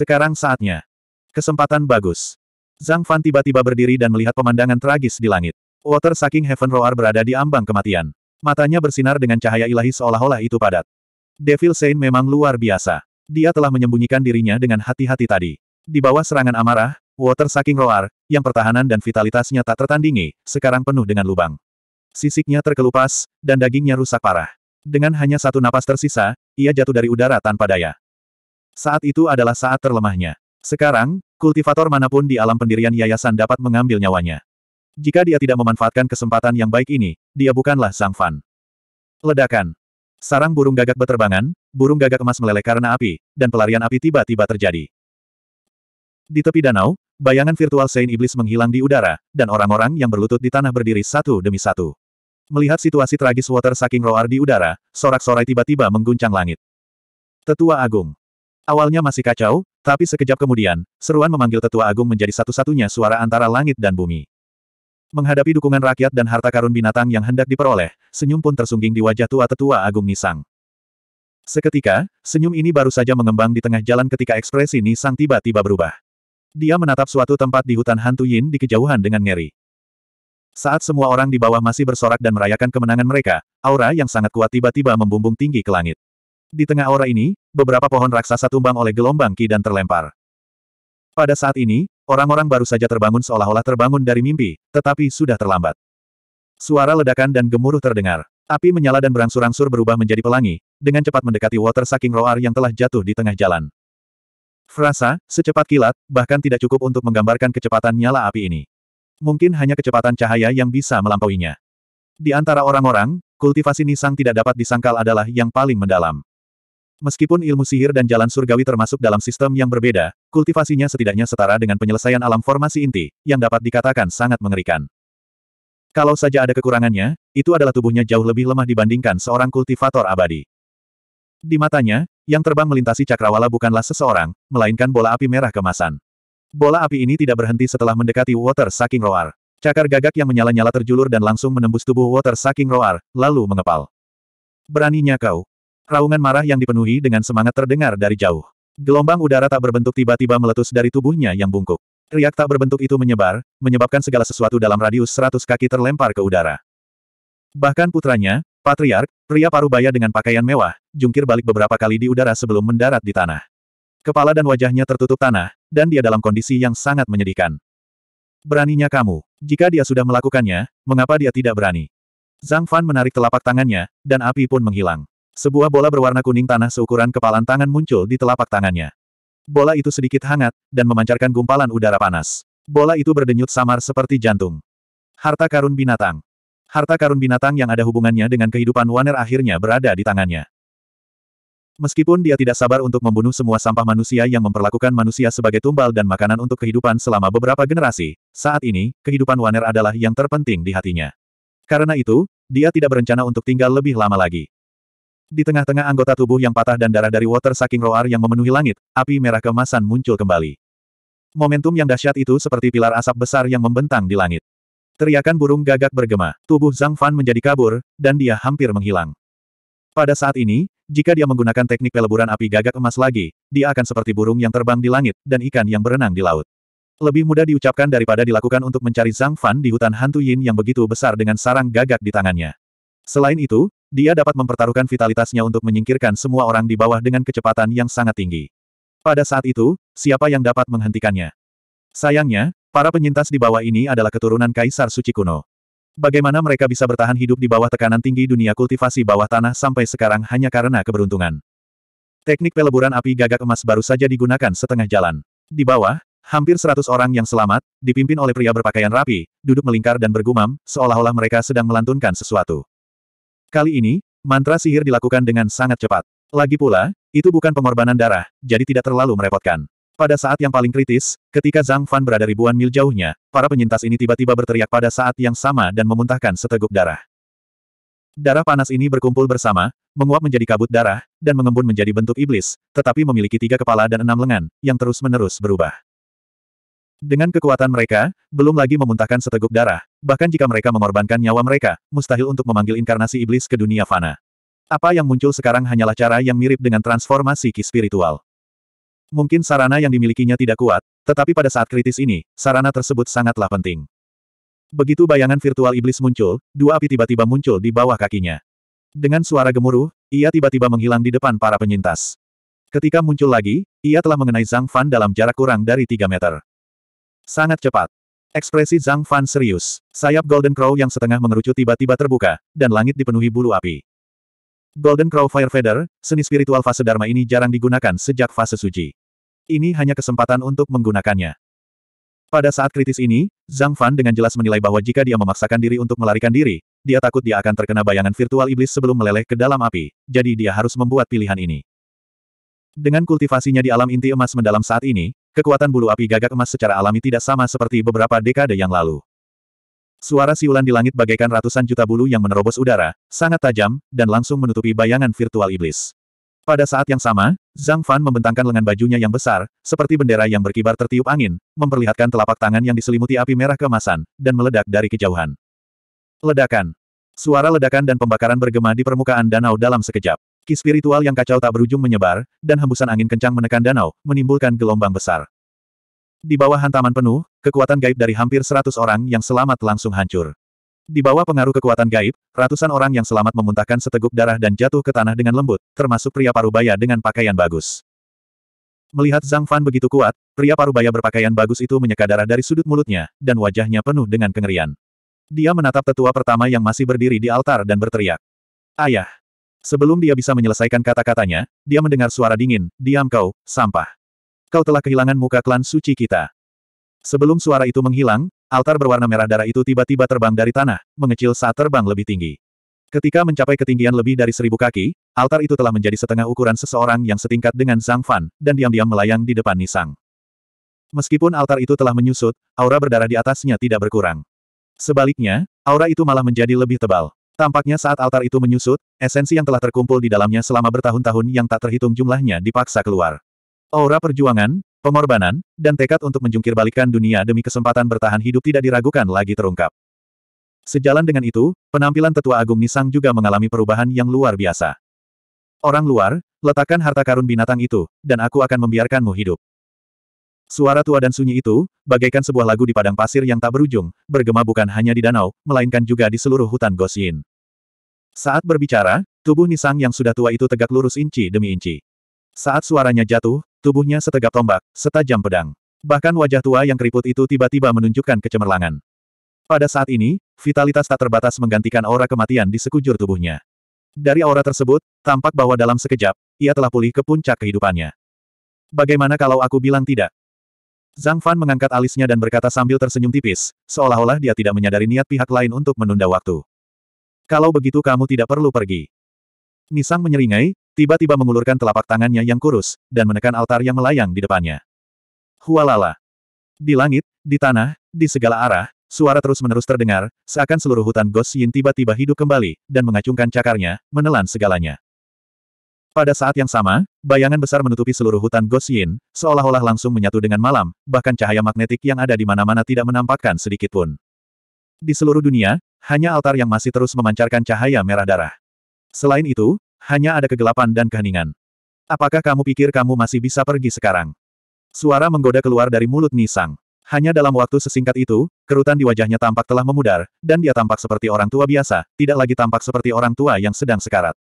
Sekarang saatnya. Kesempatan bagus. Zhang Fan tiba-tiba berdiri dan melihat pemandangan tragis di langit. Water Saking Heaven Roar berada di ambang kematian. Matanya bersinar dengan cahaya ilahi seolah-olah itu padat. Devil Saint memang luar biasa. Dia telah menyembunyikan dirinya dengan hati-hati tadi. Di bawah serangan amarah, Water Saking Roar, yang pertahanan dan vitalitasnya tak tertandingi, sekarang penuh dengan lubang. Sisiknya terkelupas, dan dagingnya rusak parah. Dengan hanya satu napas tersisa, ia jatuh dari udara tanpa daya. Saat itu adalah saat terlemahnya. Sekarang, kultivator manapun di alam pendirian yayasan dapat mengambil nyawanya. Jika dia tidak memanfaatkan kesempatan yang baik ini, dia bukanlah Sang Fan. Ledakan. Sarang burung gagak berterbangan, burung gagak emas meleleh karena api, dan pelarian api tiba-tiba terjadi. Di tepi danau, bayangan virtual Saint Iblis menghilang di udara, dan orang-orang yang berlutut di tanah berdiri satu demi satu. Melihat situasi tragis Water Saking Roar di udara, sorak-sorai tiba-tiba mengguncang langit. Tetua Agung. Awalnya masih kacau, tapi sekejap kemudian, seruan memanggil tetua agung menjadi satu-satunya suara antara langit dan bumi. Menghadapi dukungan rakyat dan harta karun binatang yang hendak diperoleh, senyum pun tersungging di wajah tua tetua agung Nisang. Seketika, senyum ini baru saja mengembang di tengah jalan ketika ekspresi Nisang tiba-tiba berubah. Dia menatap suatu tempat di hutan hantu Yin di kejauhan dengan ngeri. Saat semua orang di bawah masih bersorak dan merayakan kemenangan mereka, aura yang sangat kuat tiba-tiba membumbung tinggi ke langit. Di tengah aura ini, beberapa pohon raksasa tumbang oleh gelombang ki dan terlempar. Pada saat ini, orang-orang baru saja terbangun seolah-olah terbangun dari mimpi, tetapi sudah terlambat. Suara ledakan dan gemuruh terdengar. Api menyala dan berangsur-angsur berubah menjadi pelangi, dengan cepat mendekati water saking roar yang telah jatuh di tengah jalan. Frasa, secepat kilat, bahkan tidak cukup untuk menggambarkan kecepatan nyala api ini. Mungkin hanya kecepatan cahaya yang bisa melampauinya. Di antara orang-orang, kultivasi Nisang tidak dapat disangkal adalah yang paling mendalam. Meskipun ilmu sihir dan jalan surgawi termasuk dalam sistem yang berbeda, kultivasinya setidaknya setara dengan penyelesaian alam formasi inti, yang dapat dikatakan sangat mengerikan. Kalau saja ada kekurangannya, itu adalah tubuhnya jauh lebih lemah dibandingkan seorang kultivator abadi. Di matanya, yang terbang melintasi cakrawala bukanlah seseorang, melainkan bola api merah kemasan. Bola api ini tidak berhenti setelah mendekati Water Saking Roar. Cakar gagak yang menyala-nyala terjulur dan langsung menembus tubuh Water Saking Roar, lalu mengepal. Beraninya kau, Raungan marah yang dipenuhi dengan semangat terdengar dari jauh. Gelombang udara tak berbentuk tiba-tiba meletus dari tubuhnya yang bungkuk. Riak tak berbentuk itu menyebar, menyebabkan segala sesuatu dalam radius 100 kaki terlempar ke udara. Bahkan putranya, Patriark, pria parubaya dengan pakaian mewah, jungkir balik beberapa kali di udara sebelum mendarat di tanah. Kepala dan wajahnya tertutup tanah, dan dia dalam kondisi yang sangat menyedihkan. Beraninya kamu. Jika dia sudah melakukannya, mengapa dia tidak berani? Zhang Fan menarik telapak tangannya, dan api pun menghilang. Sebuah bola berwarna kuning tanah seukuran kepalan tangan muncul di telapak tangannya. Bola itu sedikit hangat, dan memancarkan gumpalan udara panas. Bola itu berdenyut samar seperti jantung. Harta karun binatang. Harta karun binatang yang ada hubungannya dengan kehidupan Waner akhirnya berada di tangannya. Meskipun dia tidak sabar untuk membunuh semua sampah manusia yang memperlakukan manusia sebagai tumbal dan makanan untuk kehidupan selama beberapa generasi, saat ini, kehidupan Waner adalah yang terpenting di hatinya. Karena itu, dia tidak berencana untuk tinggal lebih lama lagi. Di tengah-tengah anggota tubuh yang patah dan darah dari water saking roar yang memenuhi langit, api merah kemasan muncul kembali. Momentum yang dahsyat itu seperti pilar asap besar yang membentang di langit. Teriakan burung gagak bergema, tubuh Zhang Fan menjadi kabur, dan dia hampir menghilang. Pada saat ini, jika dia menggunakan teknik peleburan api gagak emas lagi, dia akan seperti burung yang terbang di langit, dan ikan yang berenang di laut. Lebih mudah diucapkan daripada dilakukan untuk mencari Zhang Fan di hutan hantu Yin yang begitu besar dengan sarang gagak di tangannya. Selain itu, dia dapat mempertaruhkan vitalitasnya untuk menyingkirkan semua orang di bawah dengan kecepatan yang sangat tinggi. Pada saat itu, siapa yang dapat menghentikannya? Sayangnya, para penyintas di bawah ini adalah keturunan Kaisar Suci kuno. Bagaimana mereka bisa bertahan hidup di bawah tekanan tinggi dunia kultivasi bawah tanah sampai sekarang hanya karena keberuntungan? Teknik peleburan api gagak emas baru saja digunakan setengah jalan. Di bawah, hampir seratus orang yang selamat, dipimpin oleh pria berpakaian rapi, duduk melingkar dan bergumam, seolah-olah mereka sedang melantunkan sesuatu. Kali ini, mantra sihir dilakukan dengan sangat cepat. Lagi pula, itu bukan pengorbanan darah, jadi tidak terlalu merepotkan. Pada saat yang paling kritis, ketika Zhang Fan berada ribuan mil jauhnya, para penyintas ini tiba-tiba berteriak pada saat yang sama dan memuntahkan seteguk darah. Darah panas ini berkumpul bersama, menguap menjadi kabut darah, dan mengembun menjadi bentuk iblis, tetapi memiliki tiga kepala dan enam lengan, yang terus-menerus berubah. Dengan kekuatan mereka, belum lagi memuntahkan seteguk darah, bahkan jika mereka mengorbankan nyawa mereka, mustahil untuk memanggil inkarnasi iblis ke dunia fana. Apa yang muncul sekarang hanyalah cara yang mirip dengan transformasi ki spiritual. Mungkin sarana yang dimilikinya tidak kuat, tetapi pada saat kritis ini, sarana tersebut sangatlah penting. Begitu bayangan virtual iblis muncul, dua api tiba-tiba muncul di bawah kakinya. Dengan suara gemuruh, ia tiba-tiba menghilang di depan para penyintas. Ketika muncul lagi, ia telah mengenai Zhang Fan dalam jarak kurang dari 3 meter. Sangat cepat. Ekspresi Zhang Fan serius. Sayap Golden Crow yang setengah mengerucut tiba-tiba terbuka, dan langit dipenuhi bulu api. Golden Crow Fire Feather, seni spiritual fase Dharma ini jarang digunakan sejak fase suci. Ini hanya kesempatan untuk menggunakannya. Pada saat kritis ini, Zhang Fan dengan jelas menilai bahwa jika dia memaksakan diri untuk melarikan diri, dia takut dia akan terkena bayangan virtual iblis sebelum meleleh ke dalam api, jadi dia harus membuat pilihan ini. Dengan kultivasinya di alam inti emas mendalam saat ini, kekuatan bulu api gagak emas secara alami tidak sama seperti beberapa dekade yang lalu. Suara siulan di langit bagaikan ratusan juta bulu yang menerobos udara, sangat tajam, dan langsung menutupi bayangan virtual iblis. Pada saat yang sama, Zhang Fan membentangkan lengan bajunya yang besar, seperti bendera yang berkibar tertiup angin, memperlihatkan telapak tangan yang diselimuti api merah kemasan dan meledak dari kejauhan. Ledakan. Suara ledakan dan pembakaran bergema di permukaan danau dalam sekejap. Ki spiritual yang kacau tak berujung menyebar, dan hembusan angin kencang menekan danau, menimbulkan gelombang besar. Di bawah hantaman penuh, kekuatan gaib dari hampir seratus orang yang selamat langsung hancur. Di bawah pengaruh kekuatan gaib, ratusan orang yang selamat memuntahkan seteguk darah dan jatuh ke tanah dengan lembut, termasuk pria parubaya dengan pakaian bagus. Melihat Zhang Fan begitu kuat, pria parubaya berpakaian bagus itu menyeka darah dari sudut mulutnya, dan wajahnya penuh dengan kengerian. Dia menatap tetua pertama yang masih berdiri di altar dan berteriak. Ayah! Sebelum dia bisa menyelesaikan kata-katanya, dia mendengar suara dingin, diam kau, sampah. Kau telah kehilangan muka klan suci kita. Sebelum suara itu menghilang, altar berwarna merah darah itu tiba-tiba terbang dari tanah, mengecil saat terbang lebih tinggi. Ketika mencapai ketinggian lebih dari seribu kaki, altar itu telah menjadi setengah ukuran seseorang yang setingkat dengan Zhang Fan, dan diam-diam melayang di depan Nisang. Meskipun altar itu telah menyusut, aura berdarah di atasnya tidak berkurang. Sebaliknya, aura itu malah menjadi lebih tebal. Tampaknya saat altar itu menyusut, esensi yang telah terkumpul di dalamnya selama bertahun-tahun yang tak terhitung jumlahnya dipaksa keluar. Aura perjuangan, pengorbanan, dan tekad untuk menjungkir dunia demi kesempatan bertahan hidup tidak diragukan lagi terungkap. Sejalan dengan itu, penampilan tetua agung Nisang juga mengalami perubahan yang luar biasa. Orang luar, letakkan harta karun binatang itu, dan aku akan membiarkanmu hidup. Suara tua dan sunyi itu, bagaikan sebuah lagu di padang pasir yang tak berujung, bergema bukan hanya di danau, melainkan juga di seluruh hutan Gosin. Saat berbicara, tubuh Nisang yang sudah tua itu tegak lurus inci demi inci. Saat suaranya jatuh, tubuhnya setegak tombak, setajam pedang. Bahkan wajah tua yang keriput itu tiba-tiba menunjukkan kecemerlangan. Pada saat ini, vitalitas tak terbatas menggantikan aura kematian di sekujur tubuhnya. Dari aura tersebut, tampak bahwa dalam sekejap, ia telah pulih ke puncak kehidupannya. Bagaimana kalau aku bilang tidak? Zhang Fan mengangkat alisnya dan berkata sambil tersenyum tipis, seolah-olah dia tidak menyadari niat pihak lain untuk menunda waktu. Kalau begitu kamu tidak perlu pergi. Nisang menyeringai, tiba-tiba mengulurkan telapak tangannya yang kurus, dan menekan altar yang melayang di depannya. Hualala. Di langit, di tanah, di segala arah, suara terus-menerus terdengar, seakan seluruh hutan Gos Yin tiba-tiba hidup kembali, dan mengacungkan cakarnya, menelan segalanya. Pada saat yang sama, bayangan besar menutupi seluruh hutan Gos Yin, seolah-olah langsung menyatu dengan malam, bahkan cahaya magnetik yang ada di mana-mana tidak menampakkan sedikitpun. Di seluruh dunia, hanya altar yang masih terus memancarkan cahaya merah darah. Selain itu, hanya ada kegelapan dan keheningan. Apakah kamu pikir kamu masih bisa pergi sekarang? Suara menggoda keluar dari mulut Nisang. Hanya dalam waktu sesingkat itu, kerutan di wajahnya tampak telah memudar, dan dia tampak seperti orang tua biasa, tidak lagi tampak seperti orang tua yang sedang sekarat.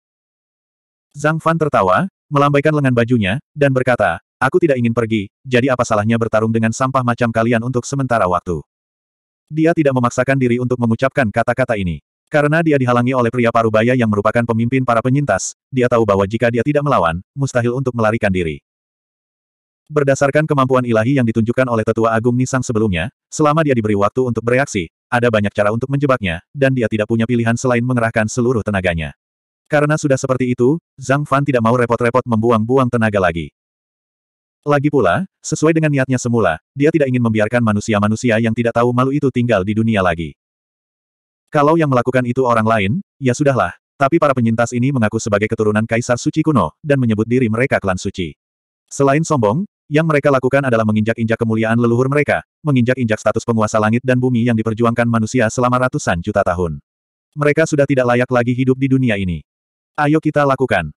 Zhang Fan tertawa, melambaikan lengan bajunya, dan berkata, Aku tidak ingin pergi, jadi apa salahnya bertarung dengan sampah macam kalian untuk sementara waktu. Dia tidak memaksakan diri untuk mengucapkan kata-kata ini. Karena dia dihalangi oleh pria parubaya yang merupakan pemimpin para penyintas, dia tahu bahwa jika dia tidak melawan, mustahil untuk melarikan diri. Berdasarkan kemampuan ilahi yang ditunjukkan oleh tetua agung Nisang sebelumnya, selama dia diberi waktu untuk bereaksi, ada banyak cara untuk menjebaknya, dan dia tidak punya pilihan selain mengerahkan seluruh tenaganya. Karena sudah seperti itu, Zhang Fan tidak mau repot-repot membuang-buang tenaga lagi. Lagi pula, sesuai dengan niatnya semula, dia tidak ingin membiarkan manusia-manusia yang tidak tahu malu itu tinggal di dunia lagi. Kalau yang melakukan itu orang lain, ya sudahlah, tapi para penyintas ini mengaku sebagai keturunan Kaisar Suci kuno, dan menyebut diri mereka klan suci. Selain sombong, yang mereka lakukan adalah menginjak-injak kemuliaan leluhur mereka, menginjak-injak status penguasa langit dan bumi yang diperjuangkan manusia selama ratusan juta tahun. Mereka sudah tidak layak lagi hidup di dunia ini. Ayo kita lakukan.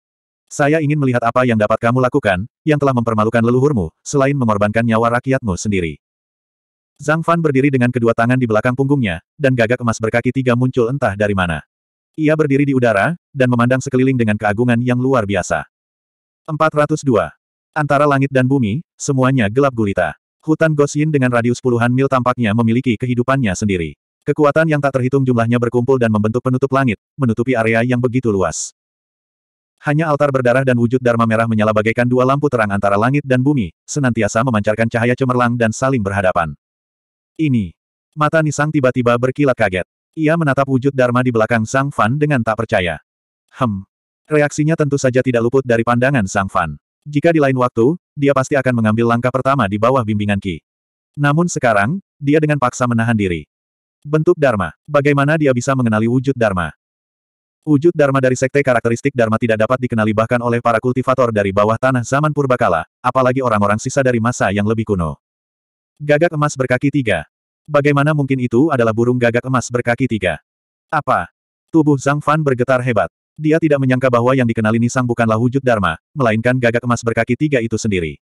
Saya ingin melihat apa yang dapat kamu lakukan, yang telah mempermalukan leluhurmu, selain mengorbankan nyawa rakyatmu sendiri. Zhang Fan berdiri dengan kedua tangan di belakang punggungnya, dan gagak emas berkaki tiga muncul entah dari mana. Ia berdiri di udara, dan memandang sekeliling dengan keagungan yang luar biasa. 402. Antara langit dan bumi, semuanya gelap gulita. Hutan Gosin dengan radius puluhan mil tampaknya memiliki kehidupannya sendiri. Kekuatan yang tak terhitung jumlahnya berkumpul dan membentuk penutup langit, menutupi area yang begitu luas. Hanya altar berdarah dan wujud Dharma merah menyala bagaikan dua lampu terang antara langit dan bumi, senantiasa memancarkan cahaya cemerlang dan saling berhadapan. Ini. Mata Nisang tiba-tiba berkilat kaget. Ia menatap wujud Dharma di belakang Sang Fan dengan tak percaya. Hem. Reaksinya tentu saja tidak luput dari pandangan Sang Fan. Jika di lain waktu, dia pasti akan mengambil langkah pertama di bawah bimbingan Ki. Namun sekarang, dia dengan paksa menahan diri. Bentuk Dharma. Bagaimana dia bisa mengenali wujud Dharma? Wujud Dharma dari sekte karakteristik Dharma tidak dapat dikenali bahkan oleh para kultivator dari bawah tanah zaman purbakala, apalagi orang-orang sisa dari masa yang lebih kuno. Gagak emas berkaki tiga. Bagaimana mungkin itu adalah burung gagak emas berkaki tiga? Apa? Tubuh Zhang Fan bergetar hebat. Dia tidak menyangka bahwa yang dikenali Nisang bukanlah wujud Dharma, melainkan gagak emas berkaki tiga itu sendiri.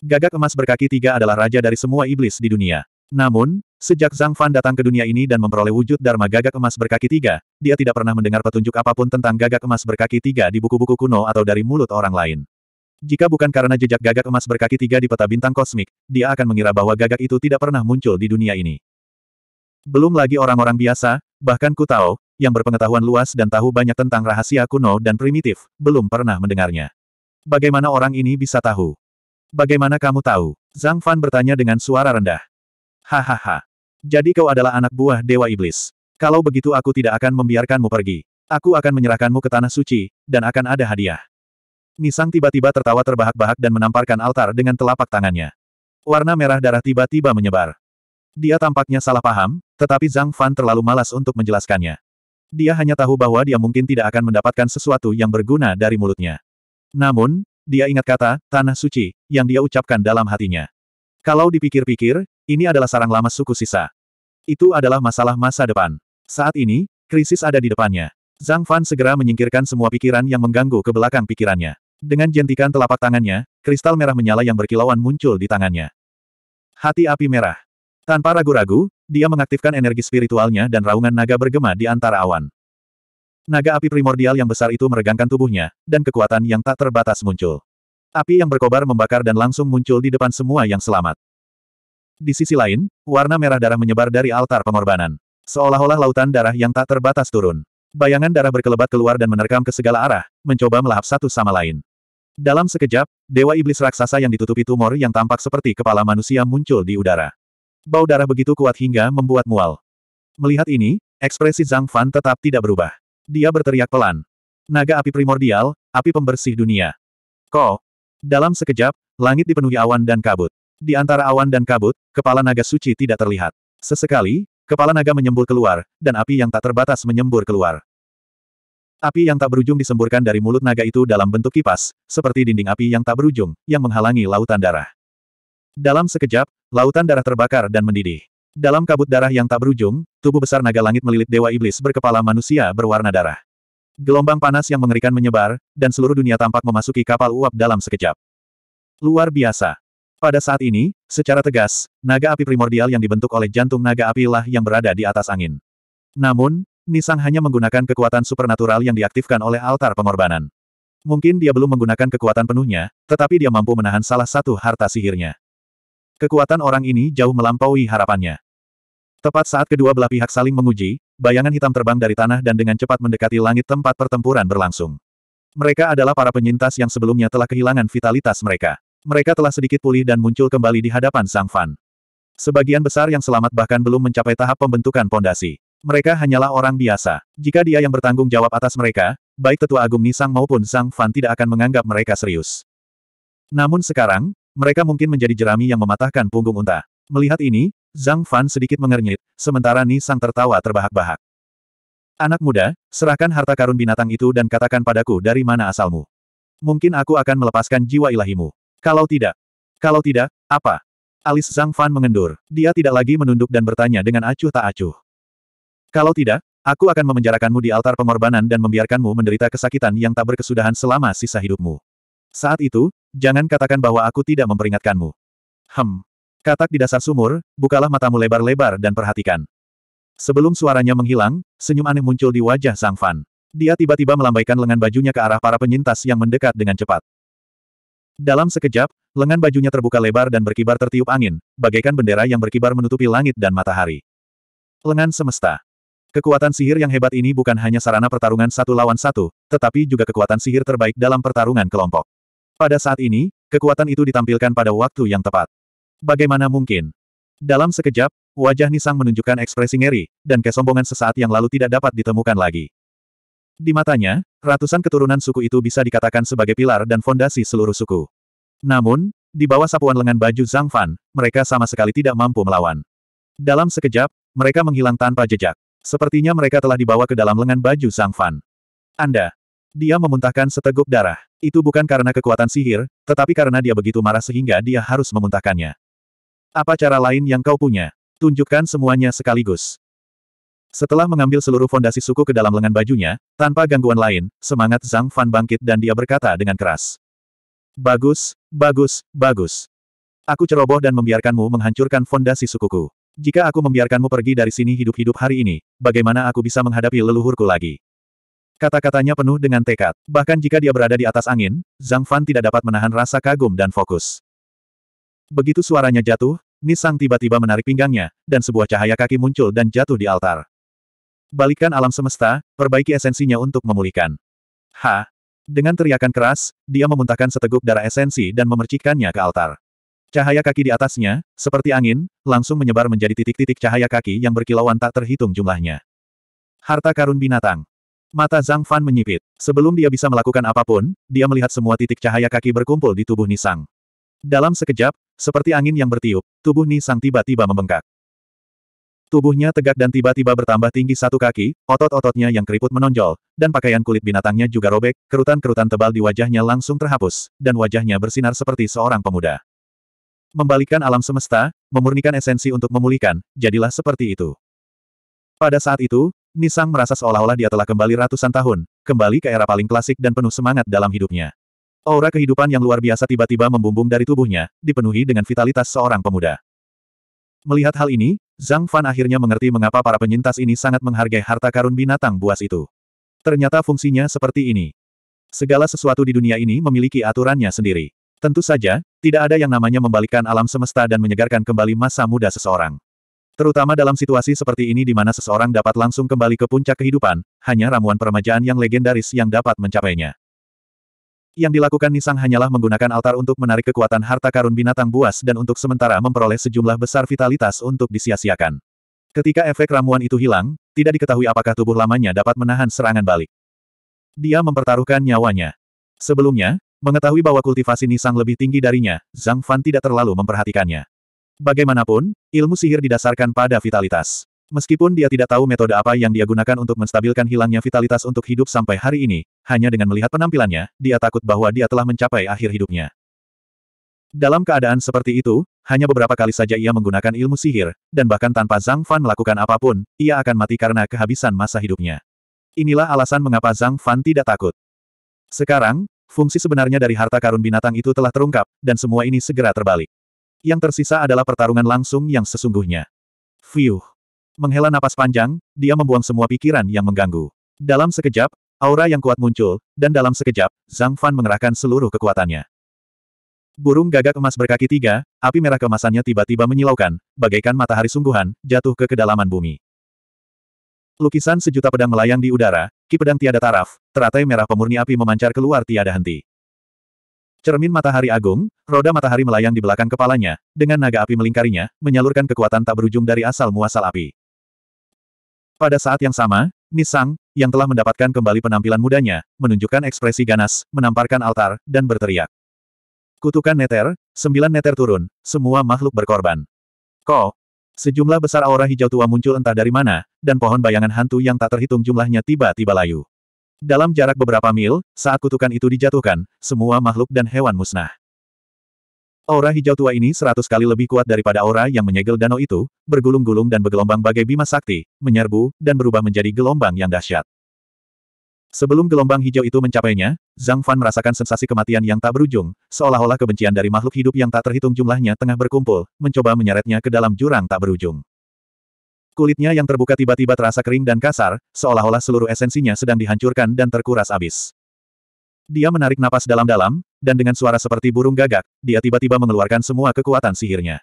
Gagak emas berkaki tiga adalah raja dari semua iblis di dunia. Namun, Sejak Zhang Fan datang ke dunia ini dan memperoleh wujud Dharma gagak emas berkaki tiga, dia tidak pernah mendengar petunjuk apapun tentang gagak emas berkaki tiga di buku-buku kuno atau dari mulut orang lain. Jika bukan karena jejak gagak emas berkaki tiga di peta bintang kosmik, dia akan mengira bahwa gagak itu tidak pernah muncul di dunia ini. Belum lagi orang-orang biasa, bahkan ku Tao, yang berpengetahuan luas dan tahu banyak tentang rahasia kuno dan primitif, belum pernah mendengarnya. Bagaimana orang ini bisa tahu? Bagaimana kamu tahu? Zhang Fan bertanya dengan suara rendah. Hahaha. Jadi kau adalah anak buah Dewa Iblis. Kalau begitu aku tidak akan membiarkanmu pergi. Aku akan menyerahkanmu ke Tanah Suci, dan akan ada hadiah. Nisang tiba-tiba tertawa terbahak-bahak dan menamparkan altar dengan telapak tangannya. Warna merah darah tiba-tiba menyebar. Dia tampaknya salah paham, tetapi Zhang Fan terlalu malas untuk menjelaskannya. Dia hanya tahu bahwa dia mungkin tidak akan mendapatkan sesuatu yang berguna dari mulutnya. Namun, dia ingat kata, Tanah Suci, yang dia ucapkan dalam hatinya. Kalau dipikir-pikir, ini adalah sarang lama suku sisa. Itu adalah masalah masa depan. Saat ini, krisis ada di depannya. Zhang Fan segera menyingkirkan semua pikiran yang mengganggu ke belakang pikirannya. Dengan jentikan telapak tangannya, kristal merah menyala yang berkilauan muncul di tangannya. Hati api merah. Tanpa ragu-ragu, dia mengaktifkan energi spiritualnya dan raungan naga bergema di antara awan. Naga api primordial yang besar itu meregangkan tubuhnya, dan kekuatan yang tak terbatas muncul. Api yang berkobar membakar dan langsung muncul di depan semua yang selamat. Di sisi lain, warna merah darah menyebar dari altar pengorbanan. Seolah-olah lautan darah yang tak terbatas turun. Bayangan darah berkelebat keluar dan menerkam ke segala arah, mencoba melahap satu sama lain. Dalam sekejap, dewa iblis raksasa yang ditutupi tumor yang tampak seperti kepala manusia muncul di udara. Bau darah begitu kuat hingga membuat mual. Melihat ini, ekspresi Zhang Fan tetap tidak berubah. Dia berteriak pelan. Naga api primordial, api pembersih dunia. Ko! Dalam sekejap, langit dipenuhi awan dan kabut. Di antara awan dan kabut, kepala naga suci tidak terlihat. Sesekali, kepala naga menyembur keluar, dan api yang tak terbatas menyembur keluar. Api yang tak berujung disemburkan dari mulut naga itu dalam bentuk kipas, seperti dinding api yang tak berujung, yang menghalangi lautan darah. Dalam sekejap, lautan darah terbakar dan mendidih. Dalam kabut darah yang tak berujung, tubuh besar naga langit melilit dewa iblis berkepala manusia berwarna darah. Gelombang panas yang mengerikan menyebar, dan seluruh dunia tampak memasuki kapal uap dalam sekejap. Luar biasa. Pada saat ini, secara tegas, naga api primordial yang dibentuk oleh jantung naga api lah yang berada di atas angin. Namun, Nisang hanya menggunakan kekuatan supernatural yang diaktifkan oleh altar pengorbanan. Mungkin dia belum menggunakan kekuatan penuhnya, tetapi dia mampu menahan salah satu harta sihirnya. Kekuatan orang ini jauh melampaui harapannya. Tepat saat kedua belah pihak saling menguji, bayangan hitam terbang dari tanah dan dengan cepat mendekati langit tempat pertempuran berlangsung. Mereka adalah para penyintas yang sebelumnya telah kehilangan vitalitas mereka mereka telah sedikit pulih dan muncul kembali di hadapan Sang Fan. Sebagian besar yang selamat bahkan belum mencapai tahap pembentukan pondasi. Mereka hanyalah orang biasa. Jika dia yang bertanggung jawab atas mereka, baik Tetua Agung Nisang maupun Sang Fan tidak akan menganggap mereka serius. Namun sekarang, mereka mungkin menjadi jerami yang mematahkan punggung unta. Melihat ini, Zhang Fan sedikit mengernyit, sementara Nisang tertawa terbahak-bahak. Anak muda, serahkan harta karun binatang itu dan katakan padaku dari mana asalmu. Mungkin aku akan melepaskan jiwa ilahimu. Kalau tidak, kalau tidak, apa? Alis Zhang Fan mengendur. Dia tidak lagi menunduk dan bertanya dengan acuh tak acuh. Kalau tidak, aku akan memenjarakanmu di altar pengorbanan dan membiarkanmu menderita kesakitan yang tak berkesudahan selama sisa hidupmu. Saat itu, jangan katakan bahwa aku tidak memperingatkanmu. Hem. Katak di dasar sumur, bukalah matamu lebar-lebar dan perhatikan. Sebelum suaranya menghilang, senyum aneh muncul di wajah Zhang Fan. Dia tiba-tiba melambaikan lengan bajunya ke arah para penyintas yang mendekat dengan cepat. Dalam sekejap, lengan bajunya terbuka lebar dan berkibar tertiup angin, bagaikan bendera yang berkibar menutupi langit dan matahari. Lengan semesta. Kekuatan sihir yang hebat ini bukan hanya sarana pertarungan satu lawan satu, tetapi juga kekuatan sihir terbaik dalam pertarungan kelompok. Pada saat ini, kekuatan itu ditampilkan pada waktu yang tepat. Bagaimana mungkin? Dalam sekejap, wajah Nisang menunjukkan ekspresi ngeri, dan kesombongan sesaat yang lalu tidak dapat ditemukan lagi. Di matanya, ratusan keturunan suku itu bisa dikatakan sebagai pilar dan fondasi seluruh suku. Namun, di bawah sapuan lengan baju Zhang Fan, mereka sama sekali tidak mampu melawan. Dalam sekejap, mereka menghilang tanpa jejak. Sepertinya mereka telah dibawa ke dalam lengan baju Zhang Fan. Anda. Dia memuntahkan seteguk darah. Itu bukan karena kekuatan sihir, tetapi karena dia begitu marah sehingga dia harus memuntahkannya. Apa cara lain yang kau punya? Tunjukkan semuanya sekaligus. Setelah mengambil seluruh fondasi suku ke dalam lengan bajunya, tanpa gangguan lain, semangat Zhang Fan bangkit dan dia berkata dengan keras. Bagus, bagus, bagus. Aku ceroboh dan membiarkanmu menghancurkan fondasi sukuku. Jika aku membiarkanmu pergi dari sini hidup-hidup hari ini, bagaimana aku bisa menghadapi leluhurku lagi? Kata-katanya penuh dengan tekad. Bahkan jika dia berada di atas angin, Zhang Fan tidak dapat menahan rasa kagum dan fokus. Begitu suaranya jatuh, Nisang tiba-tiba menarik pinggangnya, dan sebuah cahaya kaki muncul dan jatuh di altar. Balikan alam semesta, perbaiki esensinya untuk memulihkan. Ha! Dengan teriakan keras, dia memuntahkan seteguk darah esensi dan memercikkannya ke altar. Cahaya kaki di atasnya, seperti angin, langsung menyebar menjadi titik-titik cahaya kaki yang berkilauan tak terhitung jumlahnya. Harta karun binatang. Mata Zhang Fan menyipit. Sebelum dia bisa melakukan apapun, dia melihat semua titik cahaya kaki berkumpul di tubuh Nisang. Dalam sekejap, seperti angin yang bertiup, tubuh Nisang tiba-tiba membengkak. Tubuhnya tegak dan tiba-tiba bertambah tinggi satu kaki, otot-ototnya yang keriput menonjol, dan pakaian kulit binatangnya juga robek, kerutan-kerutan tebal di wajahnya langsung terhapus, dan wajahnya bersinar seperti seorang pemuda. Membalikan alam semesta, memurnikan esensi untuk memulihkan, jadilah seperti itu. Pada saat itu, Nisang merasa seolah-olah dia telah kembali ratusan tahun, kembali ke era paling klasik dan penuh semangat dalam hidupnya. Aura kehidupan yang luar biasa tiba-tiba membumbung dari tubuhnya, dipenuhi dengan vitalitas seorang pemuda. Melihat hal ini, Zhang Fan akhirnya mengerti mengapa para penyintas ini sangat menghargai harta karun binatang buas itu. Ternyata fungsinya seperti ini. Segala sesuatu di dunia ini memiliki aturannya sendiri. Tentu saja, tidak ada yang namanya membalikkan alam semesta dan menyegarkan kembali masa muda seseorang. Terutama dalam situasi seperti ini di mana seseorang dapat langsung kembali ke puncak kehidupan, hanya ramuan peremajaan yang legendaris yang dapat mencapainya. Yang dilakukan Nisang hanyalah menggunakan altar untuk menarik kekuatan harta karun binatang buas dan untuk sementara memperoleh sejumlah besar vitalitas untuk disia-siakan. Ketika efek ramuan itu hilang, tidak diketahui apakah tubuh lamanya dapat menahan serangan balik. Dia mempertaruhkan nyawanya. Sebelumnya, mengetahui bahwa kultivasi Nisang lebih tinggi darinya, Zhang Fan tidak terlalu memperhatikannya. Bagaimanapun, ilmu sihir didasarkan pada vitalitas. Meskipun dia tidak tahu metode apa yang dia gunakan untuk menstabilkan hilangnya vitalitas untuk hidup sampai hari ini, hanya dengan melihat penampilannya, dia takut bahwa dia telah mencapai akhir hidupnya. Dalam keadaan seperti itu, hanya beberapa kali saja ia menggunakan ilmu sihir, dan bahkan tanpa Zhang Fan melakukan apapun, ia akan mati karena kehabisan masa hidupnya. Inilah alasan mengapa Zhang Fan tidak takut. Sekarang, fungsi sebenarnya dari harta karun binatang itu telah terungkap, dan semua ini segera terbalik. Yang tersisa adalah pertarungan langsung yang sesungguhnya. Fiuh! Menghela napas panjang, dia membuang semua pikiran yang mengganggu. Dalam sekejap, aura yang kuat muncul, dan dalam sekejap, Zhang Fan mengerahkan seluruh kekuatannya. Burung gagak emas berkaki tiga, api merah kemasannya tiba-tiba menyilaukan, bagaikan matahari sungguhan, jatuh ke kedalaman bumi. Lukisan sejuta pedang melayang di udara, ki pedang tiada taraf, teratai merah pemurni api memancar keluar tiada henti. Cermin matahari agung, roda matahari melayang di belakang kepalanya, dengan naga api melingkarinya, menyalurkan kekuatan tak berujung dari asal-muasal api. Pada saat yang sama, Nisang, yang telah mendapatkan kembali penampilan mudanya, menunjukkan ekspresi ganas, menamparkan altar, dan berteriak. Kutukan neter, sembilan neter turun, semua makhluk berkorban. Ko, sejumlah besar aura hijau tua muncul entah dari mana, dan pohon bayangan hantu yang tak terhitung jumlahnya tiba-tiba layu. Dalam jarak beberapa mil, saat kutukan itu dijatuhkan, semua makhluk dan hewan musnah. Aura hijau tua ini seratus kali lebih kuat daripada aura yang menyegel danau itu, bergulung-gulung dan bergelombang bagai bima sakti, menyerbu, dan berubah menjadi gelombang yang dahsyat. Sebelum gelombang hijau itu mencapainya, Zhang Fan merasakan sensasi kematian yang tak berujung, seolah-olah kebencian dari makhluk hidup yang tak terhitung jumlahnya tengah berkumpul, mencoba menyeretnya ke dalam jurang tak berujung. Kulitnya yang terbuka tiba-tiba terasa kering dan kasar, seolah-olah seluruh esensinya sedang dihancurkan dan terkuras abis. Dia menarik napas dalam-dalam, dan dengan suara seperti burung gagak, dia tiba-tiba mengeluarkan semua kekuatan sihirnya.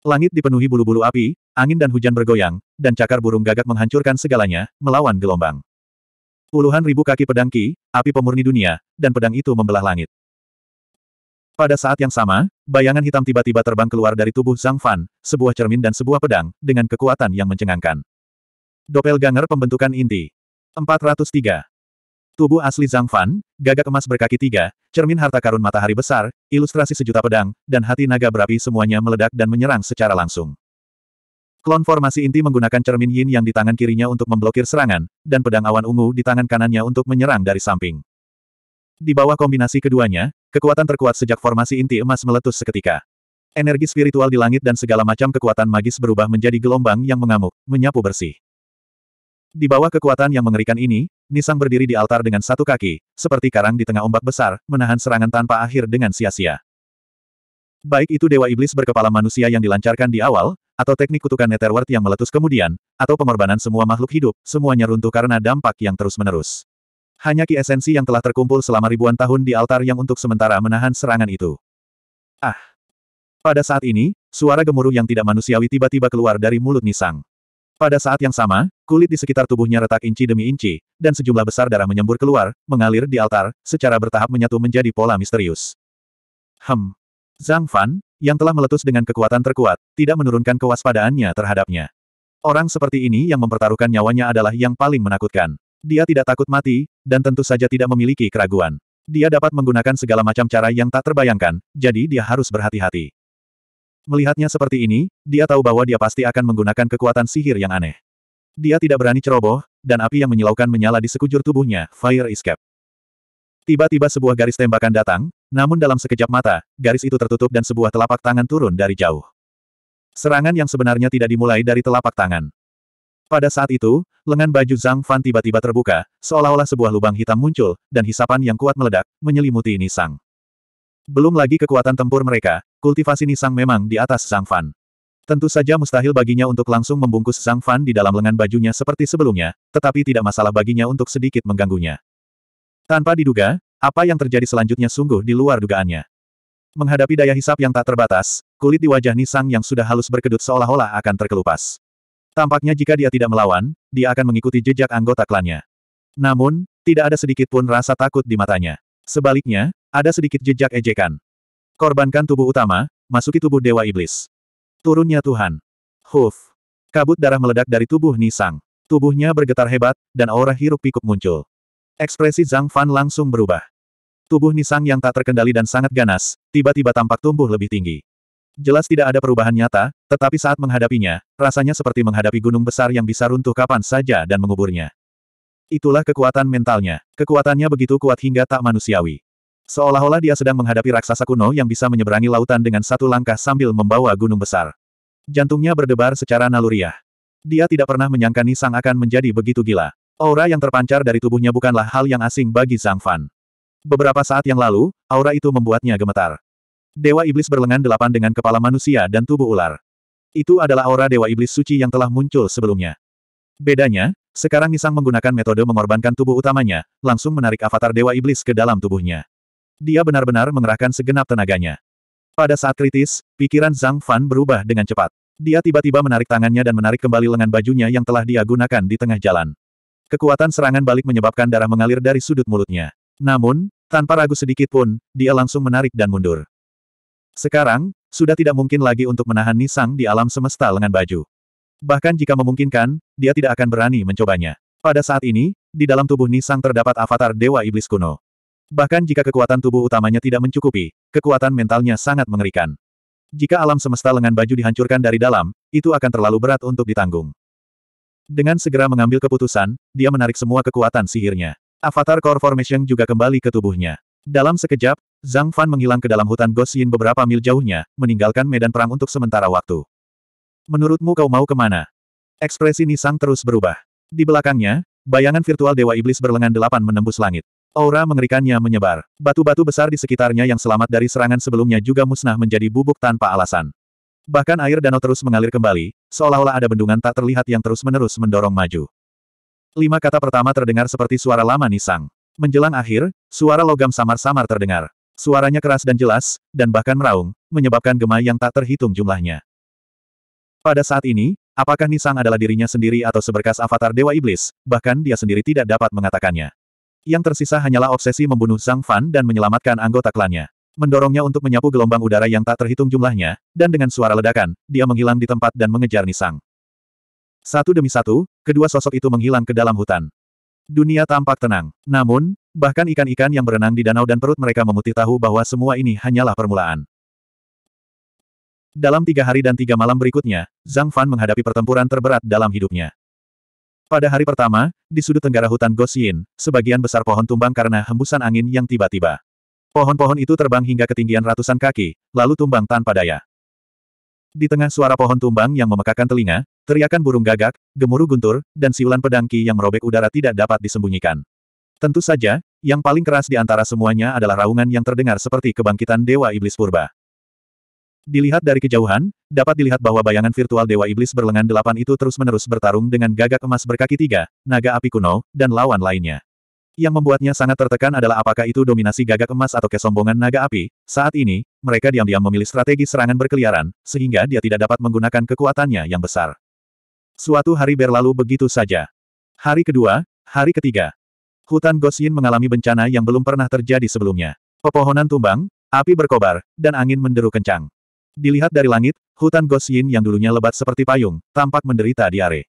Langit dipenuhi bulu-bulu api, angin dan hujan bergoyang, dan cakar burung gagak menghancurkan segalanya, melawan gelombang. Puluhan ribu kaki pedang Ki, api pemurni dunia, dan pedang itu membelah langit. Pada saat yang sama, bayangan hitam tiba-tiba terbang keluar dari tubuh Zhang Fan, sebuah cermin dan sebuah pedang, dengan kekuatan yang mencengangkan. Doppelganger pembentukan inti. 403. Tubuh asli Zhang Fan, gagak emas berkaki tiga, cermin harta karun matahari besar, ilustrasi sejuta pedang, dan hati naga berapi semuanya meledak dan menyerang secara langsung. Klon formasi inti menggunakan cermin yin yang di tangan kirinya untuk memblokir serangan, dan pedang awan ungu di tangan kanannya untuk menyerang dari samping. Di bawah kombinasi keduanya, kekuatan terkuat sejak formasi inti emas meletus seketika. Energi spiritual di langit dan segala macam kekuatan magis berubah menjadi gelombang yang mengamuk, menyapu bersih. Di bawah kekuatan yang mengerikan ini, Nisang berdiri di altar dengan satu kaki, seperti karang di tengah ombak besar, menahan serangan tanpa akhir dengan sia-sia. Baik itu Dewa Iblis berkepala manusia yang dilancarkan di awal, atau teknik kutukan Netherworld yang meletus kemudian, atau pengorbanan semua makhluk hidup, semuanya runtuh karena dampak yang terus-menerus. Hanya ki esensi yang telah terkumpul selama ribuan tahun di altar yang untuk sementara menahan serangan itu. Ah! Pada saat ini, suara gemuruh yang tidak manusiawi tiba-tiba keluar dari mulut Nisang. Pada saat yang sama, kulit di sekitar tubuhnya retak inci demi inci, dan sejumlah besar darah menyembur keluar, mengalir di altar, secara bertahap menyatu menjadi pola misterius. Hem. Zhang Fan, yang telah meletus dengan kekuatan terkuat, tidak menurunkan kewaspadaannya terhadapnya. Orang seperti ini yang mempertaruhkan nyawanya adalah yang paling menakutkan. Dia tidak takut mati, dan tentu saja tidak memiliki keraguan. Dia dapat menggunakan segala macam cara yang tak terbayangkan, jadi dia harus berhati-hati. Melihatnya seperti ini, dia tahu bahwa dia pasti akan menggunakan kekuatan sihir yang aneh. Dia tidak berani ceroboh, dan api yang menyilaukan menyala di sekujur tubuhnya, Fire Escape. Tiba-tiba sebuah garis tembakan datang, namun dalam sekejap mata, garis itu tertutup dan sebuah telapak tangan turun dari jauh. Serangan yang sebenarnya tidak dimulai dari telapak tangan. Pada saat itu, lengan baju Zhang Fan tiba-tiba terbuka, seolah-olah sebuah lubang hitam muncul, dan hisapan yang kuat meledak, menyelimuti Nisang. Belum lagi kekuatan tempur mereka, Kultivasi Nisang memang di atas Sang Fan. Tentu saja mustahil baginya untuk langsung membungkus Sang Fan di dalam lengan bajunya seperti sebelumnya, tetapi tidak masalah baginya untuk sedikit mengganggunya. Tanpa diduga, apa yang terjadi selanjutnya sungguh di luar dugaannya. Menghadapi daya hisap yang tak terbatas, kulit di wajah Nisang yang sudah halus berkedut seolah-olah akan terkelupas. Tampaknya jika dia tidak melawan, dia akan mengikuti jejak anggota klannya. Namun, tidak ada sedikit pun rasa takut di matanya. Sebaliknya, ada sedikit jejak ejekan. Korbankan tubuh utama, masuki tubuh Dewa Iblis. Turunnya Tuhan. Huf. Kabut darah meledak dari tubuh Nisang. Tubuhnya bergetar hebat, dan aura hiruk-pikuk muncul. Ekspresi Zhang Fan langsung berubah. Tubuh Nisang yang tak terkendali dan sangat ganas, tiba-tiba tampak tumbuh lebih tinggi. Jelas tidak ada perubahan nyata, tetapi saat menghadapinya, rasanya seperti menghadapi gunung besar yang bisa runtuh kapan saja dan menguburnya. Itulah kekuatan mentalnya. Kekuatannya begitu kuat hingga tak manusiawi. Seolah-olah dia sedang menghadapi raksasa kuno yang bisa menyeberangi lautan dengan satu langkah sambil membawa gunung besar. Jantungnya berdebar secara naluriah. Dia tidak pernah menyangka Nisang akan menjadi begitu gila. Aura yang terpancar dari tubuhnya bukanlah hal yang asing bagi Zhang Fan. Beberapa saat yang lalu, aura itu membuatnya gemetar. Dewa Iblis berlengan delapan dengan kepala manusia dan tubuh ular. Itu adalah aura Dewa Iblis suci yang telah muncul sebelumnya. Bedanya, sekarang Nisang menggunakan metode mengorbankan tubuh utamanya, langsung menarik avatar Dewa Iblis ke dalam tubuhnya. Dia benar-benar mengerahkan segenap tenaganya. Pada saat kritis, pikiran Zhang Fan berubah dengan cepat. Dia tiba-tiba menarik tangannya dan menarik kembali lengan bajunya yang telah dia gunakan di tengah jalan. Kekuatan serangan balik menyebabkan darah mengalir dari sudut mulutnya. Namun, tanpa ragu sedikit pun, dia langsung menarik dan mundur. Sekarang, sudah tidak mungkin lagi untuk menahan Nisang di alam semesta lengan baju. Bahkan jika memungkinkan, dia tidak akan berani mencobanya. Pada saat ini, di dalam tubuh Nisang terdapat avatar Dewa Iblis kuno. Bahkan jika kekuatan tubuh utamanya tidak mencukupi, kekuatan mentalnya sangat mengerikan. Jika alam semesta lengan baju dihancurkan dari dalam, itu akan terlalu berat untuk ditanggung. Dengan segera mengambil keputusan, dia menarik semua kekuatan sihirnya. Avatar Core Formation juga kembali ke tubuhnya. Dalam sekejap, Zhang Fan menghilang ke dalam hutan Gosyin beberapa mil jauhnya, meninggalkan medan perang untuk sementara waktu. Menurutmu kau mau kemana? Ekspresi Nisang terus berubah. Di belakangnya, bayangan virtual Dewa Iblis berlengan delapan menembus langit. Aura mengerikannya menyebar. Batu-batu besar di sekitarnya yang selamat dari serangan sebelumnya juga musnah menjadi bubuk tanpa alasan. Bahkan air danau terus mengalir kembali, seolah-olah ada bendungan tak terlihat yang terus-menerus mendorong maju. Lima kata pertama terdengar seperti suara lama nisang. Menjelang akhir, suara logam samar-samar terdengar. Suaranya keras dan jelas, dan bahkan meraung, menyebabkan gema yang tak terhitung jumlahnya. Pada saat ini, apakah Nisang adalah dirinya sendiri atau seberkas avatar Dewa Iblis, bahkan dia sendiri tidak dapat mengatakannya. Yang tersisa hanyalah obsesi membunuh Zhang Fan dan menyelamatkan anggota klannya. Mendorongnya untuk menyapu gelombang udara yang tak terhitung jumlahnya, dan dengan suara ledakan, dia menghilang di tempat dan mengejar Nisang. Satu demi satu, kedua sosok itu menghilang ke dalam hutan. Dunia tampak tenang. Namun, bahkan ikan-ikan yang berenang di danau dan perut mereka memutih tahu bahwa semua ini hanyalah permulaan. Dalam tiga hari dan tiga malam berikutnya, Zhang Fan menghadapi pertempuran terberat dalam hidupnya. Pada hari pertama, di sudut tenggara hutan Gosin, sebagian besar pohon tumbang karena hembusan angin yang tiba-tiba. Pohon-pohon itu terbang hingga ketinggian ratusan kaki, lalu tumbang tanpa daya. Di tengah suara pohon tumbang yang memekakan telinga, teriakan burung gagak, gemuruh guntur, dan siulan pedangki yang merobek udara tidak dapat disembunyikan. Tentu saja, yang paling keras di antara semuanya adalah raungan yang terdengar seperti kebangkitan Dewa Iblis Purba. Dilihat dari kejauhan, dapat dilihat bahwa bayangan virtual Dewa Iblis berlengan delapan itu terus-menerus bertarung dengan gagak emas berkaki tiga, naga api kuno, dan lawan lainnya. Yang membuatnya sangat tertekan adalah apakah itu dominasi gagak emas atau kesombongan naga api. Saat ini, mereka diam-diam memilih strategi serangan berkeliaran, sehingga dia tidak dapat menggunakan kekuatannya yang besar. Suatu hari berlalu begitu saja. Hari kedua, hari ketiga. Hutan Gosin mengalami bencana yang belum pernah terjadi sebelumnya. Pepohonan tumbang, api berkobar, dan angin menderu kencang. Dilihat dari langit, hutan Gosyin yang dulunya lebat seperti payung, tampak menderita diare.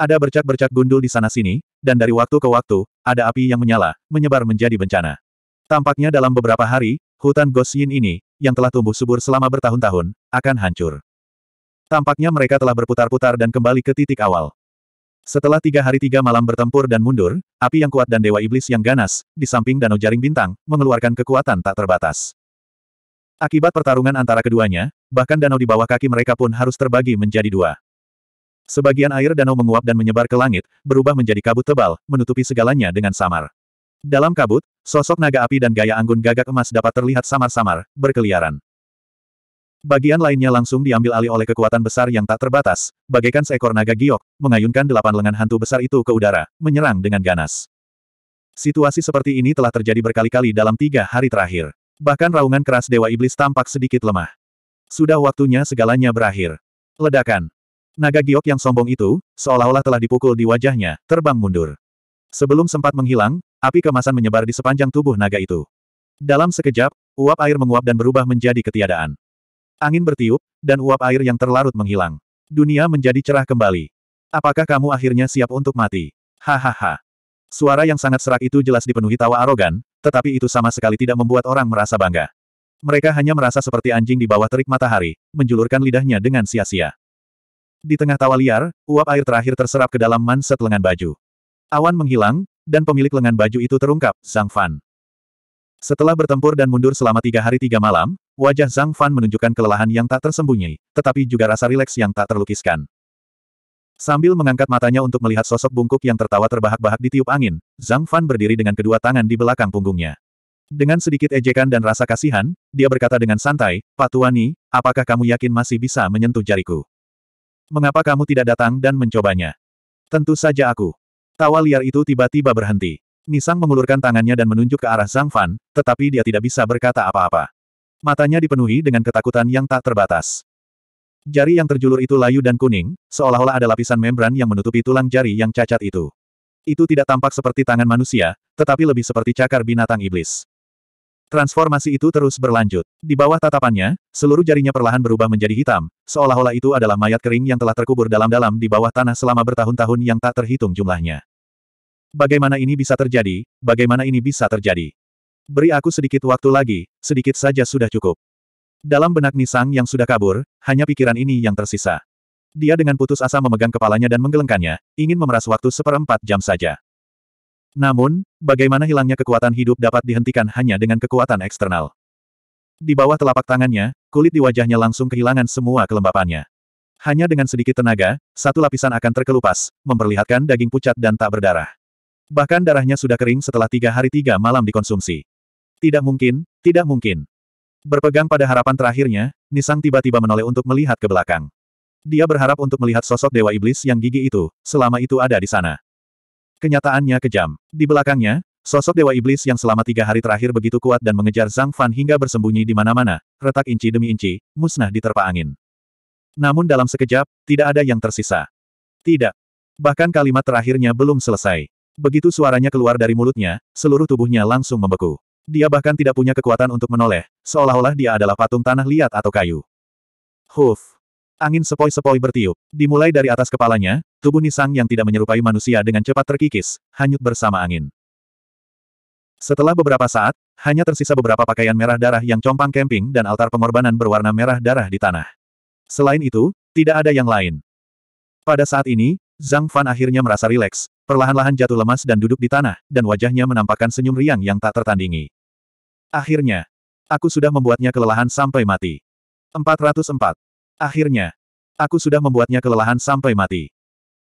Ada bercak-bercak gundul di sana-sini, dan dari waktu ke waktu, ada api yang menyala, menyebar menjadi bencana. Tampaknya dalam beberapa hari, hutan Gosyin ini, yang telah tumbuh subur selama bertahun-tahun, akan hancur. Tampaknya mereka telah berputar-putar dan kembali ke titik awal. Setelah tiga hari tiga malam bertempur dan mundur, api yang kuat dan dewa iblis yang ganas, di samping danau jaring bintang, mengeluarkan kekuatan tak terbatas. Akibat pertarungan antara keduanya, bahkan danau di bawah kaki mereka pun harus terbagi menjadi dua. Sebagian air danau menguap dan menyebar ke langit, berubah menjadi kabut tebal, menutupi segalanya dengan samar. Dalam kabut, sosok naga api dan gaya anggun gagak emas dapat terlihat samar-samar, berkeliaran. Bagian lainnya langsung diambil alih oleh kekuatan besar yang tak terbatas, bagaikan seekor naga giok, mengayunkan delapan lengan hantu besar itu ke udara, menyerang dengan ganas. Situasi seperti ini telah terjadi berkali-kali dalam tiga hari terakhir. Bahkan raungan keras Dewa Iblis tampak sedikit lemah. Sudah waktunya segalanya berakhir. Ledakan. Naga giok yang sombong itu, seolah-olah telah dipukul di wajahnya, terbang mundur. Sebelum sempat menghilang, api kemasan menyebar di sepanjang tubuh naga itu. Dalam sekejap, uap air menguap dan berubah menjadi ketiadaan. Angin bertiup, dan uap air yang terlarut menghilang. Dunia menjadi cerah kembali. Apakah kamu akhirnya siap untuk mati? Hahaha. Suara yang sangat serak itu jelas dipenuhi tawa arogan, tetapi itu sama sekali tidak membuat orang merasa bangga. Mereka hanya merasa seperti anjing di bawah terik matahari, menjulurkan lidahnya dengan sia-sia. Di tengah tawa liar, uap air terakhir terserap ke dalam manset lengan baju. Awan menghilang, dan pemilik lengan baju itu terungkap, Zhang Fan. Setelah bertempur dan mundur selama tiga hari tiga malam, wajah Zhang Fan menunjukkan kelelahan yang tak tersembunyi, tetapi juga rasa rileks yang tak terlukiskan. Sambil mengangkat matanya untuk melihat sosok bungkuk yang tertawa terbahak-bahak di tiup angin, Zhang Fan berdiri dengan kedua tangan di belakang punggungnya. Dengan sedikit ejekan dan rasa kasihan, dia berkata dengan santai, Pak Tuani, apakah kamu yakin masih bisa menyentuh jariku? Mengapa kamu tidak datang dan mencobanya? Tentu saja aku. Tawa liar itu tiba-tiba berhenti. Nisang mengulurkan tangannya dan menunjuk ke arah Zhang Fan, tetapi dia tidak bisa berkata apa-apa. Matanya dipenuhi dengan ketakutan yang tak terbatas. Jari yang terjulur itu layu dan kuning, seolah-olah ada lapisan membran yang menutupi tulang jari yang cacat itu. Itu tidak tampak seperti tangan manusia, tetapi lebih seperti cakar binatang iblis. Transformasi itu terus berlanjut. Di bawah tatapannya, seluruh jarinya perlahan berubah menjadi hitam, seolah-olah itu adalah mayat kering yang telah terkubur dalam-dalam di bawah tanah selama bertahun-tahun yang tak terhitung jumlahnya. Bagaimana ini bisa terjadi? Bagaimana ini bisa terjadi? Beri aku sedikit waktu lagi, sedikit saja sudah cukup. Dalam benak Nisang yang sudah kabur, hanya pikiran ini yang tersisa. Dia dengan putus asa memegang kepalanya dan menggelengkannya, ingin memeras waktu seperempat jam saja. Namun, bagaimana hilangnya kekuatan hidup dapat dihentikan hanya dengan kekuatan eksternal. Di bawah telapak tangannya, kulit di wajahnya langsung kehilangan semua kelembapannya. Hanya dengan sedikit tenaga, satu lapisan akan terkelupas, memperlihatkan daging pucat dan tak berdarah. Bahkan darahnya sudah kering setelah tiga hari tiga malam dikonsumsi. Tidak mungkin, tidak mungkin. Berpegang pada harapan terakhirnya, Nisang tiba-tiba menoleh untuk melihat ke belakang. Dia berharap untuk melihat sosok Dewa Iblis yang gigi itu, selama itu ada di sana. Kenyataannya kejam. Di belakangnya, sosok Dewa Iblis yang selama tiga hari terakhir begitu kuat dan mengejar Zhang Fan hingga bersembunyi di mana-mana, retak inci demi inci, musnah diterpa angin. Namun dalam sekejap, tidak ada yang tersisa. Tidak. Bahkan kalimat terakhirnya belum selesai. Begitu suaranya keluar dari mulutnya, seluruh tubuhnya langsung membeku. Dia bahkan tidak punya kekuatan untuk menoleh, seolah-olah dia adalah patung tanah liat atau kayu. Huf. Angin sepoi-sepoi bertiup. Dimulai dari atas kepalanya, tubuh Nisang yang tidak menyerupai manusia dengan cepat terkikis, hanyut bersama angin. Setelah beberapa saat, hanya tersisa beberapa pakaian merah darah yang compang camping dan altar pengorbanan berwarna merah darah di tanah. Selain itu, tidak ada yang lain. Pada saat ini, Zhang Fan akhirnya merasa rileks, perlahan-lahan jatuh lemas dan duduk di tanah, dan wajahnya menampakkan senyum riang yang tak tertandingi. Akhirnya, aku sudah membuatnya kelelahan sampai mati. 404. Akhirnya. Aku sudah membuatnya kelelahan sampai mati.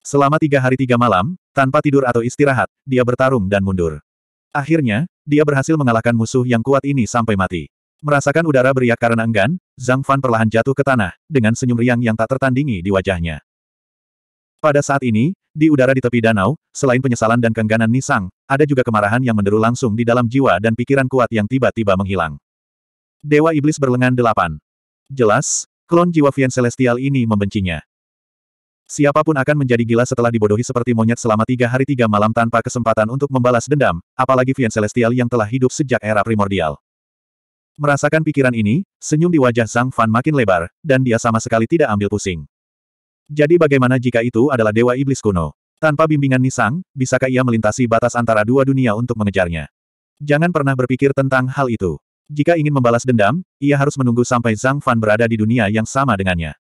Selama tiga hari tiga malam, tanpa tidur atau istirahat, dia bertarung dan mundur. Akhirnya, dia berhasil mengalahkan musuh yang kuat ini sampai mati. Merasakan udara beriak karena enggan, Zhang Fan perlahan jatuh ke tanah, dengan senyum riang yang tak tertandingi di wajahnya. Pada saat ini, di udara di tepi danau, selain penyesalan dan keengganan Nisang, ada juga kemarahan yang menderu langsung di dalam jiwa dan pikiran kuat yang tiba-tiba menghilang. Dewa Iblis berlengan delapan. Jelas, Klon jiwa Vian Celestial ini membencinya. Siapapun akan menjadi gila setelah dibodohi seperti monyet selama tiga hari tiga malam tanpa kesempatan untuk membalas dendam, apalagi Vian Celestial yang telah hidup sejak era primordial. Merasakan pikiran ini, senyum di wajah Sang Fan makin lebar, dan dia sama sekali tidak ambil pusing. Jadi bagaimana jika itu adalah Dewa Iblis kuno? Tanpa bimbingan Nisang, bisakah ia melintasi batas antara dua dunia untuk mengejarnya? Jangan pernah berpikir tentang hal itu. Jika ingin membalas dendam, ia harus menunggu sampai Zhang Fan berada di dunia yang sama dengannya.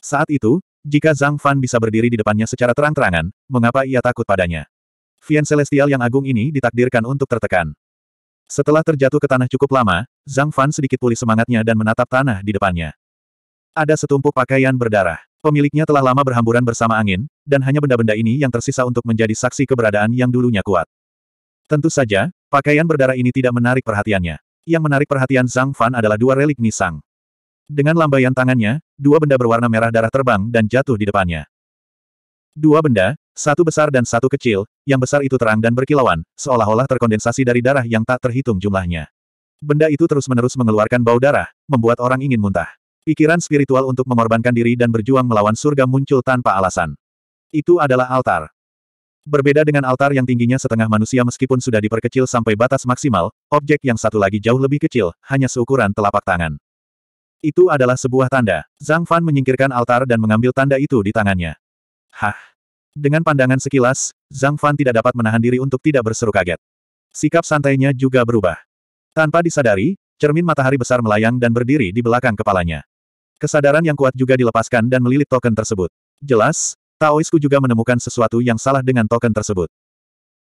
Saat itu, jika Zhang Fan bisa berdiri di depannya secara terang-terangan, mengapa ia takut padanya? Fian Celestial yang agung ini ditakdirkan untuk tertekan. Setelah terjatuh ke tanah cukup lama, Zhang Fan sedikit pulih semangatnya dan menatap tanah di depannya. Ada setumpuk pakaian berdarah. Pemiliknya telah lama berhamburan bersama angin, dan hanya benda-benda ini yang tersisa untuk menjadi saksi keberadaan yang dulunya kuat. Tentu saja, pakaian berdarah ini tidak menarik perhatiannya. Yang menarik perhatian Zhang Fan adalah dua relik Nisang. Dengan lambaian tangannya, dua benda berwarna merah darah terbang dan jatuh di depannya. Dua benda, satu besar dan satu kecil, yang besar itu terang dan berkilauan, seolah-olah terkondensasi dari darah yang tak terhitung jumlahnya. Benda itu terus-menerus mengeluarkan bau darah, membuat orang ingin muntah. Pikiran spiritual untuk mengorbankan diri dan berjuang melawan surga muncul tanpa alasan. Itu adalah altar. Berbeda dengan altar yang tingginya setengah manusia meskipun sudah diperkecil sampai batas maksimal, objek yang satu lagi jauh lebih kecil, hanya seukuran telapak tangan. Itu adalah sebuah tanda. Zhang Fan menyingkirkan altar dan mengambil tanda itu di tangannya. Hah! Dengan pandangan sekilas, Zhang Fan tidak dapat menahan diri untuk tidak berseru kaget. Sikap santainya juga berubah. Tanpa disadari, cermin matahari besar melayang dan berdiri di belakang kepalanya. Kesadaran yang kuat juga dilepaskan dan melilit token tersebut. Jelas, Taoisku juga menemukan sesuatu yang salah dengan token tersebut.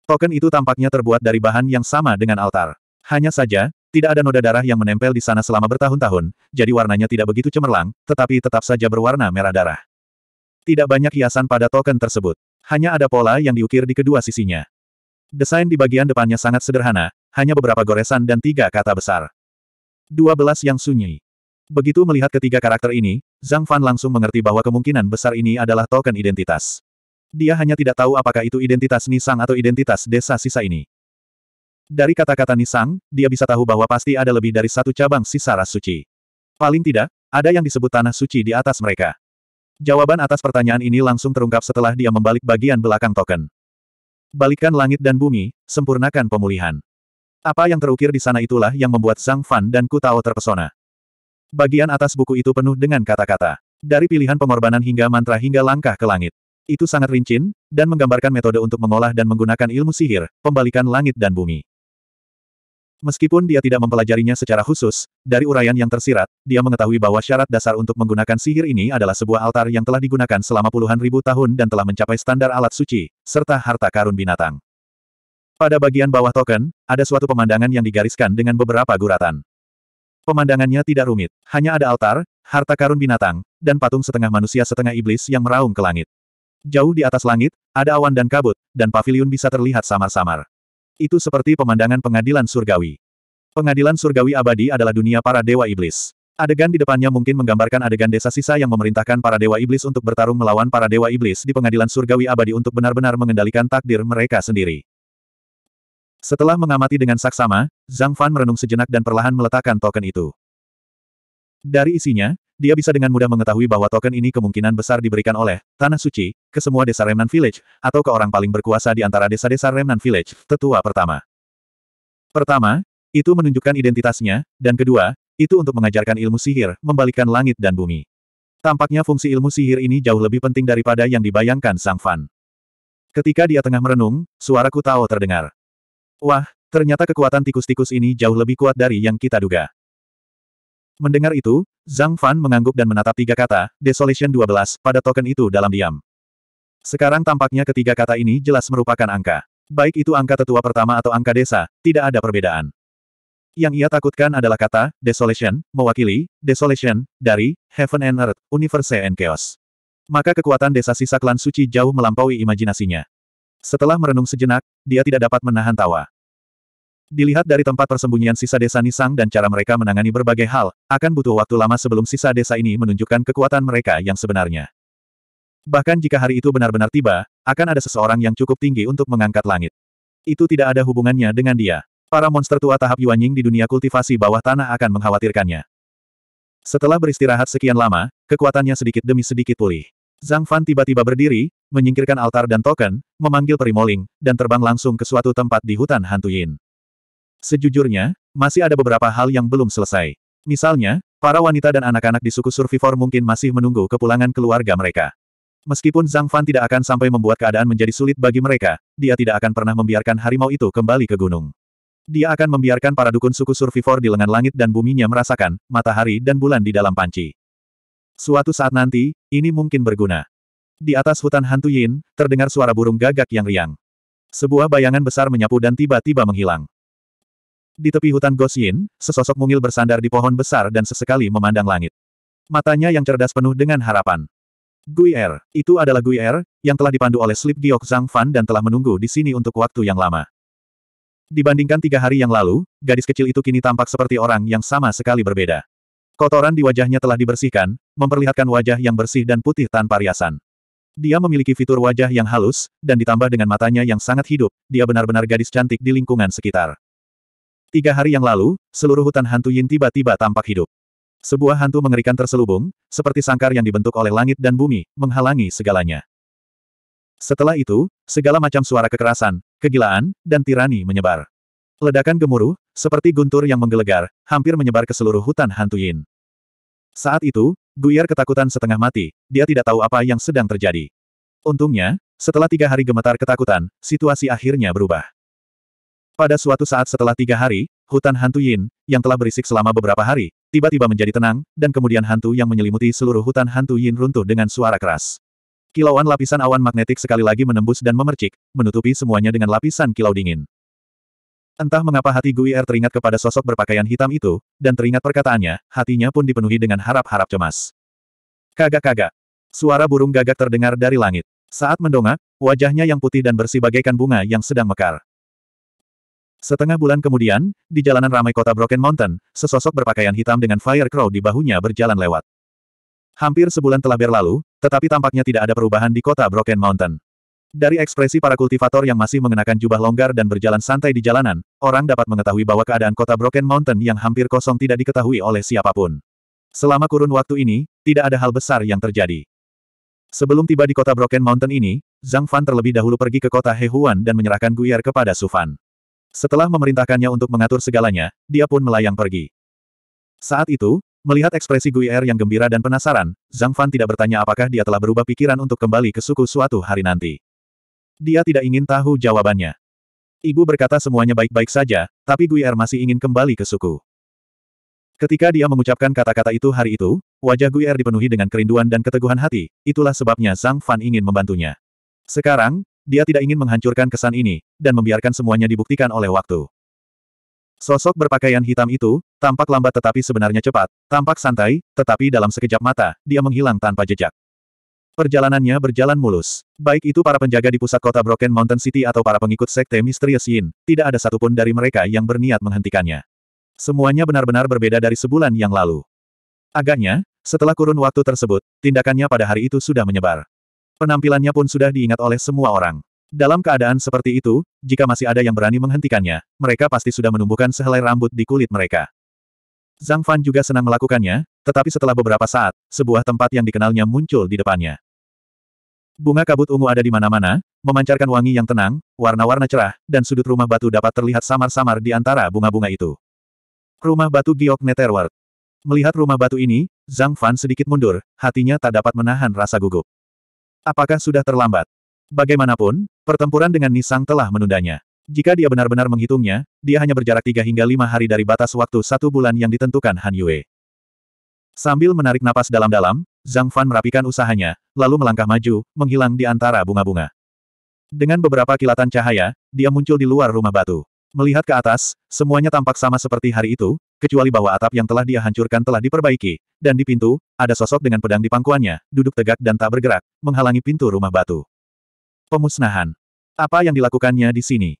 Token itu tampaknya terbuat dari bahan yang sama dengan altar. Hanya saja, tidak ada noda darah yang menempel di sana selama bertahun-tahun, jadi warnanya tidak begitu cemerlang, tetapi tetap saja berwarna merah darah. Tidak banyak hiasan pada token tersebut. Hanya ada pola yang diukir di kedua sisinya. Desain di bagian depannya sangat sederhana, hanya beberapa goresan dan tiga kata besar. 12 yang sunyi. Begitu melihat ketiga karakter ini, Zhang Fan langsung mengerti bahwa kemungkinan besar ini adalah token identitas. Dia hanya tidak tahu apakah itu identitas Nisang atau identitas desa sisa ini. Dari kata-kata Nisang, dia bisa tahu bahwa pasti ada lebih dari satu cabang sisa ras suci. Paling tidak, ada yang disebut tanah suci di atas mereka. Jawaban atas pertanyaan ini langsung terungkap setelah dia membalik bagian belakang token. Balikan langit dan bumi, sempurnakan pemulihan. Apa yang terukir di sana itulah yang membuat Zhang Fan dan Ku Tao terpesona. Bagian atas buku itu penuh dengan kata-kata. Dari pilihan pengorbanan hingga mantra hingga langkah ke langit. Itu sangat rinci dan menggambarkan metode untuk mengolah dan menggunakan ilmu sihir, pembalikan langit dan bumi. Meskipun dia tidak mempelajarinya secara khusus, dari uraian yang tersirat, dia mengetahui bahwa syarat dasar untuk menggunakan sihir ini adalah sebuah altar yang telah digunakan selama puluhan ribu tahun dan telah mencapai standar alat suci, serta harta karun binatang. Pada bagian bawah token, ada suatu pemandangan yang digariskan dengan beberapa guratan. Pemandangannya tidak rumit. Hanya ada altar, harta karun binatang, dan patung setengah manusia setengah iblis yang meraung ke langit. Jauh di atas langit, ada awan dan kabut, dan pavilion bisa terlihat samar-samar. Itu seperti pemandangan pengadilan surgawi. Pengadilan surgawi abadi adalah dunia para dewa iblis. Adegan di depannya mungkin menggambarkan adegan desa sisa yang memerintahkan para dewa iblis untuk bertarung melawan para dewa iblis di pengadilan surgawi abadi untuk benar-benar mengendalikan takdir mereka sendiri. Setelah mengamati dengan saksama, Zhang Fan merenung sejenak dan perlahan meletakkan token itu. Dari isinya, dia bisa dengan mudah mengetahui bahwa token ini kemungkinan besar diberikan oleh Tanah Suci ke semua desa Remnan Village, atau ke orang paling berkuasa di antara desa-desa Remnan Village, tetua pertama. Pertama, itu menunjukkan identitasnya, dan kedua, itu untuk mengajarkan ilmu sihir, membalikkan langit dan bumi. Tampaknya fungsi ilmu sihir ini jauh lebih penting daripada yang dibayangkan Sang Fan. Ketika dia tengah merenung, suara Ku terdengar. Wah, ternyata kekuatan tikus-tikus ini jauh lebih kuat dari yang kita duga. Mendengar itu, Zhang Fan mengangguk dan menatap tiga kata, Desolation 12, pada token itu dalam diam. Sekarang tampaknya ketiga kata ini jelas merupakan angka. Baik itu angka tetua pertama atau angka desa, tidak ada perbedaan. Yang ia takutkan adalah kata, desolation, mewakili, desolation, dari, heaven and earth, universe and chaos. Maka kekuatan desa sisa klan suci jauh melampaui imajinasinya. Setelah merenung sejenak, dia tidak dapat menahan tawa. Dilihat dari tempat persembunyian sisa desa Nisang dan cara mereka menangani berbagai hal, akan butuh waktu lama sebelum sisa desa ini menunjukkan kekuatan mereka yang sebenarnya. Bahkan jika hari itu benar-benar tiba, akan ada seseorang yang cukup tinggi untuk mengangkat langit. Itu tidak ada hubungannya dengan dia. Para monster tua tahap Yuanying di dunia kultivasi bawah tanah akan mengkhawatirkannya. Setelah beristirahat sekian lama, kekuatannya sedikit demi sedikit pulih. Zhang Fan tiba-tiba berdiri, menyingkirkan altar dan token, memanggil perimoling, dan terbang langsung ke suatu tempat di hutan hantu Yin. Sejujurnya, masih ada beberapa hal yang belum selesai. Misalnya, para wanita dan anak-anak di suku Survivor mungkin masih menunggu kepulangan keluarga mereka. Meskipun Zhang Fan tidak akan sampai membuat keadaan menjadi sulit bagi mereka, dia tidak akan pernah membiarkan harimau itu kembali ke gunung. Dia akan membiarkan para dukun suku Survivor di lengan langit dan buminya merasakan matahari dan bulan di dalam panci. Suatu saat nanti, ini mungkin berguna. Di atas hutan hantu Yin, terdengar suara burung gagak yang riang. Sebuah bayangan besar menyapu dan tiba-tiba menghilang. Di tepi hutan Gos Yin, sesosok mungil bersandar di pohon besar dan sesekali memandang langit. Matanya yang cerdas penuh dengan harapan. Gui Er, itu adalah Gui Er, yang telah dipandu oleh Slip Giok Zhang Fan dan telah menunggu di sini untuk waktu yang lama. Dibandingkan tiga hari yang lalu, gadis kecil itu kini tampak seperti orang yang sama sekali berbeda. Kotoran di wajahnya telah dibersihkan, memperlihatkan wajah yang bersih dan putih tanpa riasan. Dia memiliki fitur wajah yang halus, dan ditambah dengan matanya yang sangat hidup, dia benar-benar gadis cantik di lingkungan sekitar. Tiga hari yang lalu, seluruh hutan hantu Yin tiba-tiba tampak hidup. Sebuah hantu mengerikan terselubung, seperti sangkar yang dibentuk oleh langit dan bumi, menghalangi segalanya. Setelah itu, segala macam suara kekerasan, kegilaan, dan tirani menyebar. Ledakan gemuruh, seperti guntur yang menggelegar, hampir menyebar ke seluruh hutan hantu Yin. Saat itu, Guyar ketakutan setengah mati, dia tidak tahu apa yang sedang terjadi. Untungnya, setelah tiga hari gemetar ketakutan, situasi akhirnya berubah. Pada suatu saat setelah tiga hari, hutan hantu Yin, yang telah berisik selama beberapa hari, tiba-tiba menjadi tenang, dan kemudian hantu yang menyelimuti seluruh hutan hantu Yin runtuh dengan suara keras. Kilauan lapisan awan magnetik sekali lagi menembus dan memercik, menutupi semuanya dengan lapisan kilau dingin. Entah mengapa hati Guier teringat kepada sosok berpakaian hitam itu, dan teringat perkataannya, hatinya pun dipenuhi dengan harap-harap cemas. Kagak-kagak. Suara burung gagak terdengar dari langit. Saat mendongak, wajahnya yang putih dan bersih bagaikan bunga yang sedang mekar. Setengah bulan kemudian, di jalanan ramai kota Broken Mountain, sesosok berpakaian hitam dengan Fire Crow di bahunya berjalan lewat. Hampir sebulan telah berlalu, tetapi tampaknya tidak ada perubahan di kota Broken Mountain. Dari ekspresi para kultivator yang masih mengenakan jubah longgar dan berjalan santai di jalanan, orang dapat mengetahui bahwa keadaan kota Broken Mountain yang hampir kosong tidak diketahui oleh siapapun. Selama kurun waktu ini, tidak ada hal besar yang terjadi. Sebelum tiba di kota Broken Mountain ini, Zhang Fan terlebih dahulu pergi ke kota Hehuan dan menyerahkan Guyer kepada Su Fan. Setelah memerintahkannya untuk mengatur segalanya, dia pun melayang pergi. Saat itu, melihat ekspresi Guyer yang gembira dan penasaran, Zhang Fan tidak bertanya apakah dia telah berubah pikiran untuk kembali ke suku suatu hari nanti. Dia tidak ingin tahu jawabannya. Ibu berkata semuanya baik-baik saja, tapi Guier masih ingin kembali ke suku. Ketika dia mengucapkan kata-kata itu hari itu, wajah Guier dipenuhi dengan kerinduan dan keteguhan hati, itulah sebabnya Zhang Fan ingin membantunya. Sekarang, dia tidak ingin menghancurkan kesan ini, dan membiarkan semuanya dibuktikan oleh waktu. Sosok berpakaian hitam itu, tampak lambat tetapi sebenarnya cepat, tampak santai, tetapi dalam sekejap mata, dia menghilang tanpa jejak. Perjalanannya berjalan mulus. Baik itu para penjaga di pusat kota Broken Mountain City atau para pengikut sekte misterius Yin, tidak ada satupun dari mereka yang berniat menghentikannya. Semuanya benar-benar berbeda dari sebulan yang lalu. Agaknya, setelah kurun waktu tersebut, tindakannya pada hari itu sudah menyebar. Penampilannya pun sudah diingat oleh semua orang. Dalam keadaan seperti itu, jika masih ada yang berani menghentikannya, mereka pasti sudah menumbuhkan sehelai rambut di kulit mereka. Zhang Fan juga senang melakukannya, tetapi setelah beberapa saat, sebuah tempat yang dikenalnya muncul di depannya. Bunga kabut ungu ada di mana-mana, memancarkan wangi yang tenang, warna-warna cerah, dan sudut rumah batu dapat terlihat samar-samar di antara bunga-bunga itu. Rumah batu Giok Netherworld. Melihat rumah batu ini, Zhang Fan sedikit mundur, hatinya tak dapat menahan rasa gugup. Apakah sudah terlambat? Bagaimanapun, pertempuran dengan Nisang telah menundanya. Jika dia benar-benar menghitungnya, dia hanya berjarak tiga hingga lima hari dari batas waktu satu bulan yang ditentukan Han Yue. Sambil menarik napas dalam-dalam, Zhang Fan merapikan usahanya, lalu melangkah maju, menghilang di antara bunga-bunga. Dengan beberapa kilatan cahaya, dia muncul di luar rumah batu. Melihat ke atas, semuanya tampak sama seperti hari itu, kecuali bahwa atap yang telah dia hancurkan telah diperbaiki, dan di pintu, ada sosok dengan pedang di pangkuannya, duduk tegak dan tak bergerak, menghalangi pintu rumah batu. Pemusnahan. Apa yang dilakukannya di sini?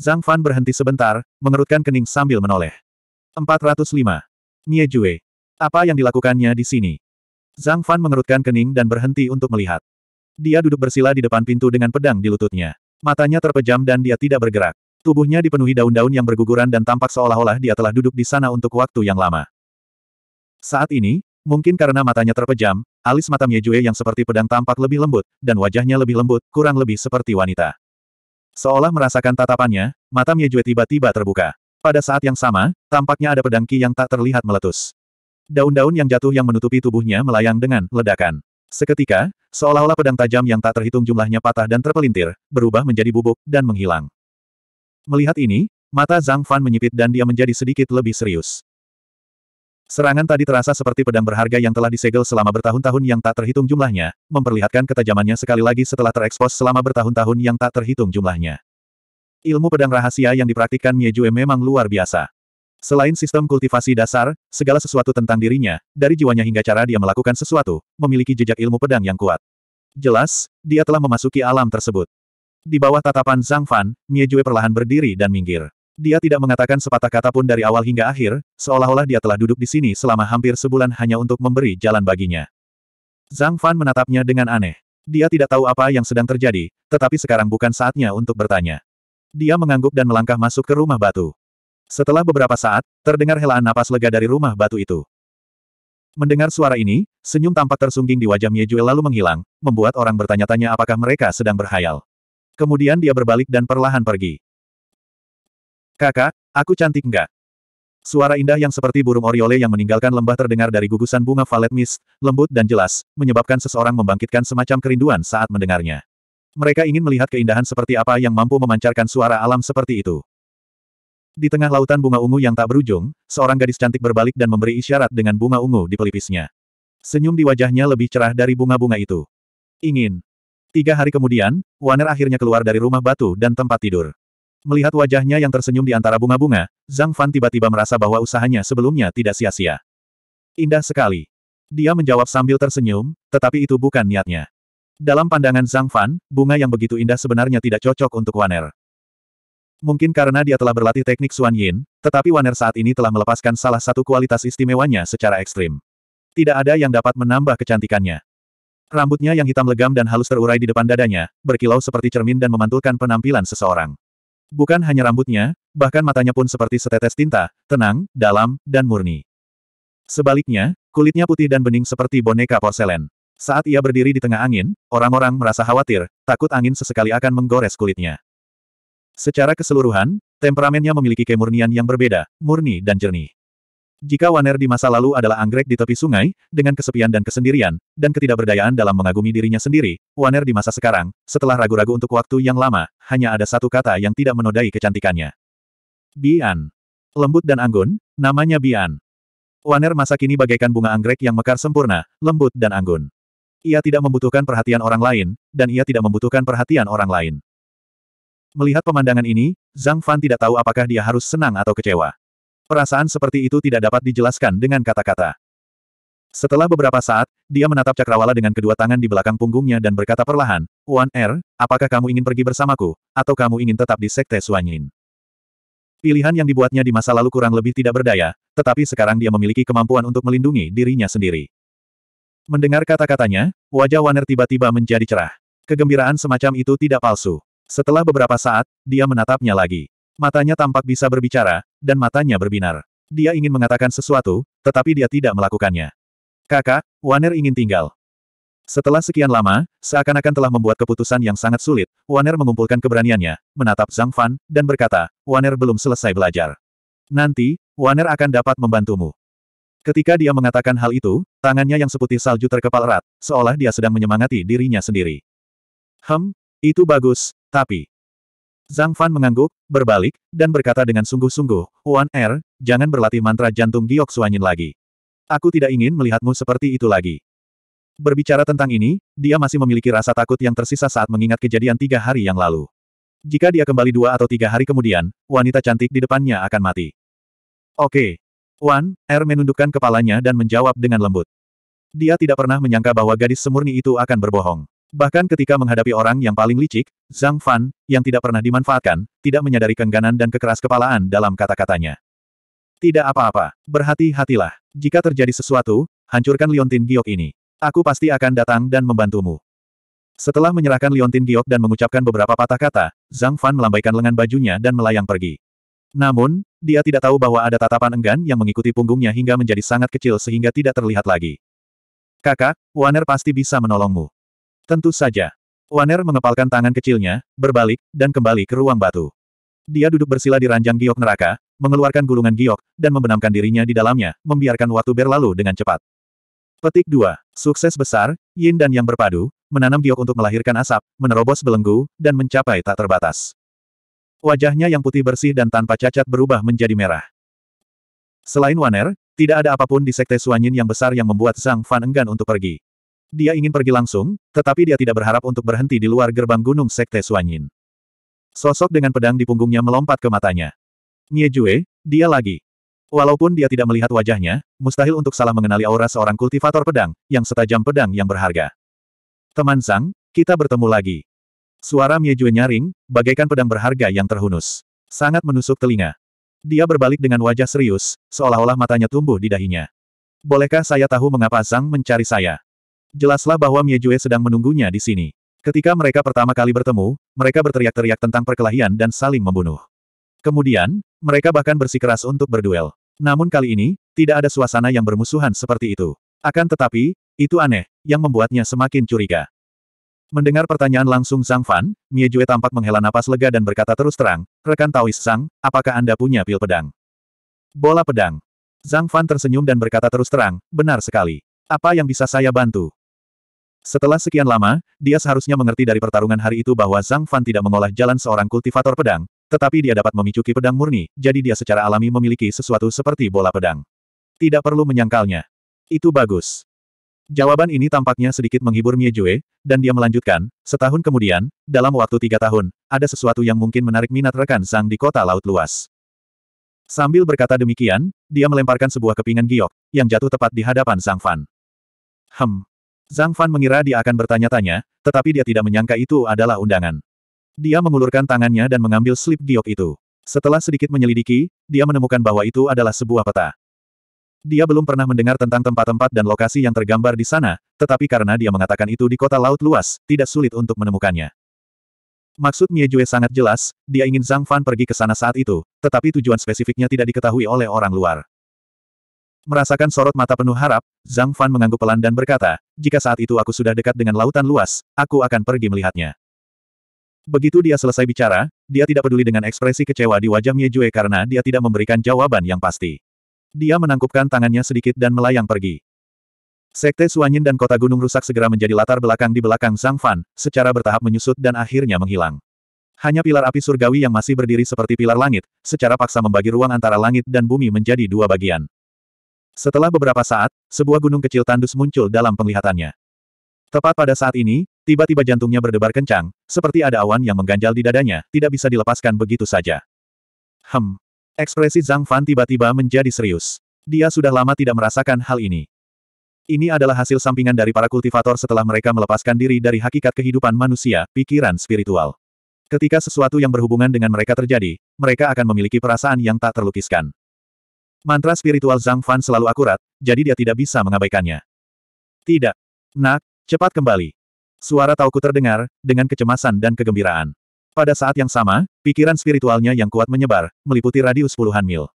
Zhang Fan berhenti sebentar, mengerutkan kening sambil menoleh. 405. Mie Jue. Apa yang dilakukannya di sini? Zhang Fan mengerutkan kening dan berhenti untuk melihat. Dia duduk bersila di depan pintu dengan pedang di lututnya. Matanya terpejam dan dia tidak bergerak. Tubuhnya dipenuhi daun-daun yang berguguran dan tampak seolah-olah dia telah duduk di sana untuk waktu yang lama. Saat ini, mungkin karena matanya terpejam, alis mata Miejue yang seperti pedang tampak lebih lembut, dan wajahnya lebih lembut, kurang lebih seperti wanita. Seolah merasakan tatapannya, mata Miejue tiba-tiba terbuka. Pada saat yang sama, tampaknya ada pedang Qi yang tak terlihat meletus. Daun-daun yang jatuh yang menutupi tubuhnya melayang dengan ledakan. Seketika, seolah-olah pedang tajam yang tak terhitung jumlahnya patah dan terpelintir, berubah menjadi bubuk, dan menghilang. Melihat ini, mata Zhang Fan menyipit dan dia menjadi sedikit lebih serius. Serangan tadi terasa seperti pedang berharga yang telah disegel selama bertahun-tahun yang tak terhitung jumlahnya, memperlihatkan ketajamannya sekali lagi setelah terekspos selama bertahun-tahun yang tak terhitung jumlahnya. Ilmu pedang rahasia yang dipraktikkan Jue memang luar biasa. Selain sistem kultivasi dasar, segala sesuatu tentang dirinya, dari jiwanya hingga cara dia melakukan sesuatu, memiliki jejak ilmu pedang yang kuat. Jelas, dia telah memasuki alam tersebut. Di bawah tatapan Zhang Fan, Mie Jue perlahan berdiri dan minggir. Dia tidak mengatakan sepatah kata pun dari awal hingga akhir, seolah-olah dia telah duduk di sini selama hampir sebulan hanya untuk memberi jalan baginya. Zhang Fan menatapnya dengan aneh. Dia tidak tahu apa yang sedang terjadi, tetapi sekarang bukan saatnya untuk bertanya. Dia mengangguk dan melangkah masuk ke rumah batu. Setelah beberapa saat, terdengar helaan napas lega dari rumah batu itu. Mendengar suara ini, senyum tampak tersungging di wajah Mie Jue lalu menghilang, membuat orang bertanya-tanya apakah mereka sedang berhayal. Kemudian dia berbalik dan perlahan pergi. Kakak, aku cantik enggak? Suara indah yang seperti burung oriole yang meninggalkan lembah terdengar dari gugusan bunga valet mist, lembut dan jelas, menyebabkan seseorang membangkitkan semacam kerinduan saat mendengarnya. Mereka ingin melihat keindahan seperti apa yang mampu memancarkan suara alam seperti itu. Di tengah lautan bunga ungu yang tak berujung, seorang gadis cantik berbalik dan memberi isyarat dengan bunga ungu di pelipisnya. Senyum di wajahnya lebih cerah dari bunga-bunga itu. Ingin. Tiga hari kemudian, Waner akhirnya keluar dari rumah batu dan tempat tidur. Melihat wajahnya yang tersenyum di antara bunga-bunga, Zhang Fan tiba-tiba merasa bahwa usahanya sebelumnya tidak sia-sia. Indah sekali. Dia menjawab sambil tersenyum, tetapi itu bukan niatnya. Dalam pandangan Zhang Fan, bunga yang begitu indah sebenarnya tidak cocok untuk Waner. Mungkin karena dia telah berlatih teknik Xuan Yin, tetapi Waner saat ini telah melepaskan salah satu kualitas istimewanya secara ekstrim. Tidak ada yang dapat menambah kecantikannya. Rambutnya yang hitam legam dan halus terurai di depan dadanya, berkilau seperti cermin dan memantulkan penampilan seseorang. Bukan hanya rambutnya, bahkan matanya pun seperti setetes tinta, tenang, dalam, dan murni. Sebaliknya, kulitnya putih dan bening seperti boneka porselen. Saat ia berdiri di tengah angin, orang-orang merasa khawatir, takut angin sesekali akan menggores kulitnya. Secara keseluruhan, temperamennya memiliki kemurnian yang berbeda, murni dan jernih. Jika Waner di masa lalu adalah anggrek di tepi sungai, dengan kesepian dan kesendirian, dan ketidakberdayaan dalam mengagumi dirinya sendiri, Waner di masa sekarang, setelah ragu-ragu untuk waktu yang lama, hanya ada satu kata yang tidak menodai kecantikannya. Bian. Lembut dan anggun, namanya Bian. Waner masa kini bagaikan bunga anggrek yang mekar sempurna, lembut dan anggun. Ia tidak membutuhkan perhatian orang lain, dan ia tidak membutuhkan perhatian orang lain. Melihat pemandangan ini, Zhang Fan tidak tahu apakah dia harus senang atau kecewa. Perasaan seperti itu tidak dapat dijelaskan dengan kata-kata. Setelah beberapa saat, dia menatap cakrawala dengan kedua tangan di belakang punggungnya dan berkata perlahan, Wan Er, apakah kamu ingin pergi bersamaku, atau kamu ingin tetap di Sekte Suanyin? Pilihan yang dibuatnya di masa lalu kurang lebih tidak berdaya, tetapi sekarang dia memiliki kemampuan untuk melindungi dirinya sendiri. Mendengar kata-katanya, wajah Waner tiba-tiba menjadi cerah. Kegembiraan semacam itu tidak palsu. Setelah beberapa saat, dia menatapnya lagi. Matanya tampak bisa berbicara, dan matanya berbinar. Dia ingin mengatakan sesuatu, tetapi dia tidak melakukannya. Kakak, Waner ingin tinggal. Setelah sekian lama, seakan-akan telah membuat keputusan yang sangat sulit, Waner mengumpulkan keberaniannya, menatap Zhang Fan, dan berkata, Waner belum selesai belajar. Nanti, Waner akan dapat membantumu. Ketika dia mengatakan hal itu, tangannya yang seputih salju terkepal erat, seolah dia sedang menyemangati dirinya sendiri. Hem, itu bagus, tapi, Zhang Fan mengangguk, berbalik, dan berkata dengan sungguh-sungguh, Wan Er, jangan berlatih mantra jantung giok suanyin lagi. Aku tidak ingin melihatmu seperti itu lagi. Berbicara tentang ini, dia masih memiliki rasa takut yang tersisa saat mengingat kejadian tiga hari yang lalu. Jika dia kembali dua atau tiga hari kemudian, wanita cantik di depannya akan mati. Oke. Wan, Er menundukkan kepalanya dan menjawab dengan lembut. Dia tidak pernah menyangka bahwa gadis semurni itu akan berbohong. Bahkan ketika menghadapi orang yang paling licik, Zhang Fan, yang tidak pernah dimanfaatkan, tidak menyadari kengganan dan kekeras kepalaan dalam kata-katanya. Tidak apa-apa, berhati-hatilah. Jika terjadi sesuatu, hancurkan Liontin Giok ini. Aku pasti akan datang dan membantumu. Setelah menyerahkan Liontin Giok dan mengucapkan beberapa patah kata, Zhang Fan melambaikan lengan bajunya dan melayang pergi. Namun, dia tidak tahu bahwa ada tatapan enggan yang mengikuti punggungnya hingga menjadi sangat kecil sehingga tidak terlihat lagi. Kakak, Waner pasti bisa menolongmu. Tentu saja. Waner mengepalkan tangan kecilnya, berbalik, dan kembali ke ruang batu. Dia duduk bersila di ranjang giok neraka, mengeluarkan gulungan giok, dan membenamkan dirinya di dalamnya, membiarkan waktu berlalu dengan cepat. Petik 2. Sukses besar, yin dan yang berpadu, menanam giok untuk melahirkan asap, menerobos belenggu, dan mencapai tak terbatas. Wajahnya yang putih bersih dan tanpa cacat berubah menjadi merah. Selain Waner, tidak ada apapun di Sekte Suanyin yang besar yang membuat Zhang Fan enggan untuk pergi. Dia ingin pergi langsung, tetapi dia tidak berharap untuk berhenti di luar gerbang gunung Sekte Suanyin. Sosok dengan pedang di punggungnya melompat ke matanya. Nye Jue, dia lagi. Walaupun dia tidak melihat wajahnya, mustahil untuk salah mengenali aura seorang kultivator pedang, yang setajam pedang yang berharga. Teman Sang, kita bertemu lagi. Suara Mie Jue nyaring, bagaikan pedang berharga yang terhunus. Sangat menusuk telinga. Dia berbalik dengan wajah serius, seolah-olah matanya tumbuh di dahinya. Bolehkah saya tahu mengapa Sang mencari saya? Jelaslah bahwa Miejue sedang menunggunya di sini. Ketika mereka pertama kali bertemu, mereka berteriak-teriak tentang perkelahian dan saling membunuh. Kemudian, mereka bahkan bersikeras untuk berduel. Namun kali ini, tidak ada suasana yang bermusuhan seperti itu. Akan tetapi, itu aneh, yang membuatnya semakin curiga. Mendengar pertanyaan langsung Zhang Fan, Mie Jue tampak menghela napas lega dan berkata terus terang, Rekan Taois Sang, apakah Anda punya pil pedang? Bola pedang. Zhang Fan tersenyum dan berkata terus terang, benar sekali. Apa yang bisa saya bantu? Setelah sekian lama, dia seharusnya mengerti dari pertarungan hari itu bahwa Zhang Fan tidak mengolah jalan seorang kultivator pedang, tetapi dia dapat memicu pedang murni, jadi dia secara alami memiliki sesuatu seperti bola pedang. Tidak perlu menyangkalnya. Itu bagus. Jawaban ini tampaknya sedikit menghibur Mie Jue, dan dia melanjutkan, setahun kemudian, dalam waktu tiga tahun, ada sesuatu yang mungkin menarik minat rekan Zhang di kota laut luas. Sambil berkata demikian, dia melemparkan sebuah kepingan giok, yang jatuh tepat di hadapan Zhang Fan. Hem, Zhang Fan mengira dia akan bertanya-tanya, tetapi dia tidak menyangka itu adalah undangan. Dia mengulurkan tangannya dan mengambil slip giok itu. Setelah sedikit menyelidiki, dia menemukan bahwa itu adalah sebuah peta. Dia belum pernah mendengar tentang tempat-tempat dan lokasi yang tergambar di sana, tetapi karena dia mengatakan itu di kota laut luas, tidak sulit untuk menemukannya. Maksud Mie Jue sangat jelas, dia ingin Zhang Fan pergi ke sana saat itu, tetapi tujuan spesifiknya tidak diketahui oleh orang luar. Merasakan sorot mata penuh harap, Zhang Fan mengangguk pelan dan berkata, jika saat itu aku sudah dekat dengan lautan luas, aku akan pergi melihatnya. Begitu dia selesai bicara, dia tidak peduli dengan ekspresi kecewa di wajah Mie Jue karena dia tidak memberikan jawaban yang pasti. Dia menangkupkan tangannya sedikit dan melayang pergi. Sekte Suanyin dan kota gunung rusak segera menjadi latar belakang di belakang Zhang Fan, secara bertahap menyusut dan akhirnya menghilang. Hanya pilar api surgawi yang masih berdiri seperti pilar langit, secara paksa membagi ruang antara langit dan bumi menjadi dua bagian. Setelah beberapa saat, sebuah gunung kecil tandus muncul dalam penglihatannya. Tepat pada saat ini, tiba-tiba jantungnya berdebar kencang, seperti ada awan yang mengganjal di dadanya, tidak bisa dilepaskan begitu saja. Hem. Ekspresi Zhang Fan tiba-tiba menjadi serius. Dia sudah lama tidak merasakan hal ini. Ini adalah hasil sampingan dari para kultivator setelah mereka melepaskan diri dari hakikat kehidupan manusia, pikiran spiritual. Ketika sesuatu yang berhubungan dengan mereka terjadi, mereka akan memiliki perasaan yang tak terlukiskan. Mantra spiritual Zhang Fan selalu akurat, jadi dia tidak bisa mengabaikannya. Tidak. Nak, cepat kembali. Suara Tauku terdengar, dengan kecemasan dan kegembiraan. Pada saat yang sama, pikiran spiritualnya yang kuat menyebar, meliputi radius puluhan mil.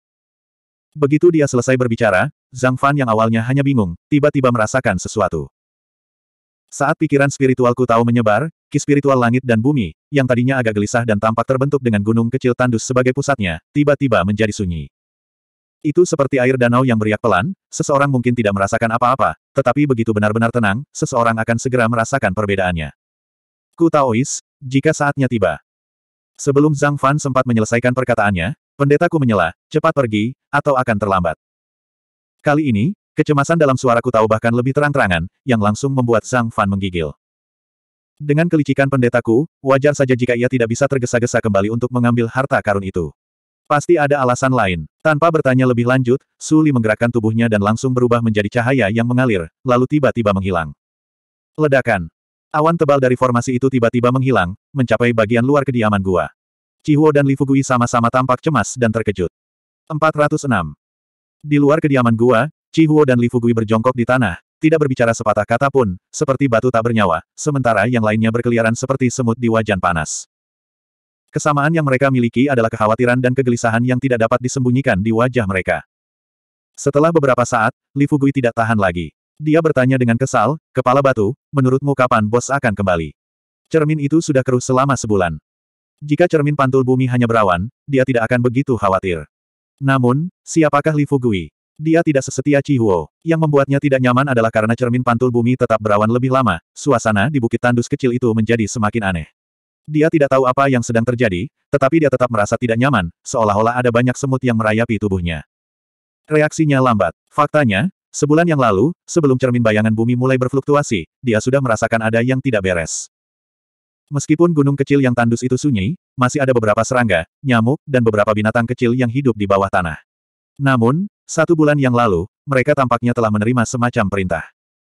Begitu dia selesai berbicara, Zhang Fan yang awalnya hanya bingung, tiba-tiba merasakan sesuatu. Saat pikiran spiritualku tahu menyebar, ki spiritual langit dan bumi, yang tadinya agak gelisah dan tampak terbentuk dengan gunung kecil tandus sebagai pusatnya, tiba-tiba menjadi sunyi. Itu seperti air danau yang beriak pelan, seseorang mungkin tidak merasakan apa-apa, tetapi begitu benar-benar tenang, seseorang akan segera merasakan perbedaannya. Ku Taois, jika saatnya tiba. Sebelum Zhang Fan sempat menyelesaikan perkataannya, pendetaku menyela, cepat pergi, atau akan terlambat. Kali ini, kecemasan dalam suara ku tahu bahkan lebih terang-terangan, yang langsung membuat Zhang Fan menggigil. Dengan kelicikan pendetaku, wajar saja jika ia tidak bisa tergesa-gesa kembali untuk mengambil harta karun itu. Pasti ada alasan lain. Tanpa bertanya lebih lanjut, Suli menggerakkan tubuhnya dan langsung berubah menjadi cahaya yang mengalir, lalu tiba-tiba menghilang. Ledakan. Awan tebal dari formasi itu tiba-tiba menghilang, mencapai bagian luar kediaman gua. Chihuo dan Li Fugui sama-sama tampak cemas dan terkejut. 406. Di luar kediaman gua, Chihuo dan Li Fugui berjongkok di tanah, tidak berbicara sepatah kata pun, seperti batu tak bernyawa, sementara yang lainnya berkeliaran seperti semut di wajan panas. Kesamaan yang mereka miliki adalah kekhawatiran dan kegelisahan yang tidak dapat disembunyikan di wajah mereka. Setelah beberapa saat, Li Fugui tidak tahan lagi. Dia bertanya dengan kesal, kepala batu, menurutmu kapan bos akan kembali? Cermin itu sudah keruh selama sebulan. Jika cermin pantul bumi hanya berawan, dia tidak akan begitu khawatir. Namun, siapakah Li Fugui? Dia tidak sesetia Cihuo. Yang membuatnya tidak nyaman adalah karena cermin pantul bumi tetap berawan lebih lama. Suasana di Bukit Tandus kecil itu menjadi semakin aneh. Dia tidak tahu apa yang sedang terjadi, tetapi dia tetap merasa tidak nyaman, seolah-olah ada banyak semut yang merayapi tubuhnya. Reaksinya lambat. Faktanya, sebulan yang lalu, sebelum cermin bayangan bumi mulai berfluktuasi, dia sudah merasakan ada yang tidak beres. Meskipun gunung kecil yang tandus itu sunyi, masih ada beberapa serangga, nyamuk, dan beberapa binatang kecil yang hidup di bawah tanah. Namun, satu bulan yang lalu, mereka tampaknya telah menerima semacam perintah.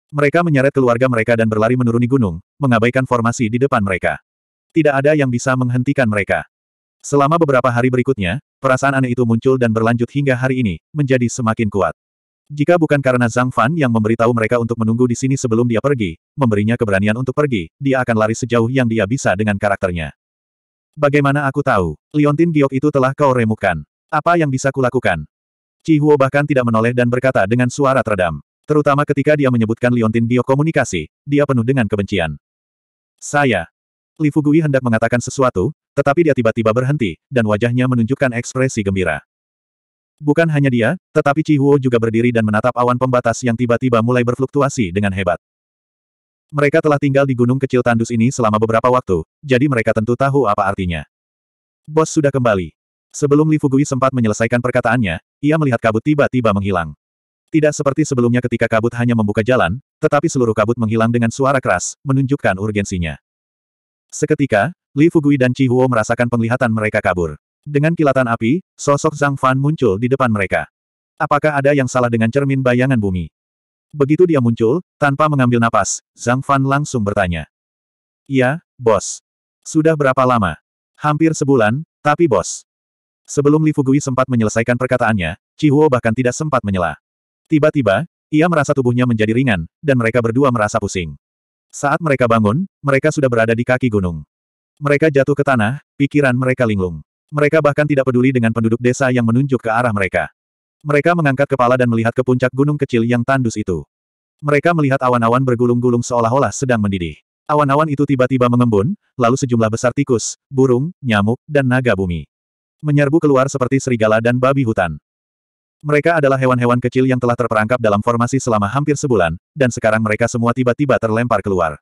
Mereka menyeret keluarga mereka dan berlari menuruni gunung, mengabaikan formasi di depan mereka. Tidak ada yang bisa menghentikan mereka. Selama beberapa hari berikutnya, perasaan aneh itu muncul dan berlanjut hingga hari ini, menjadi semakin kuat. Jika bukan karena Zhang Fan yang memberitahu mereka untuk menunggu di sini sebelum dia pergi, memberinya keberanian untuk pergi, dia akan lari sejauh yang dia bisa dengan karakternya. Bagaimana aku tahu, Liontin Giok itu telah kau remukkan? Apa yang bisa kulakukan? Cihuo bahkan tidak menoleh dan berkata dengan suara teredam. Terutama ketika dia menyebutkan Liontin Giok komunikasi, dia penuh dengan kebencian. Saya, Li Fugui hendak mengatakan sesuatu, tetapi dia tiba-tiba berhenti, dan wajahnya menunjukkan ekspresi gembira. Bukan hanya dia, tetapi Chi Huo juga berdiri dan menatap awan pembatas yang tiba-tiba mulai berfluktuasi dengan hebat. Mereka telah tinggal di gunung kecil tandus ini selama beberapa waktu, jadi mereka tentu tahu apa artinya. Bos sudah kembali. Sebelum Li Fugui sempat menyelesaikan perkataannya, ia melihat kabut tiba-tiba menghilang. Tidak seperti sebelumnya ketika kabut hanya membuka jalan, tetapi seluruh kabut menghilang dengan suara keras, menunjukkan urgensinya. Seketika, Li Fugui dan Chi Huo merasakan penglihatan mereka kabur. Dengan kilatan api, sosok Zhang Fan muncul di depan mereka. Apakah ada yang salah dengan cermin bayangan bumi? Begitu dia muncul, tanpa mengambil napas, Zhang Fan langsung bertanya. Iya, bos. Sudah berapa lama? Hampir sebulan, tapi bos. Sebelum Li Fugui sempat menyelesaikan perkataannya, Chi Huo bahkan tidak sempat menyela. Tiba-tiba, ia merasa tubuhnya menjadi ringan, dan mereka berdua merasa pusing. Saat mereka bangun, mereka sudah berada di kaki gunung. Mereka jatuh ke tanah, pikiran mereka linglung. Mereka bahkan tidak peduli dengan penduduk desa yang menunjuk ke arah mereka. Mereka mengangkat kepala dan melihat ke puncak gunung kecil yang tandus itu. Mereka melihat awan-awan bergulung-gulung seolah-olah sedang mendidih. Awan-awan itu tiba-tiba mengembun, lalu sejumlah besar tikus, burung, nyamuk, dan naga bumi. Menyerbu keluar seperti serigala dan babi hutan. Mereka adalah hewan-hewan kecil yang telah terperangkap dalam formasi selama hampir sebulan, dan sekarang mereka semua tiba-tiba terlempar keluar.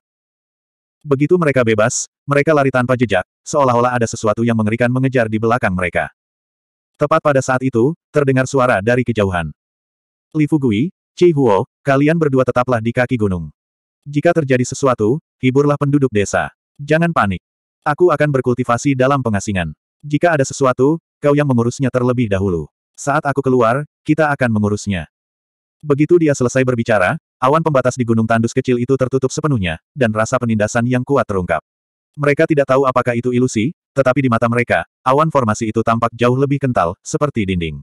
Begitu mereka bebas, mereka lari tanpa jejak, seolah-olah ada sesuatu yang mengerikan mengejar di belakang mereka. Tepat pada saat itu, terdengar suara dari kejauhan. Li Fugui, Chi Huo, kalian berdua tetaplah di kaki gunung. Jika terjadi sesuatu, hiburlah penduduk desa. Jangan panik. Aku akan berkultivasi dalam pengasingan. Jika ada sesuatu, kau yang mengurusnya terlebih dahulu. Saat aku keluar, kita akan mengurusnya. Begitu dia selesai berbicara, awan pembatas di gunung tandus kecil itu tertutup sepenuhnya, dan rasa penindasan yang kuat terungkap. Mereka tidak tahu apakah itu ilusi, tetapi di mata mereka, awan formasi itu tampak jauh lebih kental, seperti dinding.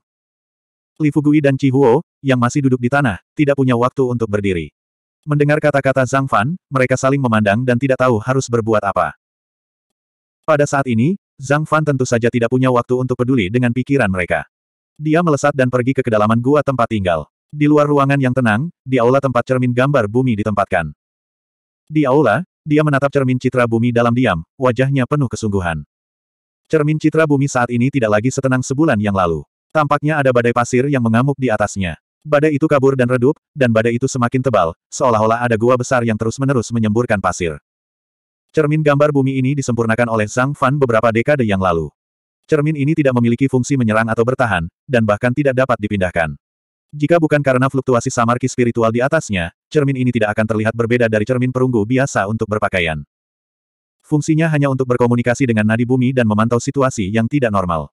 Li Fugui dan Chi yang masih duduk di tanah, tidak punya waktu untuk berdiri. Mendengar kata-kata Zhang Fan, mereka saling memandang dan tidak tahu harus berbuat apa. Pada saat ini, Zhang Fan tentu saja tidak punya waktu untuk peduli dengan pikiran mereka. Dia melesat dan pergi ke kedalaman gua tempat tinggal. Di luar ruangan yang tenang, di aula tempat cermin gambar bumi ditempatkan. Di aula, dia menatap cermin citra bumi dalam diam, wajahnya penuh kesungguhan. Cermin citra bumi saat ini tidak lagi setenang sebulan yang lalu. Tampaknya ada badai pasir yang mengamuk di atasnya. Badai itu kabur dan redup, dan badai itu semakin tebal, seolah-olah ada gua besar yang terus-menerus menyemburkan pasir. Cermin gambar bumi ini disempurnakan oleh Zhang Fan beberapa dekade yang lalu. Cermin ini tidak memiliki fungsi menyerang atau bertahan, dan bahkan tidak dapat dipindahkan. Jika bukan karena fluktuasi samarki spiritual di atasnya, cermin ini tidak akan terlihat berbeda dari cermin perunggu biasa untuk berpakaian. Fungsinya hanya untuk berkomunikasi dengan nadi bumi dan memantau situasi yang tidak normal.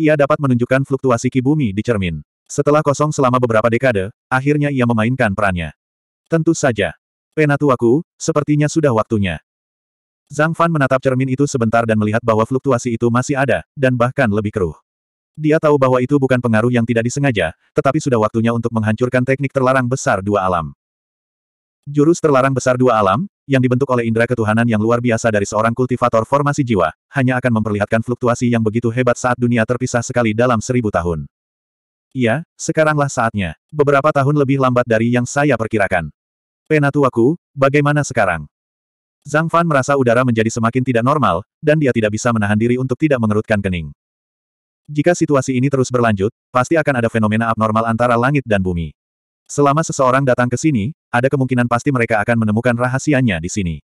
Ia dapat menunjukkan fluktuasi ki bumi di cermin. Setelah kosong selama beberapa dekade, akhirnya ia memainkan perannya. Tentu saja. Penatuaku, sepertinya sudah waktunya. Zhang Fan menatap cermin itu sebentar dan melihat bahwa fluktuasi itu masih ada, dan bahkan lebih keruh. Dia tahu bahwa itu bukan pengaruh yang tidak disengaja, tetapi sudah waktunya untuk menghancurkan teknik terlarang besar dua alam. Jurus terlarang besar dua alam, yang dibentuk oleh indera ketuhanan yang luar biasa dari seorang kultivator formasi jiwa, hanya akan memperlihatkan fluktuasi yang begitu hebat saat dunia terpisah sekali dalam seribu tahun. Iya, sekaranglah saatnya. Beberapa tahun lebih lambat dari yang saya perkirakan. Penatuaku, bagaimana sekarang? Zhang Fan merasa udara menjadi semakin tidak normal, dan dia tidak bisa menahan diri untuk tidak mengerutkan kening. Jika situasi ini terus berlanjut, pasti akan ada fenomena abnormal antara langit dan bumi. Selama seseorang datang ke sini, ada kemungkinan pasti mereka akan menemukan rahasianya di sini.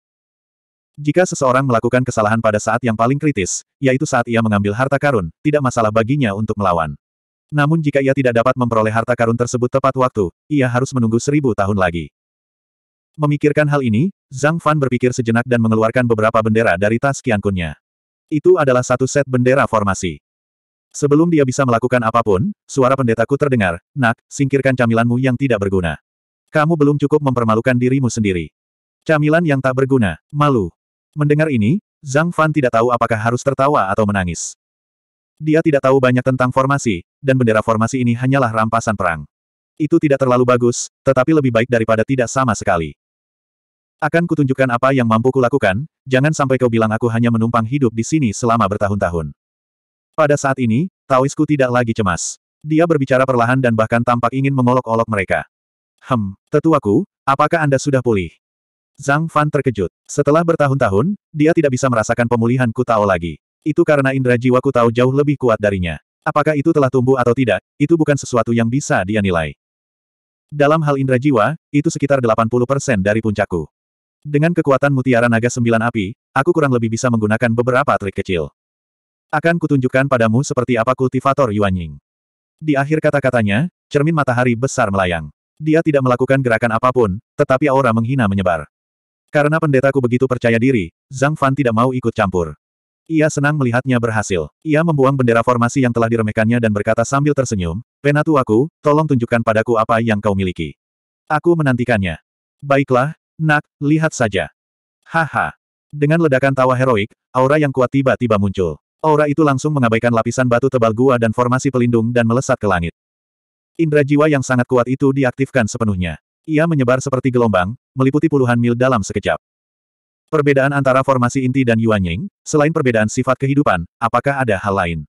Jika seseorang melakukan kesalahan pada saat yang paling kritis, yaitu saat ia mengambil harta karun, tidak masalah baginya untuk melawan. Namun jika ia tidak dapat memperoleh harta karun tersebut tepat waktu, ia harus menunggu seribu tahun lagi. Memikirkan hal ini, Zhang Fan berpikir sejenak dan mengeluarkan beberapa bendera dari tas kiankunnya. Itu adalah satu set bendera formasi. Sebelum dia bisa melakukan apapun, suara pendetaku terdengar, Nak, singkirkan camilanmu yang tidak berguna. Kamu belum cukup mempermalukan dirimu sendiri. Camilan yang tak berguna, malu. Mendengar ini, Zhang Fan tidak tahu apakah harus tertawa atau menangis. Dia tidak tahu banyak tentang formasi, dan bendera formasi ini hanyalah rampasan perang. Itu tidak terlalu bagus, tetapi lebih baik daripada tidak sama sekali. Akan kutunjukkan apa yang mampu kulakukan, jangan sampai kau bilang aku hanya menumpang hidup di sini selama bertahun-tahun. Pada saat ini, Taoisku tidak lagi cemas. Dia berbicara perlahan dan bahkan tampak ingin mengolok-olok mereka. Hem, tetuaku, apakah Anda sudah pulih? Zhang Fan terkejut. Setelah bertahun-tahun, dia tidak bisa merasakan pemulihan Tao lagi. Itu karena indera jiwa Tao jauh lebih kuat darinya. Apakah itu telah tumbuh atau tidak, itu bukan sesuatu yang bisa dia nilai. Dalam hal indera jiwa, itu sekitar 80% dari puncaku. Dengan kekuatan mutiara naga sembilan api, aku kurang lebih bisa menggunakan beberapa trik kecil. Akan kutunjukkan padamu seperti apa kultivator Yuan Ying. Di akhir kata-katanya, cermin matahari besar melayang. Dia tidak melakukan gerakan apapun, tetapi aura menghina menyebar. Karena pendetaku begitu percaya diri, Zhang Fan tidak mau ikut campur. Ia senang melihatnya berhasil. Ia membuang bendera formasi yang telah diremehkannya dan berkata sambil tersenyum, Penatu aku, tolong tunjukkan padaku apa yang kau miliki. Aku menantikannya. Baiklah, Nak, lihat saja. Haha. Dengan ledakan tawa heroik, aura yang kuat tiba-tiba muncul. Aura itu langsung mengabaikan lapisan batu tebal gua dan formasi pelindung dan melesat ke langit. Indra jiwa yang sangat kuat itu diaktifkan sepenuhnya. Ia menyebar seperti gelombang, meliputi puluhan mil dalam sekejap. Perbedaan antara formasi inti dan Yuan Ying, selain perbedaan sifat kehidupan, apakah ada hal lain?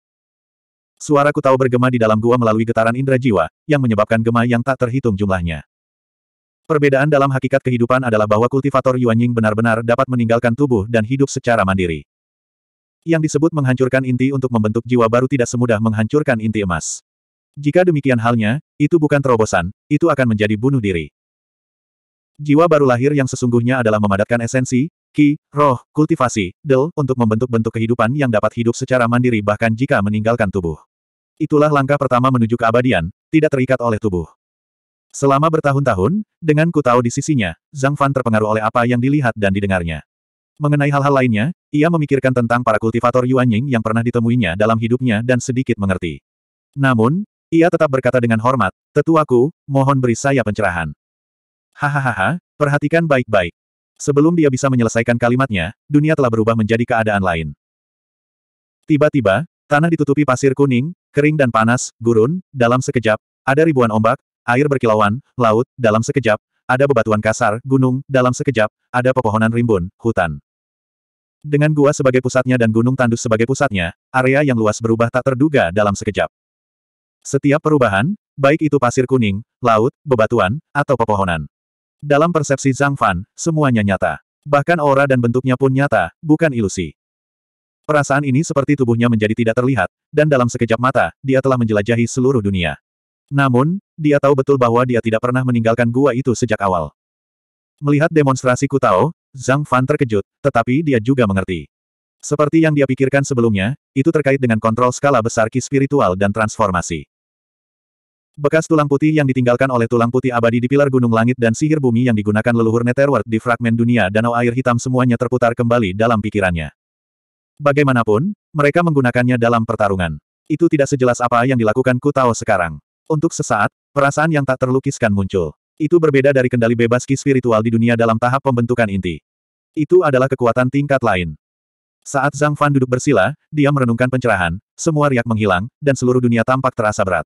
Suara ku tahu bergema di dalam gua melalui getaran indra jiwa, yang menyebabkan gema yang tak terhitung jumlahnya. Perbedaan dalam hakikat kehidupan adalah bahwa kultivator Yuanying benar-benar dapat meninggalkan tubuh dan hidup secara mandiri. Yang disebut menghancurkan inti untuk membentuk jiwa baru tidak semudah menghancurkan inti emas. Jika demikian halnya, itu bukan terobosan, itu akan menjadi bunuh diri. Jiwa baru lahir yang sesungguhnya adalah memadatkan esensi, ki, roh, kultivasi, del, untuk membentuk bentuk kehidupan yang dapat hidup secara mandiri bahkan jika meninggalkan tubuh. Itulah langkah pertama menuju keabadian, tidak terikat oleh tubuh. Selama bertahun-tahun, dengan ku tahu di sisinya, Zhang Fan terpengaruh oleh apa yang dilihat dan didengarnya. Mengenai hal-hal lainnya, ia memikirkan tentang para kultivator Yuan Ying yang pernah ditemuinya dalam hidupnya dan sedikit mengerti. Namun, ia tetap berkata dengan hormat, Tetuaku, mohon beri saya pencerahan. Hahaha, perhatikan baik-baik. Sebelum dia bisa menyelesaikan kalimatnya, dunia telah berubah menjadi keadaan lain. Tiba-tiba, tanah ditutupi pasir kuning, kering dan panas, gurun, dalam sekejap, ada ribuan ombak, Air berkilauan, laut, dalam sekejap, ada bebatuan kasar, gunung, dalam sekejap, ada pepohonan rimbun, hutan. Dengan gua sebagai pusatnya dan gunung tandus sebagai pusatnya, area yang luas berubah tak terduga dalam sekejap. Setiap perubahan, baik itu pasir kuning, laut, bebatuan, atau pepohonan. Dalam persepsi Zhang Fan, semuanya nyata. Bahkan aura dan bentuknya pun nyata, bukan ilusi. Perasaan ini seperti tubuhnya menjadi tidak terlihat, dan dalam sekejap mata, dia telah menjelajahi seluruh dunia. Namun, dia tahu betul bahwa dia tidak pernah meninggalkan gua itu sejak awal. Melihat demonstrasi Kutao, Zhang Fan terkejut, tetapi dia juga mengerti. Seperti yang dia pikirkan sebelumnya, itu terkait dengan kontrol skala besar ki spiritual dan transformasi. Bekas tulang putih yang ditinggalkan oleh tulang putih abadi di pilar gunung langit dan sihir bumi yang digunakan leluhur Netherworld di fragmen dunia danau air hitam semuanya terputar kembali dalam pikirannya. Bagaimanapun, mereka menggunakannya dalam pertarungan. Itu tidak sejelas apa yang dilakukan Kutao sekarang. Untuk sesaat, perasaan yang tak terlukiskan muncul. Itu berbeda dari kendali bebas ki spiritual di dunia dalam tahap pembentukan inti. Itu adalah kekuatan tingkat lain. Saat Zhang Fan duduk bersila, dia merenungkan pencerahan, semua riak menghilang, dan seluruh dunia tampak terasa berat.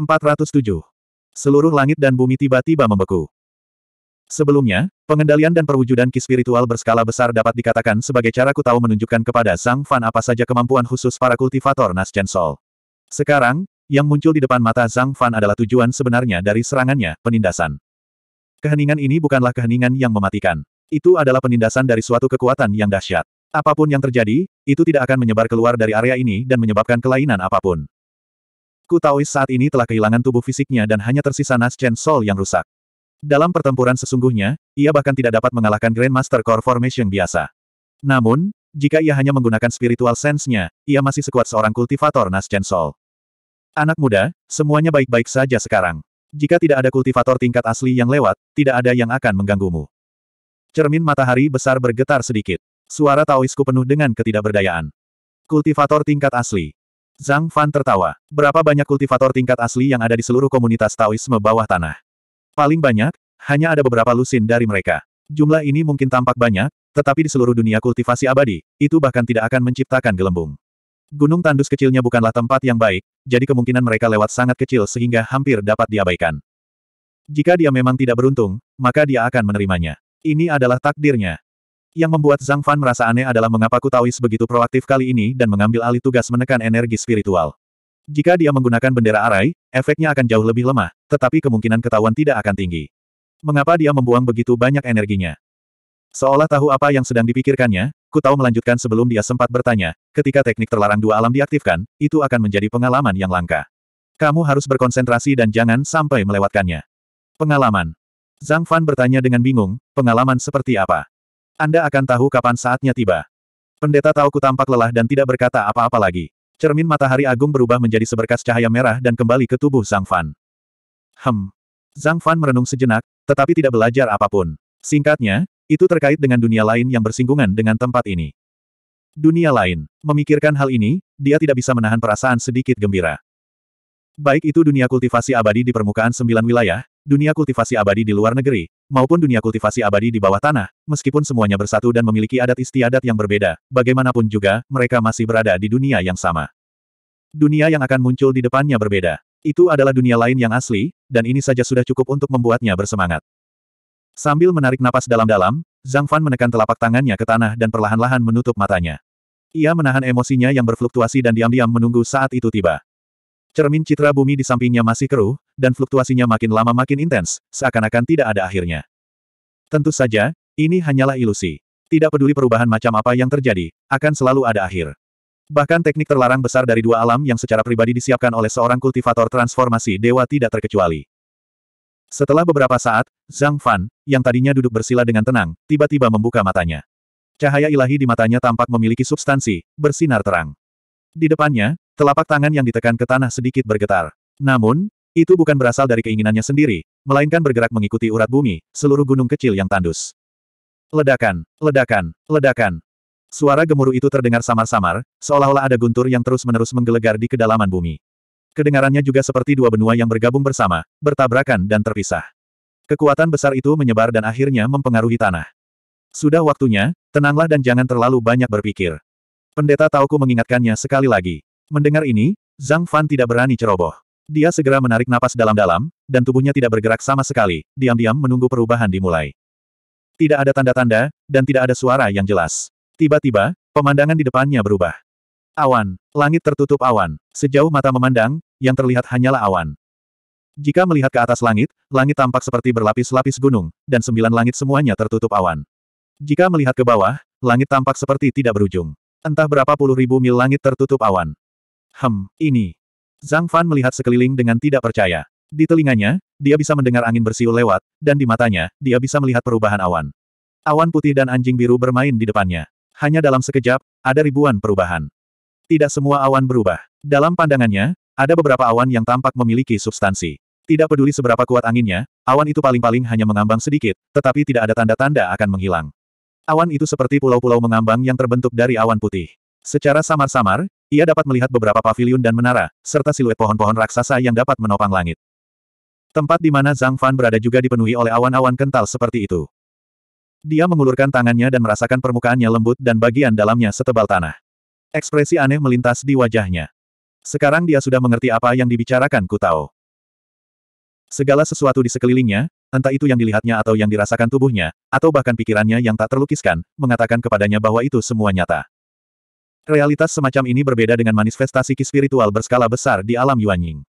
407. Seluruh langit dan bumi tiba-tiba membeku. Sebelumnya, pengendalian dan perwujudan ki spiritual berskala besar dapat dikatakan sebagai cara ku tahu menunjukkan kepada Zhang Fan apa saja kemampuan khusus para kultivator Chen Sol. Sekarang, yang muncul di depan mata Zhang Fan adalah tujuan sebenarnya dari serangannya, penindasan. Keheningan ini bukanlah keheningan yang mematikan. Itu adalah penindasan dari suatu kekuatan yang dahsyat. Apapun yang terjadi, itu tidak akan menyebar keluar dari area ini dan menyebabkan kelainan apapun. Ku Taois saat ini telah kehilangan tubuh fisiknya dan hanya tersisa Nas Chen Sol yang rusak. Dalam pertempuran sesungguhnya, ia bahkan tidak dapat mengalahkan Grandmaster Core Formation biasa. Namun, jika ia hanya menggunakan spiritual sense-nya, ia masih sekuat seorang kultivator Nas Chen Sol. Anak muda, semuanya baik-baik saja sekarang. Jika tidak ada kultivator tingkat asli yang lewat, tidak ada yang akan mengganggumu. Cermin matahari besar bergetar sedikit. Suara Taoisku penuh dengan ketidakberdayaan. Kultivator tingkat asli. Zhang Fan tertawa. Berapa banyak kultivator tingkat asli yang ada di seluruh komunitas Taoisme bawah tanah? Paling banyak, hanya ada beberapa lusin dari mereka. Jumlah ini mungkin tampak banyak, tetapi di seluruh dunia kultivasi abadi, itu bahkan tidak akan menciptakan gelembung. Gunung tandus kecilnya bukanlah tempat yang baik, jadi kemungkinan mereka lewat sangat kecil sehingga hampir dapat diabaikan. Jika dia memang tidak beruntung, maka dia akan menerimanya. Ini adalah takdirnya. Yang membuat Zhang Fan merasa aneh adalah mengapa Kutawis begitu proaktif kali ini dan mengambil alih tugas menekan energi spiritual. Jika dia menggunakan bendera arai, efeknya akan jauh lebih lemah, tetapi kemungkinan ketahuan tidak akan tinggi. Mengapa dia membuang begitu banyak energinya? Seolah tahu apa yang sedang dipikirkannya, Ku tahu melanjutkan sebelum dia sempat bertanya, ketika teknik terlarang dua alam diaktifkan, itu akan menjadi pengalaman yang langka. Kamu harus berkonsentrasi dan jangan sampai melewatkannya. Pengalaman. Zhang Fan bertanya dengan bingung, pengalaman seperti apa? Anda akan tahu kapan saatnya tiba. Pendeta ku tampak lelah dan tidak berkata apa-apa lagi. Cermin matahari agung berubah menjadi seberkas cahaya merah dan kembali ke tubuh Zhang Fan. Hem. Zhang Fan merenung sejenak, tetapi tidak belajar apapun. Singkatnya, itu terkait dengan dunia lain yang bersinggungan dengan tempat ini. Dunia lain. Memikirkan hal ini, dia tidak bisa menahan perasaan sedikit gembira. Baik itu dunia kultivasi abadi di permukaan sembilan wilayah, dunia kultivasi abadi di luar negeri, maupun dunia kultivasi abadi di bawah tanah, meskipun semuanya bersatu dan memiliki adat istiadat yang berbeda, bagaimanapun juga, mereka masih berada di dunia yang sama. Dunia yang akan muncul di depannya berbeda. Itu adalah dunia lain yang asli, dan ini saja sudah cukup untuk membuatnya bersemangat. Sambil menarik napas dalam-dalam, Zhang Fan menekan telapak tangannya ke tanah dan perlahan-lahan menutup matanya. Ia menahan emosinya yang berfluktuasi dan diam-diam menunggu saat itu tiba. Cermin citra bumi di sampingnya masih keruh, dan fluktuasinya makin lama makin intens, seakan-akan tidak ada akhirnya. Tentu saja, ini hanyalah ilusi. Tidak peduli perubahan macam apa yang terjadi, akan selalu ada akhir. Bahkan teknik terlarang besar dari dua alam yang secara pribadi disiapkan oleh seorang kultivator transformasi dewa tidak terkecuali. Setelah beberapa saat, Zhang Fan, yang tadinya duduk bersila dengan tenang, tiba-tiba membuka matanya. Cahaya ilahi di matanya tampak memiliki substansi, bersinar terang. Di depannya, telapak tangan yang ditekan ke tanah sedikit bergetar. Namun, itu bukan berasal dari keinginannya sendiri, melainkan bergerak mengikuti urat bumi, seluruh gunung kecil yang tandus. Ledakan, ledakan, ledakan. Suara gemuruh itu terdengar samar-samar, seolah-olah ada guntur yang terus-menerus menggelegar di kedalaman bumi kedengarannya juga seperti dua benua yang bergabung bersama, bertabrakan dan terpisah. Kekuatan besar itu menyebar dan akhirnya mempengaruhi tanah. Sudah waktunya, tenanglah dan jangan terlalu banyak berpikir. Pendeta Tauku mengingatkannya sekali lagi. Mendengar ini, Zhang Fan tidak berani ceroboh. Dia segera menarik napas dalam-dalam, dan tubuhnya tidak bergerak sama sekali, diam-diam menunggu perubahan dimulai. Tidak ada tanda-tanda, dan tidak ada suara yang jelas. Tiba-tiba, pemandangan di depannya berubah. Awan. Langit tertutup awan. Sejauh mata memandang, yang terlihat hanyalah awan. Jika melihat ke atas langit, langit tampak seperti berlapis-lapis gunung, dan sembilan langit semuanya tertutup awan. Jika melihat ke bawah, langit tampak seperti tidak berujung. Entah berapa puluh ribu mil langit tertutup awan. Hem, ini. Zhang Fan melihat sekeliling dengan tidak percaya. Di telinganya, dia bisa mendengar angin bersiul lewat, dan di matanya, dia bisa melihat perubahan awan. Awan putih dan anjing biru bermain di depannya. Hanya dalam sekejap, ada ribuan perubahan. Tidak semua awan berubah. Dalam pandangannya, ada beberapa awan yang tampak memiliki substansi. Tidak peduli seberapa kuat anginnya, awan itu paling-paling hanya mengambang sedikit, tetapi tidak ada tanda-tanda akan menghilang. Awan itu seperti pulau-pulau mengambang yang terbentuk dari awan putih. Secara samar-samar, ia dapat melihat beberapa paviliun dan menara, serta siluet pohon-pohon raksasa yang dapat menopang langit. Tempat di mana Zhang Fan berada juga dipenuhi oleh awan-awan kental seperti itu. Dia mengulurkan tangannya dan merasakan permukaannya lembut dan bagian dalamnya setebal tanah. Ekspresi aneh melintas di wajahnya. Sekarang dia sudah mengerti apa yang dibicarakan Kutao. Segala sesuatu di sekelilingnya, entah itu yang dilihatnya atau yang dirasakan tubuhnya, atau bahkan pikirannya yang tak terlukiskan, mengatakan kepadanya bahwa itu semua nyata. Realitas semacam ini berbeda dengan manifestasi spiritual berskala besar di alam Yuanying.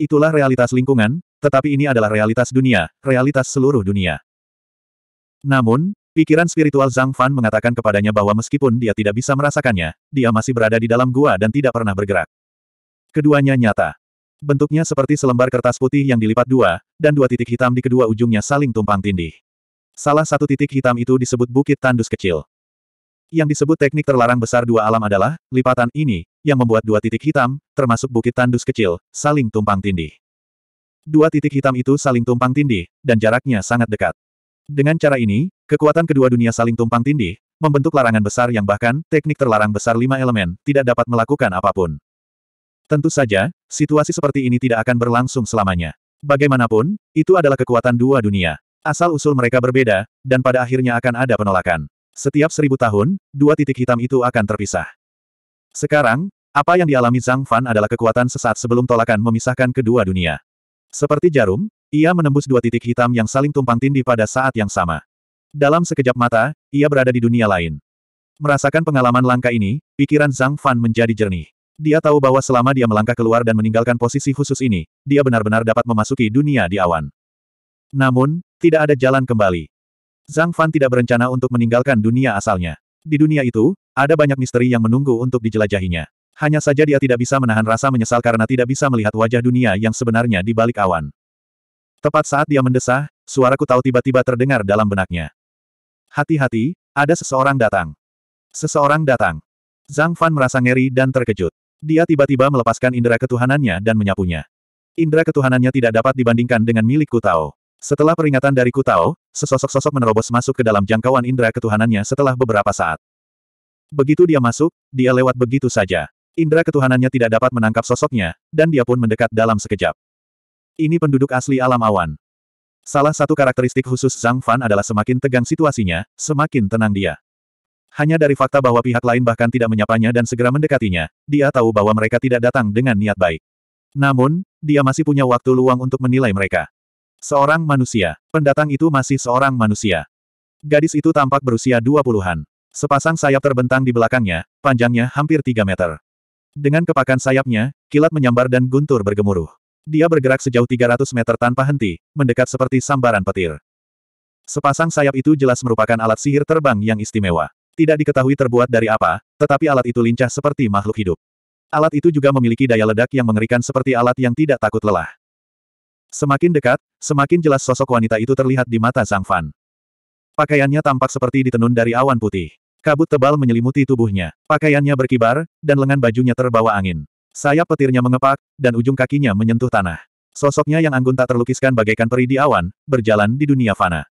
Itulah realitas lingkungan, tetapi ini adalah realitas dunia, realitas seluruh dunia. Namun, Pikiran spiritual Zhang Fan mengatakan kepadanya bahwa meskipun dia tidak bisa merasakannya, dia masih berada di dalam gua dan tidak pernah bergerak. Keduanya nyata. Bentuknya seperti selembar kertas putih yang dilipat dua, dan dua titik hitam di kedua ujungnya saling tumpang tindih. Salah satu titik hitam itu disebut bukit tandus kecil. Yang disebut teknik terlarang besar dua alam adalah, lipatan ini, yang membuat dua titik hitam, termasuk bukit tandus kecil, saling tumpang tindih. Dua titik hitam itu saling tumpang tindih, dan jaraknya sangat dekat. Dengan cara ini, kekuatan kedua dunia saling tumpang tindih, membentuk larangan besar yang bahkan teknik terlarang besar lima elemen tidak dapat melakukan apapun. Tentu saja, situasi seperti ini tidak akan berlangsung selamanya. Bagaimanapun, itu adalah kekuatan dua dunia. Asal-usul mereka berbeda, dan pada akhirnya akan ada penolakan. Setiap seribu tahun, dua titik hitam itu akan terpisah. Sekarang, apa yang dialami Zhang Fan adalah kekuatan sesaat sebelum tolakan memisahkan kedua dunia. Seperti jarum, ia menembus dua titik hitam yang saling tumpang tindih pada saat yang sama. Dalam sekejap mata, ia berada di dunia lain. Merasakan pengalaman langka ini, pikiran Zhang Fan menjadi jernih. Dia tahu bahwa selama dia melangkah keluar dan meninggalkan posisi khusus ini, dia benar-benar dapat memasuki dunia di awan. Namun, tidak ada jalan kembali. Zhang Fan tidak berencana untuk meninggalkan dunia asalnya. Di dunia itu, ada banyak misteri yang menunggu untuk dijelajahinya. Hanya saja dia tidak bisa menahan rasa menyesal karena tidak bisa melihat wajah dunia yang sebenarnya di balik awan. Tepat saat dia mendesah, suaraku tahu tiba-tiba terdengar dalam benaknya. Hati-hati, ada seseorang datang. Seseorang datang. Zhang Fan merasa ngeri dan terkejut. Dia tiba-tiba melepaskan indera ketuhanannya dan menyapunya. Indera ketuhanannya tidak dapat dibandingkan dengan milik Kutao. Setelah peringatan dari Kutao, sesosok-sosok menerobos masuk ke dalam jangkauan indera ketuhanannya setelah beberapa saat. Begitu dia masuk, dia lewat begitu saja. Indra ketuhanannya tidak dapat menangkap sosoknya, dan dia pun mendekat dalam sekejap. Ini penduduk asli alam awan. Salah satu karakteristik khusus Zhang Fan adalah semakin tegang situasinya, semakin tenang dia. Hanya dari fakta bahwa pihak lain bahkan tidak menyapanya dan segera mendekatinya, dia tahu bahwa mereka tidak datang dengan niat baik. Namun, dia masih punya waktu luang untuk menilai mereka. Seorang manusia, pendatang itu masih seorang manusia. Gadis itu tampak berusia 20-an. Sepasang sayap terbentang di belakangnya, panjangnya hampir 3 meter. Dengan kepakan sayapnya, kilat menyambar dan guntur bergemuruh. Dia bergerak sejauh 300 meter tanpa henti, mendekat seperti sambaran petir. Sepasang sayap itu jelas merupakan alat sihir terbang yang istimewa. Tidak diketahui terbuat dari apa, tetapi alat itu lincah seperti makhluk hidup. Alat itu juga memiliki daya ledak yang mengerikan seperti alat yang tidak takut lelah. Semakin dekat, semakin jelas sosok wanita itu terlihat di mata Zhang Fan. Pakaiannya tampak seperti ditenun dari awan putih. Kabut tebal menyelimuti tubuhnya. Pakaiannya berkibar, dan lengan bajunya terbawa angin. Sayap petirnya mengepak, dan ujung kakinya menyentuh tanah. Sosoknya yang anggun tak terlukiskan bagaikan peri di awan, berjalan di dunia fana.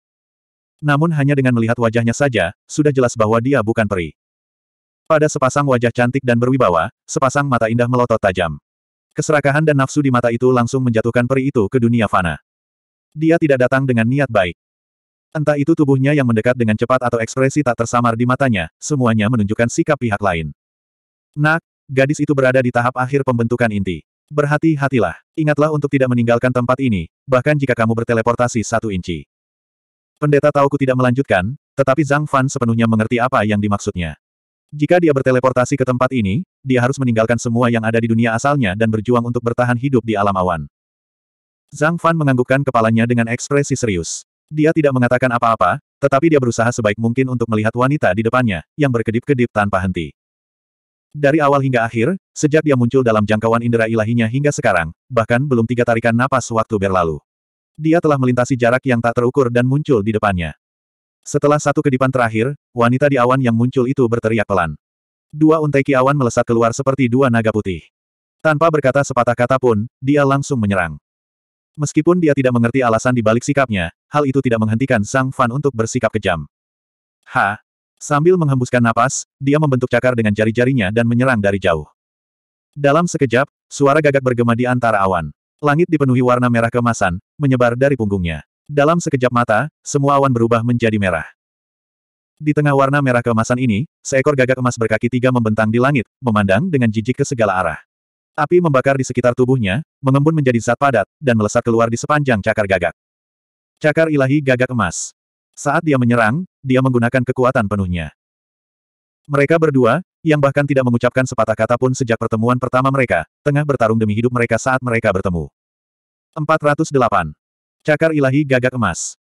Namun hanya dengan melihat wajahnya saja, sudah jelas bahwa dia bukan peri. Pada sepasang wajah cantik dan berwibawa, sepasang mata indah melotot tajam. Keserakahan dan nafsu di mata itu langsung menjatuhkan peri itu ke dunia fana. Dia tidak datang dengan niat baik. Entah itu tubuhnya yang mendekat dengan cepat atau ekspresi tak tersamar di matanya, semuanya menunjukkan sikap pihak lain. Nak, Gadis itu berada di tahap akhir pembentukan inti. Berhati-hatilah. Ingatlah untuk tidak meninggalkan tempat ini, bahkan jika kamu berteleportasi satu inci. Pendeta tahu ku tidak melanjutkan, tetapi Zhang Fan sepenuhnya mengerti apa yang dimaksudnya. Jika dia berteleportasi ke tempat ini, dia harus meninggalkan semua yang ada di dunia asalnya dan berjuang untuk bertahan hidup di alam awan. Zhang Fan menganggukkan kepalanya dengan ekspresi serius. Dia tidak mengatakan apa-apa, tetapi dia berusaha sebaik mungkin untuk melihat wanita di depannya, yang berkedip-kedip tanpa henti. Dari awal hingga akhir, sejak dia muncul dalam jangkauan indera ilahinya hingga sekarang, bahkan belum tiga tarikan napas waktu berlalu. Dia telah melintasi jarak yang tak terukur dan muncul di depannya. Setelah satu kedipan terakhir, wanita di awan yang muncul itu berteriak pelan. Dua untaiki awan melesat keluar seperti dua naga putih. Tanpa berkata sepatah kata pun, dia langsung menyerang. Meskipun dia tidak mengerti alasan di balik sikapnya, hal itu tidak menghentikan Sang Fan untuk bersikap kejam. Ha, Sambil menghembuskan napas, dia membentuk cakar dengan jari-jarinya dan menyerang dari jauh. Dalam sekejap, suara gagak bergema di antara awan. Langit dipenuhi warna merah kemasan, menyebar dari punggungnya. Dalam sekejap mata, semua awan berubah menjadi merah. Di tengah warna merah kemasan ini, seekor gagak emas berkaki tiga membentang di langit, memandang dengan jijik ke segala arah. Api membakar di sekitar tubuhnya, mengembun menjadi zat padat, dan melesat keluar di sepanjang cakar gagak. Cakar ilahi gagak emas. Saat dia menyerang, dia menggunakan kekuatan penuhnya. Mereka berdua, yang bahkan tidak mengucapkan sepatah kata pun sejak pertemuan pertama mereka, tengah bertarung demi hidup mereka saat mereka bertemu. 408. Cakar ilahi gagak emas.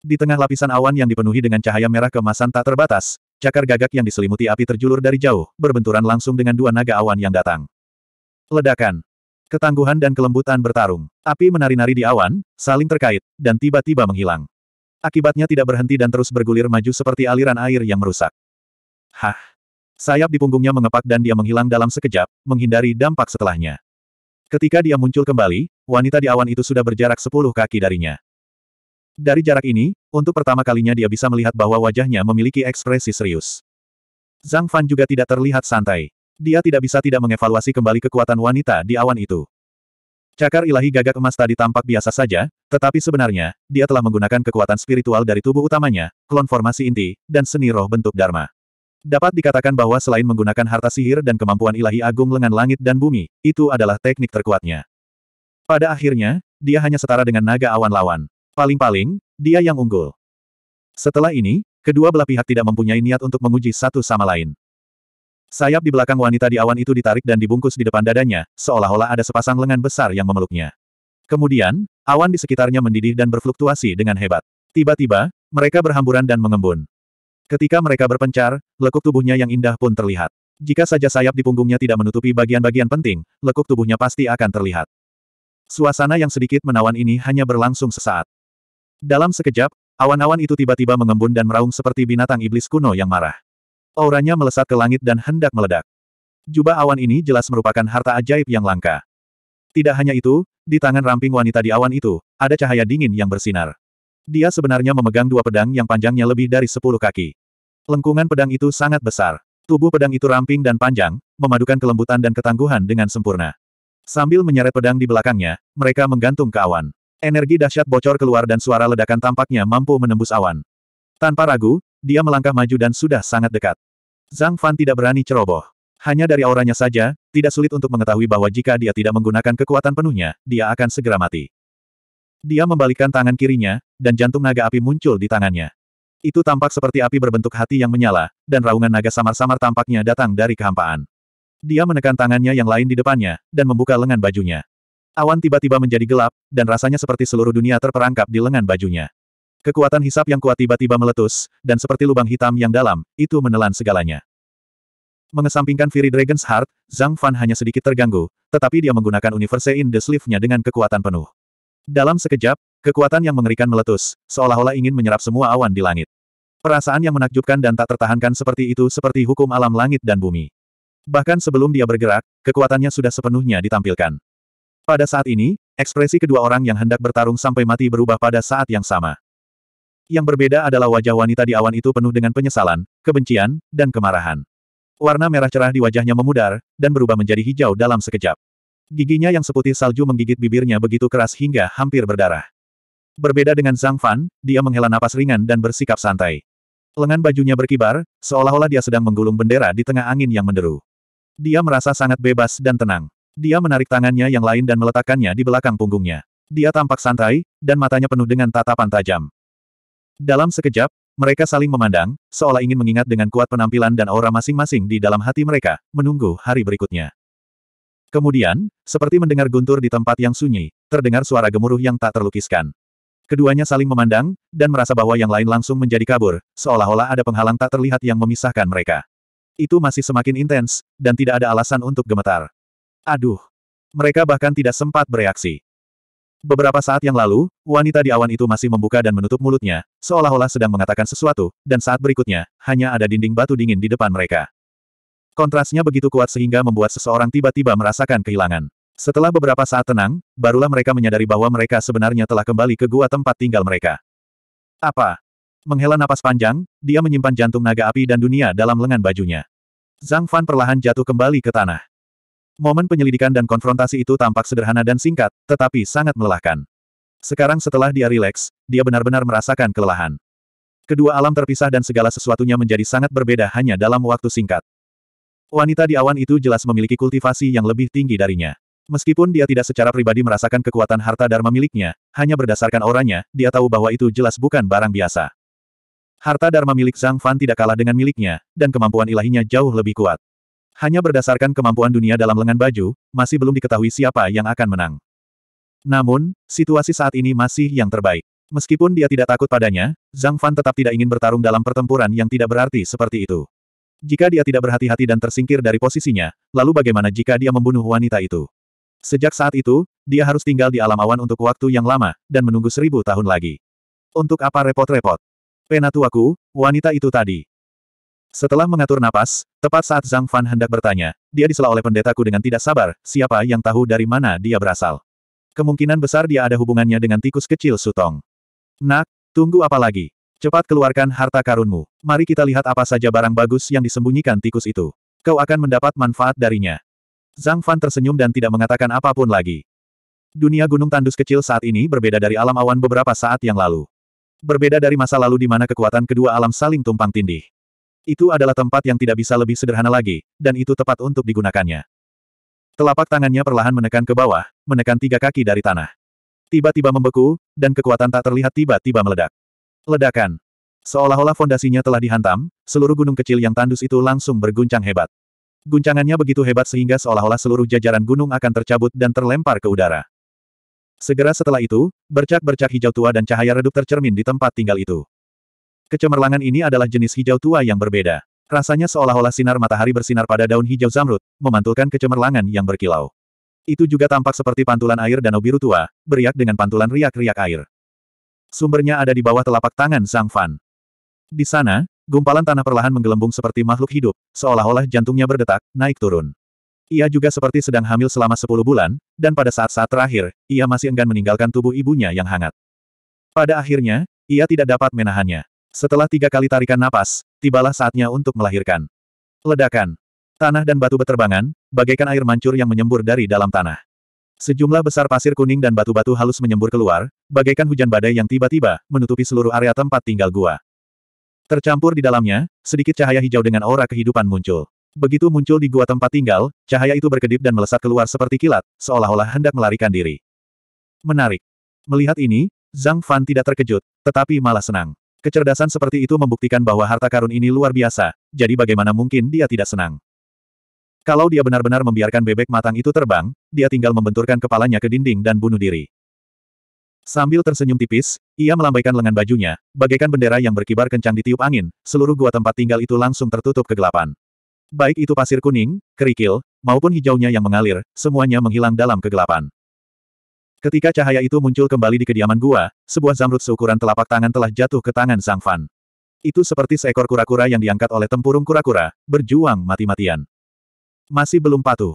Di tengah lapisan awan yang dipenuhi dengan cahaya merah kemasan tak terbatas, cakar gagak yang diselimuti api terjulur dari jauh, berbenturan langsung dengan dua naga awan yang datang. Ledakan. Ketangguhan dan kelembutan bertarung. Api menari-nari di awan, saling terkait, dan tiba-tiba menghilang. Akibatnya tidak berhenti dan terus bergulir maju seperti aliran air yang merusak. Hah! Sayap di punggungnya mengepak dan dia menghilang dalam sekejap, menghindari dampak setelahnya. Ketika dia muncul kembali, wanita di awan itu sudah berjarak sepuluh kaki darinya. Dari jarak ini, untuk pertama kalinya dia bisa melihat bahwa wajahnya memiliki ekspresi serius. Zhang Fan juga tidak terlihat santai. Dia tidak bisa tidak mengevaluasi kembali kekuatan wanita di awan itu. Cakar ilahi gagak emas tadi tampak biasa saja, tetapi sebenarnya, dia telah menggunakan kekuatan spiritual dari tubuh utamanya, klon formasi inti, dan seni roh bentuk Dharma. Dapat dikatakan bahwa selain menggunakan harta sihir dan kemampuan ilahi agung lengan langit dan bumi, itu adalah teknik terkuatnya. Pada akhirnya, dia hanya setara dengan naga awan lawan. Paling-paling, dia yang unggul. Setelah ini, kedua belah pihak tidak mempunyai niat untuk menguji satu sama lain. Sayap di belakang wanita di awan itu ditarik dan dibungkus di depan dadanya, seolah-olah ada sepasang lengan besar yang memeluknya. Kemudian, awan di sekitarnya mendidih dan berfluktuasi dengan hebat. Tiba-tiba, mereka berhamburan dan mengembun. Ketika mereka berpencar, lekuk tubuhnya yang indah pun terlihat. Jika saja sayap di punggungnya tidak menutupi bagian-bagian penting, lekuk tubuhnya pasti akan terlihat. Suasana yang sedikit menawan ini hanya berlangsung sesaat. Dalam sekejap, awan-awan itu tiba-tiba mengembun dan meraung seperti binatang iblis kuno yang marah. Auranya melesat ke langit dan hendak meledak. Jubah awan ini jelas merupakan harta ajaib yang langka. Tidak hanya itu, di tangan ramping wanita di awan itu, ada cahaya dingin yang bersinar. Dia sebenarnya memegang dua pedang yang panjangnya lebih dari sepuluh kaki. Lengkungan pedang itu sangat besar. Tubuh pedang itu ramping dan panjang, memadukan kelembutan dan ketangguhan dengan sempurna. Sambil menyeret pedang di belakangnya, mereka menggantung ke awan. Energi dahsyat bocor keluar dan suara ledakan tampaknya mampu menembus awan. Tanpa ragu, dia melangkah maju dan sudah sangat dekat. Zhang Fan tidak berani ceroboh. Hanya dari auranya saja, tidak sulit untuk mengetahui bahwa jika dia tidak menggunakan kekuatan penuhnya, dia akan segera mati. Dia membalikkan tangan kirinya, dan jantung naga api muncul di tangannya. Itu tampak seperti api berbentuk hati yang menyala, dan raungan naga samar-samar tampaknya datang dari kehampaan. Dia menekan tangannya yang lain di depannya, dan membuka lengan bajunya. Awan tiba-tiba menjadi gelap, dan rasanya seperti seluruh dunia terperangkap di lengan bajunya. Kekuatan hisap yang kuat tiba-tiba meletus, dan seperti lubang hitam yang dalam, itu menelan segalanya. Mengesampingkan Fury Dragon's Heart, Zhang Fan hanya sedikit terganggu, tetapi dia menggunakan Universe in the Sleeve-nya dengan kekuatan penuh. Dalam sekejap, kekuatan yang mengerikan meletus, seolah-olah ingin menyerap semua awan di langit. Perasaan yang menakjubkan dan tak tertahankan seperti itu seperti hukum alam langit dan bumi. Bahkan sebelum dia bergerak, kekuatannya sudah sepenuhnya ditampilkan. Pada saat ini, ekspresi kedua orang yang hendak bertarung sampai mati berubah pada saat yang sama. Yang berbeda adalah wajah wanita di awan itu penuh dengan penyesalan, kebencian, dan kemarahan. Warna merah cerah di wajahnya memudar, dan berubah menjadi hijau dalam sekejap. Giginya yang seputih salju menggigit bibirnya begitu keras hingga hampir berdarah. Berbeda dengan Zhang Fan, dia menghela napas ringan dan bersikap santai. Lengan bajunya berkibar, seolah-olah dia sedang menggulung bendera di tengah angin yang menderu. Dia merasa sangat bebas dan tenang. Dia menarik tangannya yang lain dan meletakkannya di belakang punggungnya. Dia tampak santai, dan matanya penuh dengan tatapan tajam. Dalam sekejap, mereka saling memandang, seolah ingin mengingat dengan kuat penampilan dan aura masing-masing di dalam hati mereka, menunggu hari berikutnya. Kemudian, seperti mendengar guntur di tempat yang sunyi, terdengar suara gemuruh yang tak terlukiskan. Keduanya saling memandang, dan merasa bahwa yang lain langsung menjadi kabur, seolah-olah ada penghalang tak terlihat yang memisahkan mereka. Itu masih semakin intens, dan tidak ada alasan untuk gemetar. Aduh! Mereka bahkan tidak sempat bereaksi. Beberapa saat yang lalu, wanita di awan itu masih membuka dan menutup mulutnya, seolah-olah sedang mengatakan sesuatu, dan saat berikutnya, hanya ada dinding batu dingin di depan mereka. Kontrasnya begitu kuat sehingga membuat seseorang tiba-tiba merasakan kehilangan. Setelah beberapa saat tenang, barulah mereka menyadari bahwa mereka sebenarnya telah kembali ke gua tempat tinggal mereka. Apa? Menghela napas panjang, dia menyimpan jantung naga api dan dunia dalam lengan bajunya. Zhang Fan perlahan jatuh kembali ke tanah. Momen penyelidikan dan konfrontasi itu tampak sederhana dan singkat, tetapi sangat melelahkan. Sekarang setelah dia rileks, dia benar-benar merasakan kelelahan. Kedua alam terpisah dan segala sesuatunya menjadi sangat berbeda hanya dalam waktu singkat. Wanita di awan itu jelas memiliki kultivasi yang lebih tinggi darinya. Meskipun dia tidak secara pribadi merasakan kekuatan harta dharma miliknya, hanya berdasarkan auranya, dia tahu bahwa itu jelas bukan barang biasa. Harta dharma milik Zhang Fan tidak kalah dengan miliknya, dan kemampuan ilahinya jauh lebih kuat. Hanya berdasarkan kemampuan dunia dalam lengan baju, masih belum diketahui siapa yang akan menang. Namun, situasi saat ini masih yang terbaik. Meskipun dia tidak takut padanya, Zhang Fan tetap tidak ingin bertarung dalam pertempuran yang tidak berarti seperti itu. Jika dia tidak berhati-hati dan tersingkir dari posisinya, lalu bagaimana jika dia membunuh wanita itu? Sejak saat itu, dia harus tinggal di alam awan untuk waktu yang lama, dan menunggu seribu tahun lagi. Untuk apa repot-repot? Penatuaku, wanita itu tadi. Setelah mengatur napas, tepat saat Zhang Fan hendak bertanya, dia disela oleh pendetaku dengan tidak sabar, siapa yang tahu dari mana dia berasal. Kemungkinan besar dia ada hubungannya dengan tikus kecil Sutong. Nak, tunggu apa lagi? Cepat keluarkan harta karunmu. Mari kita lihat apa saja barang bagus yang disembunyikan tikus itu. Kau akan mendapat manfaat darinya. Zhang Fan tersenyum dan tidak mengatakan apapun lagi. Dunia gunung tandus kecil saat ini berbeda dari alam awan beberapa saat yang lalu. Berbeda dari masa lalu di mana kekuatan kedua alam saling tumpang tindih. Itu adalah tempat yang tidak bisa lebih sederhana lagi, dan itu tepat untuk digunakannya. Telapak tangannya perlahan menekan ke bawah, menekan tiga kaki dari tanah. Tiba-tiba membeku, dan kekuatan tak terlihat tiba-tiba meledak. Ledakan. Seolah-olah fondasinya telah dihantam, seluruh gunung kecil yang tandus itu langsung berguncang hebat. Guncangannya begitu hebat sehingga seolah-olah seluruh jajaran gunung akan tercabut dan terlempar ke udara. Segera setelah itu, bercak-bercak hijau tua dan cahaya redup tercermin di tempat tinggal itu. Kecemerlangan ini adalah jenis hijau tua yang berbeda. Rasanya seolah-olah sinar matahari bersinar pada daun hijau zamrud, memantulkan kecemerlangan yang berkilau. Itu juga tampak seperti pantulan air danau biru tua, beriak dengan pantulan riak-riak air. Sumbernya ada di bawah telapak tangan sang Fan. Di sana, gumpalan tanah perlahan menggelembung seperti makhluk hidup, seolah-olah jantungnya berdetak, naik turun. Ia juga seperti sedang hamil selama 10 bulan, dan pada saat-saat terakhir, ia masih enggan meninggalkan tubuh ibunya yang hangat. Pada akhirnya, ia tidak dapat menahannya. Setelah tiga kali tarikan napas, tibalah saatnya untuk melahirkan. Ledakan. Tanah dan batu beterbangan, bagaikan air mancur yang menyembur dari dalam tanah. Sejumlah besar pasir kuning dan batu-batu halus menyembur keluar, bagaikan hujan badai yang tiba-tiba menutupi seluruh area tempat tinggal gua. Tercampur di dalamnya, sedikit cahaya hijau dengan aura kehidupan muncul. Begitu muncul di gua tempat tinggal, cahaya itu berkedip dan melesat keluar seperti kilat, seolah-olah hendak melarikan diri. Menarik. Melihat ini, Zhang Fan tidak terkejut, tetapi malah senang. Kecerdasan seperti itu membuktikan bahwa harta karun ini luar biasa, jadi bagaimana mungkin dia tidak senang. Kalau dia benar-benar membiarkan bebek matang itu terbang, dia tinggal membenturkan kepalanya ke dinding dan bunuh diri. Sambil tersenyum tipis, ia melambaikan lengan bajunya, bagaikan bendera yang berkibar kencang di tiup angin, seluruh gua tempat tinggal itu langsung tertutup kegelapan. Baik itu pasir kuning, kerikil, maupun hijaunya yang mengalir, semuanya menghilang dalam kegelapan. Ketika cahaya itu muncul kembali di kediaman gua, sebuah zamrud seukuran telapak tangan telah jatuh ke tangan Zhang Fan. Itu seperti seekor kura-kura yang diangkat oleh tempurung kura-kura, berjuang mati-matian. Masih belum patuh.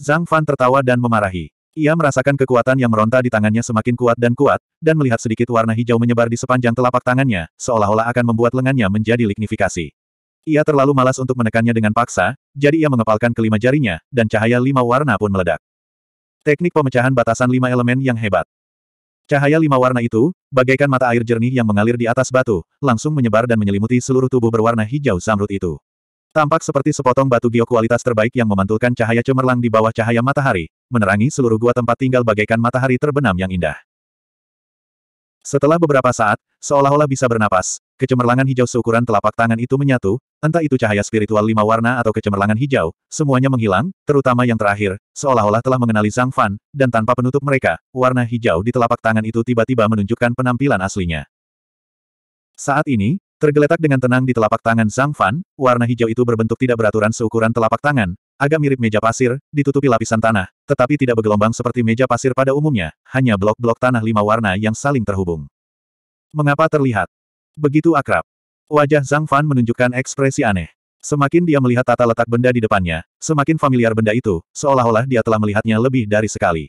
Zhang Fan tertawa dan memarahi. Ia merasakan kekuatan yang meronta di tangannya semakin kuat dan kuat, dan melihat sedikit warna hijau menyebar di sepanjang telapak tangannya, seolah-olah akan membuat lengannya menjadi lignifikasi. Ia terlalu malas untuk menekannya dengan paksa, jadi ia mengepalkan kelima jarinya, dan cahaya lima warna pun meledak. Teknik pemecahan batasan lima elemen yang hebat. Cahaya lima warna itu, bagaikan mata air jernih yang mengalir di atas batu, langsung menyebar dan menyelimuti seluruh tubuh berwarna hijau zamrud itu. Tampak seperti sepotong batu giok kualitas terbaik yang memantulkan cahaya cemerlang di bawah cahaya matahari, menerangi seluruh gua tempat tinggal bagaikan matahari terbenam yang indah. Setelah beberapa saat, seolah-olah bisa bernapas, kecemerlangan hijau seukuran telapak tangan itu menyatu, Entah itu cahaya spiritual lima warna atau kecemerlangan hijau, semuanya menghilang, terutama yang terakhir, seolah-olah telah mengenali Zhang Fan, dan tanpa penutup mereka, warna hijau di telapak tangan itu tiba-tiba menunjukkan penampilan aslinya. Saat ini, tergeletak dengan tenang di telapak tangan Zhang Fan, warna hijau itu berbentuk tidak beraturan seukuran telapak tangan, agak mirip meja pasir, ditutupi lapisan tanah, tetapi tidak bergelombang seperti meja pasir pada umumnya, hanya blok-blok tanah lima warna yang saling terhubung. Mengapa terlihat begitu akrab? Wajah Zhang Fan menunjukkan ekspresi aneh. Semakin dia melihat tata letak benda di depannya, semakin familiar benda itu, seolah-olah dia telah melihatnya lebih dari sekali.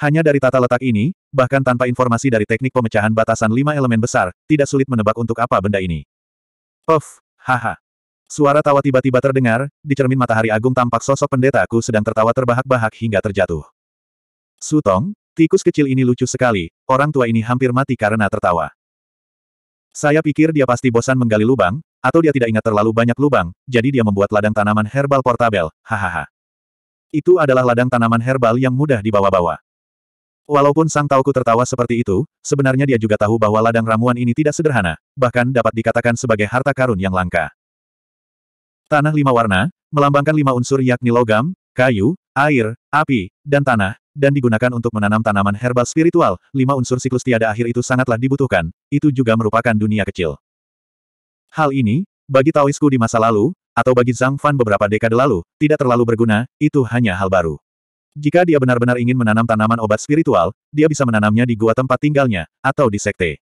Hanya dari tata letak ini, bahkan tanpa informasi dari teknik pemecahan batasan lima elemen besar, tidak sulit menebak untuk apa benda ini. Puff, haha. Suara tawa tiba-tiba terdengar, di cermin matahari agung tampak sosok pendeta aku sedang tertawa terbahak-bahak hingga terjatuh. Sutong, tikus kecil ini lucu sekali, orang tua ini hampir mati karena tertawa. Saya pikir dia pasti bosan menggali lubang, atau dia tidak ingat terlalu banyak lubang, jadi dia membuat ladang tanaman herbal portabel, hahaha. Itu adalah ladang tanaman herbal yang mudah dibawa-bawa. Walaupun Sang Tauku tertawa seperti itu, sebenarnya dia juga tahu bahwa ladang ramuan ini tidak sederhana, bahkan dapat dikatakan sebagai harta karun yang langka. Tanah lima warna, melambangkan lima unsur yakni logam, kayu, air, api, dan tanah, dan digunakan untuk menanam tanaman herbal spiritual, lima unsur siklus tiada akhir itu sangatlah dibutuhkan, itu juga merupakan dunia kecil. Hal ini, bagi Taoisku di masa lalu, atau bagi Zhang Fan beberapa dekade lalu, tidak terlalu berguna, itu hanya hal baru. Jika dia benar-benar ingin menanam tanaman obat spiritual, dia bisa menanamnya di gua tempat tinggalnya, atau di sekte.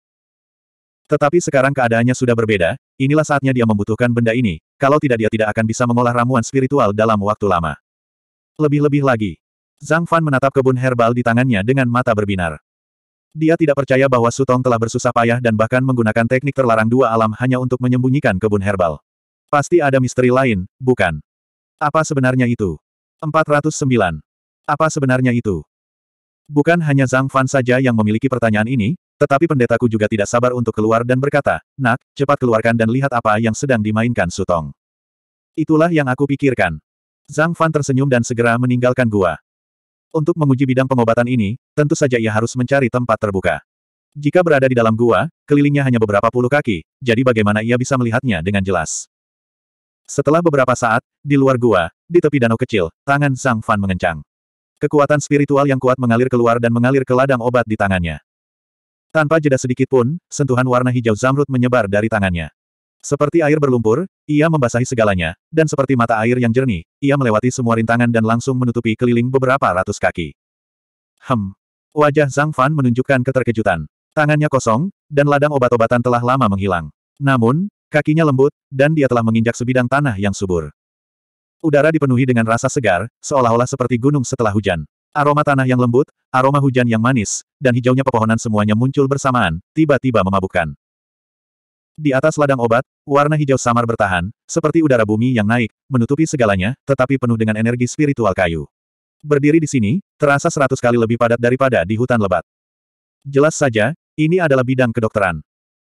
Tetapi sekarang keadaannya sudah berbeda, inilah saatnya dia membutuhkan benda ini, kalau tidak dia tidak akan bisa mengolah ramuan spiritual dalam waktu lama. Lebih-lebih lagi, Zhang Fan menatap kebun herbal di tangannya dengan mata berbinar. Dia tidak percaya bahwa Sutong telah bersusah payah dan bahkan menggunakan teknik terlarang dua alam hanya untuk menyembunyikan kebun herbal. Pasti ada misteri lain, bukan? Apa sebenarnya itu? 409. Apa sebenarnya itu? Bukan hanya Zhang Fan saja yang memiliki pertanyaan ini, tetapi pendetaku juga tidak sabar untuk keluar dan berkata, Nak, cepat keluarkan dan lihat apa yang sedang dimainkan Sutong. Itulah yang aku pikirkan. Zhang Fan tersenyum dan segera meninggalkan gua. Untuk menguji bidang pengobatan ini, tentu saja ia harus mencari tempat terbuka. Jika berada di dalam gua, kelilingnya hanya beberapa puluh kaki, jadi bagaimana ia bisa melihatnya dengan jelas? Setelah beberapa saat, di luar gua, di tepi danau kecil, tangan Sang Fan mengencang. Kekuatan spiritual yang kuat mengalir keluar dan mengalir ke ladang obat di tangannya. Tanpa jeda sedikit pun, sentuhan warna hijau zamrud menyebar dari tangannya. Seperti air berlumpur, ia membasahi segalanya, dan seperti mata air yang jernih, ia melewati semua rintangan dan langsung menutupi keliling beberapa ratus kaki. Hem. Wajah Zhang Fan menunjukkan keterkejutan. Tangannya kosong, dan ladang obat-obatan telah lama menghilang. Namun, kakinya lembut, dan dia telah menginjak sebidang tanah yang subur. Udara dipenuhi dengan rasa segar, seolah-olah seperti gunung setelah hujan. Aroma tanah yang lembut, aroma hujan yang manis, dan hijaunya pepohonan semuanya muncul bersamaan, tiba-tiba memabukkan. Di atas ladang obat, warna hijau samar bertahan, seperti udara bumi yang naik, menutupi segalanya, tetapi penuh dengan energi spiritual kayu. Berdiri di sini, terasa seratus kali lebih padat daripada di hutan lebat. Jelas saja, ini adalah bidang kedokteran.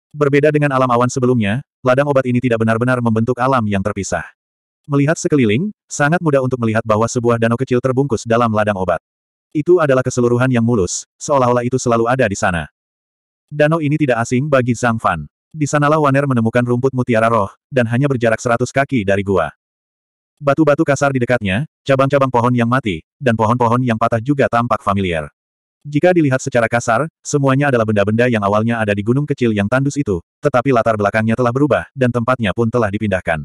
Berbeda dengan alam awan sebelumnya, ladang obat ini tidak benar-benar membentuk alam yang terpisah. Melihat sekeliling, sangat mudah untuk melihat bahwa sebuah danau kecil terbungkus dalam ladang obat. Itu adalah keseluruhan yang mulus, seolah-olah itu selalu ada di sana. Danau ini tidak asing bagi Zhang Fan. Di sanalah Waner menemukan rumput mutiara roh, dan hanya berjarak seratus kaki dari gua. Batu-batu kasar di dekatnya, cabang-cabang pohon yang mati, dan pohon-pohon yang patah juga tampak familiar. Jika dilihat secara kasar, semuanya adalah benda-benda yang awalnya ada di gunung kecil yang tandus itu, tetapi latar belakangnya telah berubah, dan tempatnya pun telah dipindahkan.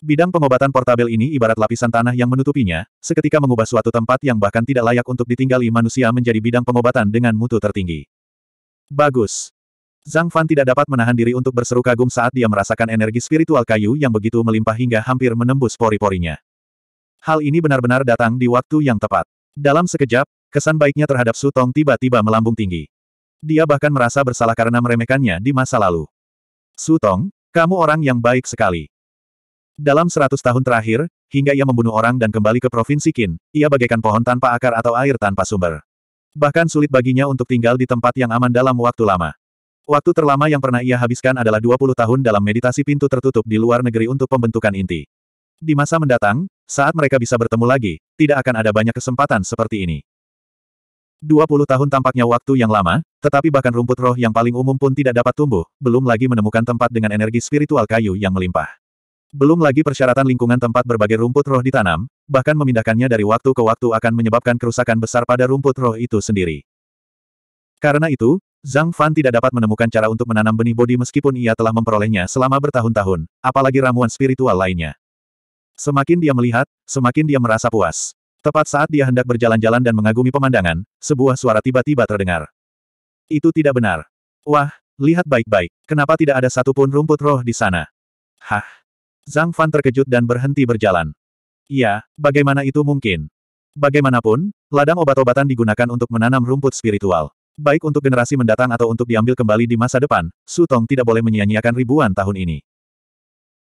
Bidang pengobatan portabel ini ibarat lapisan tanah yang menutupinya, seketika mengubah suatu tempat yang bahkan tidak layak untuk ditinggali manusia menjadi bidang pengobatan dengan mutu tertinggi. Bagus. Zhang Fan tidak dapat menahan diri untuk berseru kagum saat dia merasakan energi spiritual kayu yang begitu melimpah hingga hampir menembus pori-porinya. Hal ini benar-benar datang di waktu yang tepat. Dalam sekejap, kesan baiknya terhadap Su Tong tiba-tiba melambung tinggi. Dia bahkan merasa bersalah karena meremehkannya di masa lalu. Su Tong, kamu orang yang baik sekali. Dalam seratus tahun terakhir, hingga ia membunuh orang dan kembali ke Provinsi Qin, ia bagaikan pohon tanpa akar atau air tanpa sumber. Bahkan sulit baginya untuk tinggal di tempat yang aman dalam waktu lama. Waktu terlama yang pernah ia habiskan adalah 20 tahun dalam meditasi pintu tertutup di luar negeri untuk pembentukan inti. Di masa mendatang, saat mereka bisa bertemu lagi, tidak akan ada banyak kesempatan seperti ini. 20 tahun tampaknya waktu yang lama, tetapi bahkan rumput roh yang paling umum pun tidak dapat tumbuh, belum lagi menemukan tempat dengan energi spiritual kayu yang melimpah. Belum lagi persyaratan lingkungan tempat berbagai rumput roh ditanam, bahkan memindahkannya dari waktu ke waktu akan menyebabkan kerusakan besar pada rumput roh itu sendiri. Karena itu, Zhang Fan tidak dapat menemukan cara untuk menanam benih bodi meskipun ia telah memperolehnya selama bertahun-tahun, apalagi ramuan spiritual lainnya. Semakin dia melihat, semakin dia merasa puas. Tepat saat dia hendak berjalan-jalan dan mengagumi pemandangan, sebuah suara tiba-tiba terdengar. Itu tidak benar. Wah, lihat baik-baik, kenapa tidak ada satupun rumput roh di sana? Hah? Zhang Fan terkejut dan berhenti berjalan. Iya, bagaimana itu mungkin? Bagaimanapun, ladang obat-obatan digunakan untuk menanam rumput spiritual. Baik untuk generasi mendatang atau untuk diambil kembali di masa depan, Sutong tidak boleh menyia-nyiakan ribuan tahun ini.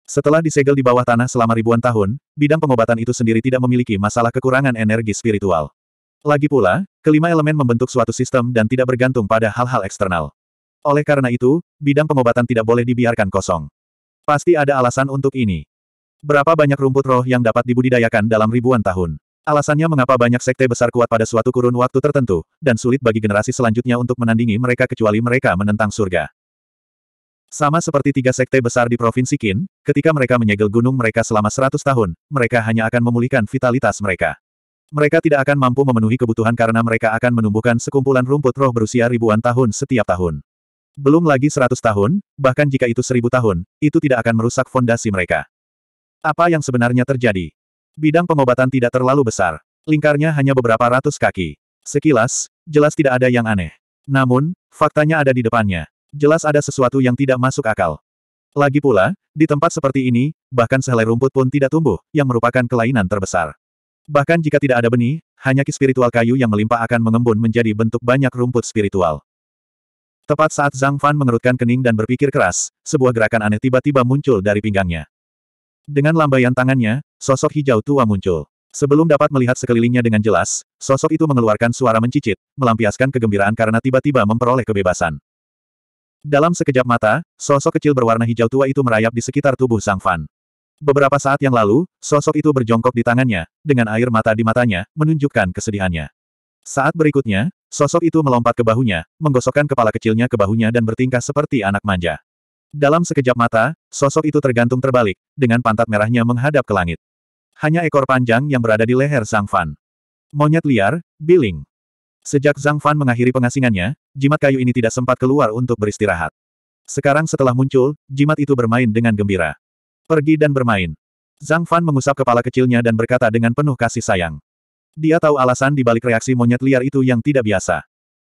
Setelah disegel di bawah tanah selama ribuan tahun, bidang pengobatan itu sendiri tidak memiliki masalah kekurangan energi spiritual. Lagi pula, kelima elemen membentuk suatu sistem dan tidak bergantung pada hal-hal eksternal. Oleh karena itu, bidang pengobatan tidak boleh dibiarkan kosong. Pasti ada alasan untuk ini. Berapa banyak rumput roh yang dapat dibudidayakan dalam ribuan tahun? Alasannya mengapa banyak sekte besar kuat pada suatu kurun waktu tertentu, dan sulit bagi generasi selanjutnya untuk menandingi mereka kecuali mereka menentang surga. Sama seperti tiga sekte besar di Provinsi Qin, ketika mereka menyegel gunung mereka selama 100 tahun, mereka hanya akan memulihkan vitalitas mereka. Mereka tidak akan mampu memenuhi kebutuhan karena mereka akan menumbuhkan sekumpulan rumput roh berusia ribuan tahun setiap tahun. Belum lagi 100 tahun, bahkan jika itu seribu tahun, itu tidak akan merusak fondasi mereka. Apa yang sebenarnya terjadi? Bidang pengobatan tidak terlalu besar. Lingkarnya hanya beberapa ratus kaki. Sekilas, jelas tidak ada yang aneh. Namun, faktanya ada di depannya. Jelas ada sesuatu yang tidak masuk akal. Lagi pula, di tempat seperti ini, bahkan sehelai rumput pun tidak tumbuh, yang merupakan kelainan terbesar. Bahkan jika tidak ada benih, hanya ki spiritual kayu yang melimpah akan mengembun menjadi bentuk banyak rumput spiritual. Tepat saat Zhang Fan mengerutkan kening dan berpikir keras, sebuah gerakan aneh tiba-tiba muncul dari pinggangnya. Dengan lambaian tangannya, sosok hijau tua muncul. Sebelum dapat melihat sekelilingnya dengan jelas, sosok itu mengeluarkan suara mencicit, melampiaskan kegembiraan karena tiba-tiba memperoleh kebebasan. Dalam sekejap mata, sosok kecil berwarna hijau tua itu merayap di sekitar tubuh Sang Fan. Beberapa saat yang lalu, sosok itu berjongkok di tangannya, dengan air mata di matanya, menunjukkan kesedihannya. Saat berikutnya, sosok itu melompat ke bahunya, menggosokkan kepala kecilnya ke bahunya dan bertingkah seperti anak manja. Dalam sekejap mata, sosok itu tergantung terbalik, dengan pantat merahnya menghadap ke langit. Hanya ekor panjang yang berada di leher Zhang Fan. Monyet liar, Biling. Sejak Zhang Fan mengakhiri pengasingannya, jimat kayu ini tidak sempat keluar untuk beristirahat. Sekarang setelah muncul, jimat itu bermain dengan gembira. Pergi dan bermain. Zhang Fan mengusap kepala kecilnya dan berkata dengan penuh kasih sayang. Dia tahu alasan di balik reaksi monyet liar itu yang tidak biasa.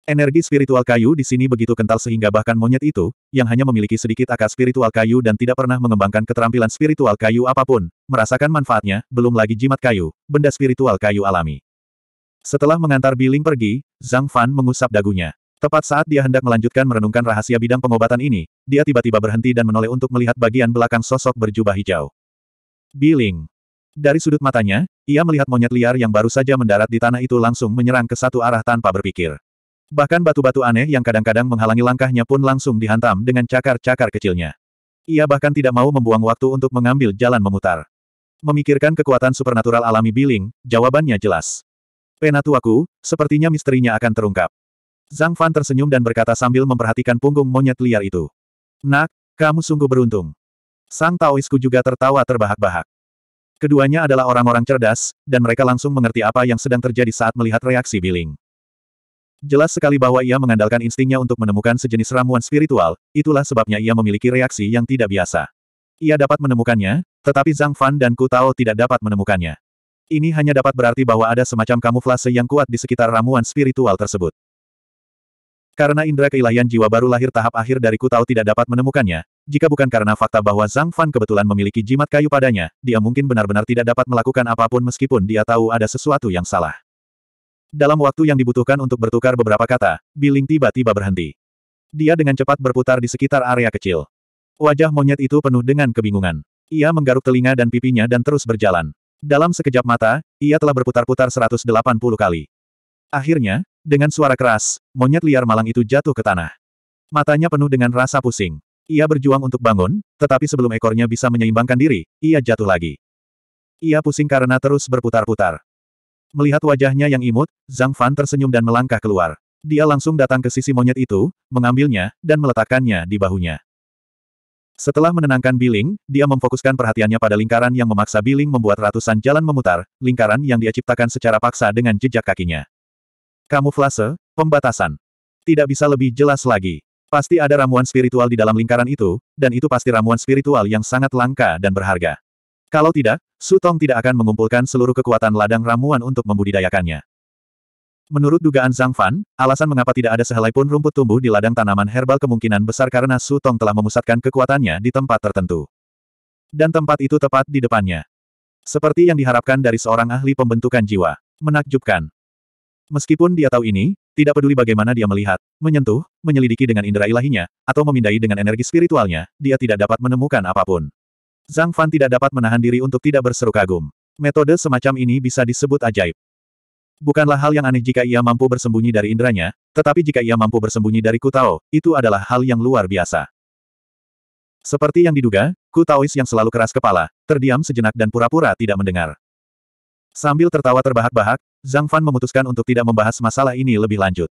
Energi spiritual kayu di sini begitu kental sehingga bahkan monyet itu, yang hanya memiliki sedikit akar spiritual kayu dan tidak pernah mengembangkan keterampilan spiritual kayu apapun, merasakan manfaatnya, belum lagi jimat kayu, benda spiritual kayu alami. Setelah mengantar Biling pergi, Zhang Fan mengusap dagunya. Tepat saat dia hendak melanjutkan merenungkan rahasia bidang pengobatan ini, dia tiba-tiba berhenti dan menoleh untuk melihat bagian belakang sosok berjubah hijau. Biling. Dari sudut matanya, ia melihat monyet liar yang baru saja mendarat di tanah itu langsung menyerang ke satu arah tanpa berpikir. Bahkan batu-batu aneh yang kadang-kadang menghalangi langkahnya pun langsung dihantam dengan cakar-cakar kecilnya. Ia bahkan tidak mau membuang waktu untuk mengambil jalan memutar. Memikirkan kekuatan supernatural alami Biling, jawabannya jelas. Penatuaku, sepertinya misterinya akan terungkap. Zhang Fan tersenyum dan berkata sambil memperhatikan punggung monyet liar itu. Nak, kamu sungguh beruntung. Sang Taoisku juga tertawa terbahak-bahak. Keduanya adalah orang-orang cerdas, dan mereka langsung mengerti apa yang sedang terjadi saat melihat reaksi Biling. Jelas sekali bahwa ia mengandalkan instingnya untuk menemukan sejenis ramuan spiritual, itulah sebabnya ia memiliki reaksi yang tidak biasa. Ia dapat menemukannya, tetapi Zhang Fan dan Ku Tao tidak dapat menemukannya. Ini hanya dapat berarti bahwa ada semacam kamuflase yang kuat di sekitar ramuan spiritual tersebut. Karena indera keilahian jiwa baru lahir tahap akhir dari Ku Tao tidak dapat menemukannya, jika bukan karena fakta bahwa Zhang Fan kebetulan memiliki jimat kayu padanya, dia mungkin benar-benar tidak dapat melakukan apapun meskipun dia tahu ada sesuatu yang salah. Dalam waktu yang dibutuhkan untuk bertukar beberapa kata, Biling tiba-tiba berhenti. Dia dengan cepat berputar di sekitar area kecil. Wajah monyet itu penuh dengan kebingungan. Ia menggaruk telinga dan pipinya dan terus berjalan. Dalam sekejap mata, ia telah berputar-putar 180 kali. Akhirnya, dengan suara keras, monyet liar malang itu jatuh ke tanah. Matanya penuh dengan rasa pusing. Ia berjuang untuk bangun, tetapi sebelum ekornya bisa menyeimbangkan diri, ia jatuh lagi. Ia pusing karena terus berputar-putar. Melihat wajahnya yang imut, Zhang Fan tersenyum dan melangkah keluar. Dia langsung datang ke sisi monyet itu, mengambilnya, dan meletakkannya di bahunya. Setelah menenangkan Biling, dia memfokuskan perhatiannya pada lingkaran yang memaksa Biling membuat ratusan jalan memutar, lingkaran yang dia ciptakan secara paksa dengan jejak kakinya. Kamuflase, pembatasan. Tidak bisa lebih jelas lagi. Pasti ada ramuan spiritual di dalam lingkaran itu, dan itu pasti ramuan spiritual yang sangat langka dan berharga. Kalau tidak, Sutong tidak akan mengumpulkan seluruh kekuatan ladang ramuan untuk membudidayakannya. Menurut dugaan Zhang Fan, alasan mengapa tidak ada sehelai pun rumput tumbuh di ladang tanaman herbal kemungkinan besar karena Sutong telah memusatkan kekuatannya di tempat tertentu. Dan tempat itu tepat di depannya. Seperti yang diharapkan dari seorang ahli pembentukan jiwa. Menakjubkan. Meskipun dia tahu ini, tidak peduli bagaimana dia melihat, menyentuh, menyelidiki dengan indera ilahinya, atau memindai dengan energi spiritualnya, dia tidak dapat menemukan apapun. Zhang Fan tidak dapat menahan diri untuk tidak berseru kagum. Metode semacam ini bisa disebut ajaib. Bukanlah hal yang aneh jika ia mampu bersembunyi dari inderanya, tetapi jika ia mampu bersembunyi dari Kutao, itu adalah hal yang luar biasa. Seperti yang diduga, Kutaois yang selalu keras kepala, terdiam sejenak dan pura-pura tidak mendengar. Sambil tertawa terbahak-bahak, Zhang Fan memutuskan untuk tidak membahas masalah ini lebih lanjut.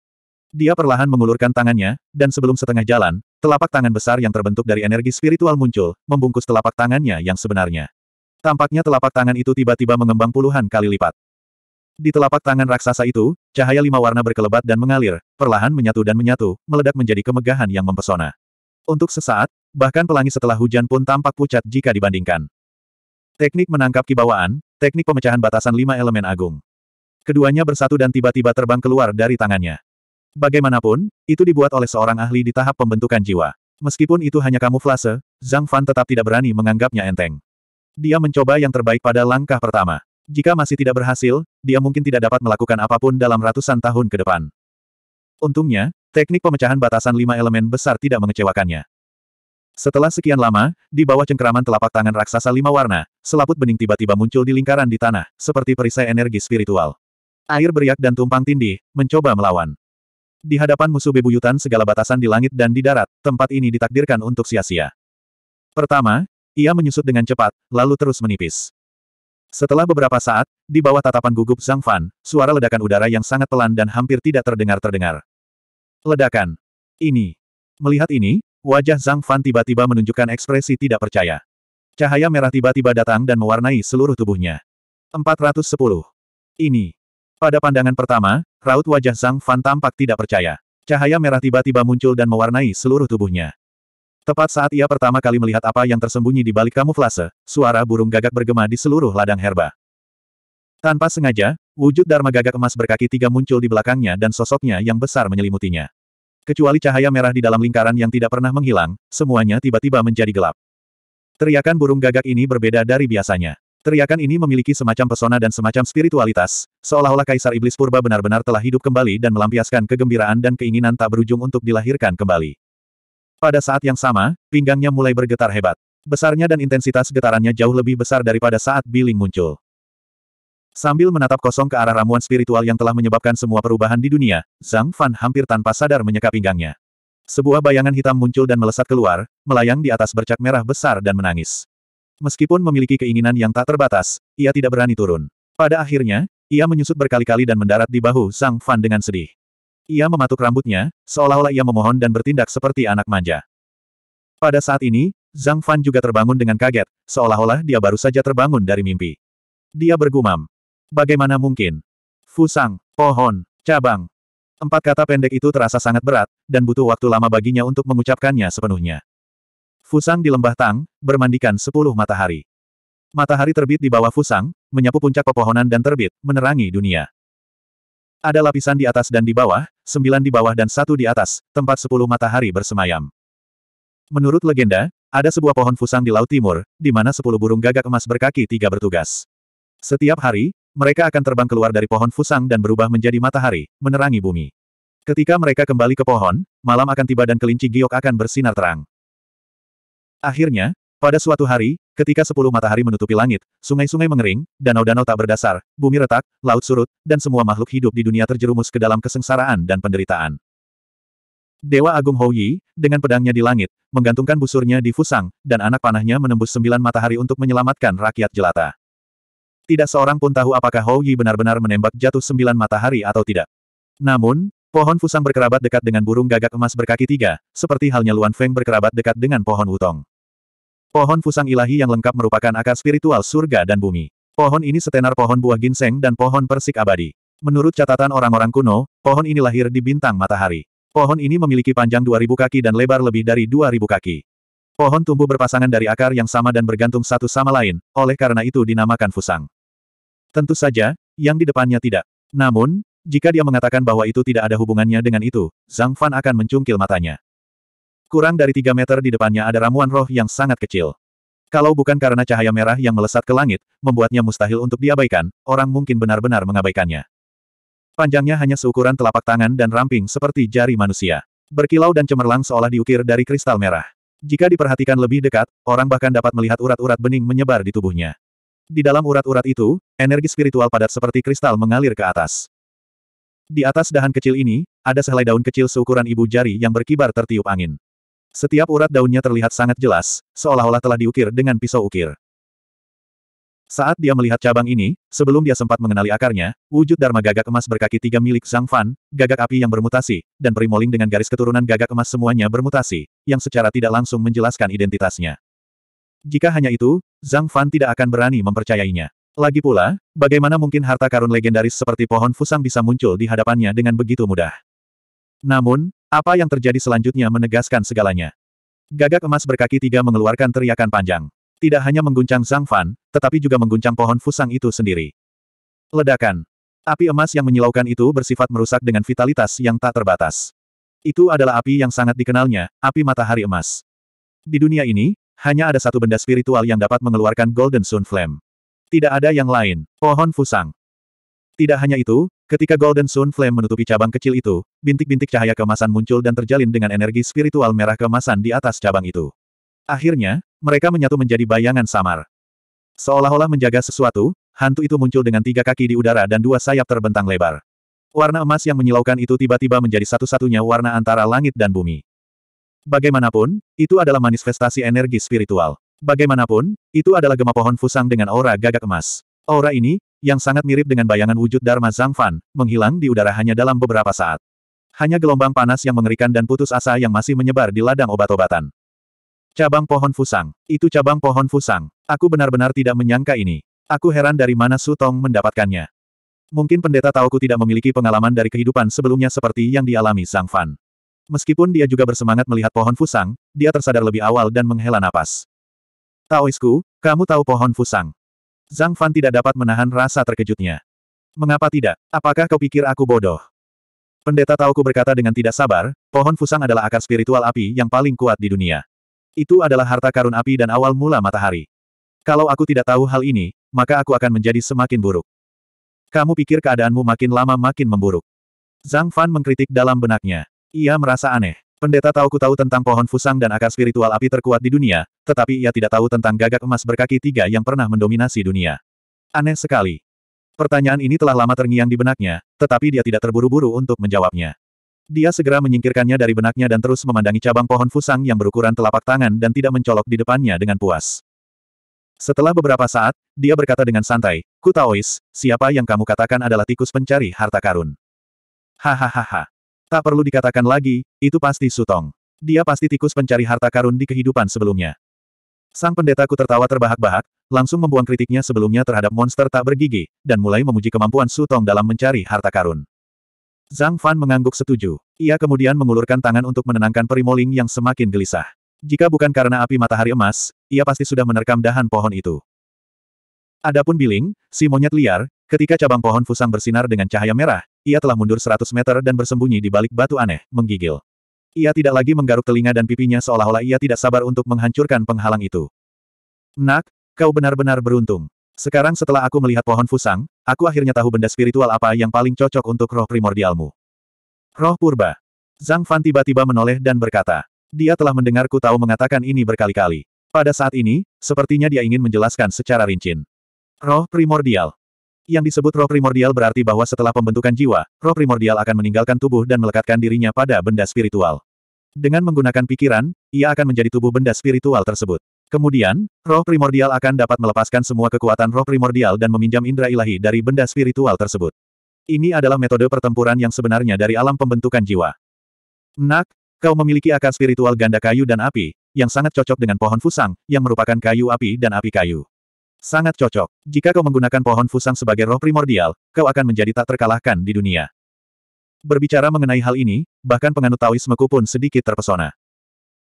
Dia perlahan mengulurkan tangannya, dan sebelum setengah jalan, Telapak tangan besar yang terbentuk dari energi spiritual muncul, membungkus telapak tangannya yang sebenarnya. Tampaknya telapak tangan itu tiba-tiba mengembang puluhan kali lipat. Di telapak tangan raksasa itu, cahaya lima warna berkelebat dan mengalir, perlahan menyatu dan menyatu, meledak menjadi kemegahan yang mempesona. Untuk sesaat, bahkan pelangi setelah hujan pun tampak pucat jika dibandingkan. Teknik menangkap kibawaan, teknik pemecahan batasan lima elemen agung. Keduanya bersatu dan tiba-tiba terbang keluar dari tangannya. Bagaimanapun, itu dibuat oleh seorang ahli di tahap pembentukan jiwa. Meskipun itu hanya kamuflase, Zhang Fan tetap tidak berani menganggapnya enteng. Dia mencoba yang terbaik pada langkah pertama. Jika masih tidak berhasil, dia mungkin tidak dapat melakukan apapun dalam ratusan tahun ke depan. Untungnya, teknik pemecahan batasan lima elemen besar tidak mengecewakannya. Setelah sekian lama, di bawah cengkeraman telapak tangan raksasa lima warna, selaput bening tiba-tiba muncul di lingkaran di tanah, seperti perisai energi spiritual. Air beriak dan tumpang tindih, mencoba melawan. Di hadapan musuh bebuyutan segala batasan di langit dan di darat, tempat ini ditakdirkan untuk sia-sia. Pertama, ia menyusut dengan cepat, lalu terus menipis. Setelah beberapa saat, di bawah tatapan gugup Zhang Fan, suara ledakan udara yang sangat pelan dan hampir tidak terdengar-terdengar. Ledakan. Ini. Melihat ini, wajah Zhang Fan tiba-tiba menunjukkan ekspresi tidak percaya. Cahaya merah tiba-tiba datang dan mewarnai seluruh tubuhnya. 410. Ini. Pada pandangan pertama, raut wajah Zhang Fan tampak tidak percaya. Cahaya merah tiba-tiba muncul dan mewarnai seluruh tubuhnya. Tepat saat ia pertama kali melihat apa yang tersembunyi di balik kamuflase, suara burung gagak bergema di seluruh ladang herba. Tanpa sengaja, wujud Dharma gagak emas berkaki tiga muncul di belakangnya dan sosoknya yang besar menyelimutinya. Kecuali cahaya merah di dalam lingkaran yang tidak pernah menghilang, semuanya tiba-tiba menjadi gelap. Teriakan burung gagak ini berbeda dari biasanya. Teriakan ini memiliki semacam pesona dan semacam spiritualitas, seolah-olah Kaisar Iblis Purba benar-benar telah hidup kembali dan melampiaskan kegembiraan dan keinginan tak berujung untuk dilahirkan kembali. Pada saat yang sama, pinggangnya mulai bergetar hebat. Besarnya dan intensitas getarannya jauh lebih besar daripada saat Biling muncul. Sambil menatap kosong ke arah ramuan spiritual yang telah menyebabkan semua perubahan di dunia, Zhang Fan hampir tanpa sadar menyeka pinggangnya. Sebuah bayangan hitam muncul dan melesat keluar, melayang di atas bercak merah besar dan menangis. Meskipun memiliki keinginan yang tak terbatas, ia tidak berani turun. Pada akhirnya, ia menyusut berkali-kali dan mendarat di bahu Sang Fan dengan sedih. Ia mematuk rambutnya, seolah-olah ia memohon dan bertindak seperti anak manja. Pada saat ini, Zhang Fan juga terbangun dengan kaget, seolah-olah dia baru saja terbangun dari mimpi. Dia bergumam. Bagaimana mungkin? Fusang, pohon, cabang. Empat kata pendek itu terasa sangat berat, dan butuh waktu lama baginya untuk mengucapkannya sepenuhnya. Fusang di lembah Tang, bermandikan sepuluh matahari. Matahari terbit di bawah Fusang, menyapu puncak pepohonan dan terbit, menerangi dunia. Ada lapisan di atas dan di bawah, sembilan di bawah dan satu di atas, tempat sepuluh matahari bersemayam. Menurut legenda, ada sebuah pohon Fusang di Laut Timur, di mana sepuluh burung gagak emas berkaki tiga bertugas. Setiap hari, mereka akan terbang keluar dari pohon Fusang dan berubah menjadi matahari, menerangi bumi. Ketika mereka kembali ke pohon, malam akan tiba dan kelinci giok akan bersinar terang. Akhirnya, pada suatu hari, ketika sepuluh matahari menutupi langit, sungai-sungai mengering, danau-danau tak berdasar, bumi retak, laut surut, dan semua makhluk hidup di dunia terjerumus ke dalam kesengsaraan dan penderitaan. Dewa Agung Hou Yi, dengan pedangnya di langit, menggantungkan busurnya di Fusang, dan anak panahnya menembus sembilan matahari untuk menyelamatkan rakyat jelata. Tidak seorang pun tahu apakah Hou Yi benar-benar menembak jatuh sembilan matahari atau tidak. Namun, pohon Fusang berkerabat dekat dengan burung gagak emas berkaki tiga, seperti halnya Luan Feng berkerabat dekat dengan pohon utong. Pohon Fusang Ilahi yang lengkap merupakan akar spiritual surga dan bumi. Pohon ini setenar pohon buah ginseng dan pohon persik abadi. Menurut catatan orang-orang kuno, pohon ini lahir di bintang matahari. Pohon ini memiliki panjang 2000 kaki dan lebar lebih dari 2000 kaki. Pohon tumbuh berpasangan dari akar yang sama dan bergantung satu sama lain, oleh karena itu dinamakan Fusang. Tentu saja, yang di depannya tidak. Namun, jika dia mengatakan bahwa itu tidak ada hubungannya dengan itu, Zhang Fan akan mencungkil matanya. Kurang dari tiga meter di depannya ada ramuan roh yang sangat kecil. Kalau bukan karena cahaya merah yang melesat ke langit, membuatnya mustahil untuk diabaikan, orang mungkin benar-benar mengabaikannya. Panjangnya hanya seukuran telapak tangan dan ramping seperti jari manusia. Berkilau dan cemerlang seolah diukir dari kristal merah. Jika diperhatikan lebih dekat, orang bahkan dapat melihat urat-urat bening menyebar di tubuhnya. Di dalam urat-urat itu, energi spiritual padat seperti kristal mengalir ke atas. Di atas dahan kecil ini, ada sehelai daun kecil seukuran ibu jari yang berkibar tertiup angin. Setiap urat daunnya terlihat sangat jelas, seolah-olah telah diukir dengan pisau ukir. Saat dia melihat cabang ini, sebelum dia sempat mengenali akarnya, wujud Dharma gagak emas berkaki tiga milik Zhang Fan, gagak api yang bermutasi, dan primoling dengan garis keturunan gagak emas semuanya bermutasi, yang secara tidak langsung menjelaskan identitasnya. Jika hanya itu, Zhang Fan tidak akan berani mempercayainya. Lagi pula, bagaimana mungkin harta karun legendaris seperti pohon fusang bisa muncul di hadapannya dengan begitu mudah? Namun, apa yang terjadi selanjutnya menegaskan segalanya. Gagak emas berkaki tiga mengeluarkan teriakan panjang. Tidak hanya mengguncang Zhang Fan, tetapi juga mengguncang pohon fusang itu sendiri. Ledakan. Api emas yang menyilaukan itu bersifat merusak dengan vitalitas yang tak terbatas. Itu adalah api yang sangat dikenalnya, api matahari emas. Di dunia ini, hanya ada satu benda spiritual yang dapat mengeluarkan Golden Sun Flame. Tidak ada yang lain, pohon fusang. Tidak hanya itu, Ketika Golden Sun Flame menutupi cabang kecil itu, bintik-bintik cahaya kemasan muncul dan terjalin dengan energi spiritual merah kemasan di atas cabang itu. Akhirnya, mereka menyatu menjadi bayangan samar. Seolah-olah menjaga sesuatu, hantu itu muncul dengan tiga kaki di udara dan dua sayap terbentang lebar. Warna emas yang menyilaukan itu tiba-tiba menjadi satu-satunya warna antara langit dan bumi. Bagaimanapun, itu adalah manifestasi energi spiritual. Bagaimanapun, itu adalah gema pohon fusang dengan aura gagak emas. Aura ini, yang sangat mirip dengan bayangan wujud Dharma Zhang Fan, menghilang di udara hanya dalam beberapa saat. Hanya gelombang panas yang mengerikan dan putus asa yang masih menyebar di ladang obat-obatan. Cabang pohon fusang. Itu cabang pohon fusang. Aku benar-benar tidak menyangka ini. Aku heran dari mana Sutong mendapatkannya. Mungkin pendeta tauku tidak memiliki pengalaman dari kehidupan sebelumnya seperti yang dialami Zhang Fan. Meskipun dia juga bersemangat melihat pohon fusang, dia tersadar lebih awal dan menghela napas. Taoisku, kamu tahu pohon fusang. Zhang Fan tidak dapat menahan rasa terkejutnya. Mengapa tidak? Apakah kau pikir aku bodoh? Pendeta Tauku berkata dengan tidak sabar, pohon fusang adalah akar spiritual api yang paling kuat di dunia. Itu adalah harta karun api dan awal mula matahari. Kalau aku tidak tahu hal ini, maka aku akan menjadi semakin buruk. Kamu pikir keadaanmu makin lama makin memburuk. Zhang Fan mengkritik dalam benaknya. Ia merasa aneh. Pendeta Tauku tahu tentang pohon fusang dan akar spiritual api terkuat di dunia, tetapi ia tidak tahu tentang gagak emas berkaki tiga yang pernah mendominasi dunia. Aneh sekali. Pertanyaan ini telah lama terngiang di benaknya, tetapi dia tidak terburu-buru untuk menjawabnya. Dia segera menyingkirkannya dari benaknya dan terus memandangi cabang pohon fusang yang berukuran telapak tangan dan tidak mencolok di depannya dengan puas. Setelah beberapa saat, dia berkata dengan santai, "Kutaois, siapa yang kamu katakan adalah tikus pencari harta karun? Hahaha. Tak perlu dikatakan lagi, itu pasti Sutong. Dia pasti tikus pencari harta karun di kehidupan sebelumnya. Sang pendetaku tertawa terbahak-bahak, langsung membuang kritiknya sebelumnya terhadap monster tak bergigi, dan mulai memuji kemampuan Sutong dalam mencari harta karun. Zhang Fan mengangguk setuju. Ia kemudian mengulurkan tangan untuk menenangkan perimoling yang semakin gelisah. Jika bukan karena api matahari emas, ia pasti sudah menerkam dahan pohon itu. Adapun Biling, si monyet liar, Ketika cabang pohon fusang bersinar dengan cahaya merah, ia telah mundur 100 meter dan bersembunyi di balik batu aneh, menggigil. Ia tidak lagi menggaruk telinga dan pipinya seolah-olah ia tidak sabar untuk menghancurkan penghalang itu. Nak, kau benar-benar beruntung. Sekarang setelah aku melihat pohon fusang, aku akhirnya tahu benda spiritual apa yang paling cocok untuk roh primordialmu. Roh purba. Zhang Fan tiba-tiba menoleh dan berkata. Dia telah mendengarku tahu mengatakan ini berkali-kali. Pada saat ini, sepertinya dia ingin menjelaskan secara rinci. Roh primordial. Yang disebut roh primordial berarti bahwa setelah pembentukan jiwa, roh primordial akan meninggalkan tubuh dan melekatkan dirinya pada benda spiritual. Dengan menggunakan pikiran, ia akan menjadi tubuh benda spiritual tersebut. Kemudian, roh primordial akan dapat melepaskan semua kekuatan roh primordial dan meminjam indera ilahi dari benda spiritual tersebut. Ini adalah metode pertempuran yang sebenarnya dari alam pembentukan jiwa. Nak, kau memiliki akar spiritual ganda kayu dan api, yang sangat cocok dengan pohon fusang, yang merupakan kayu api dan api kayu. Sangat cocok. Jika kau menggunakan pohon fusang sebagai roh primordial, kau akan menjadi tak terkalahkan di dunia. Berbicara mengenai hal ini, bahkan penganut Taoismeku pun sedikit terpesona.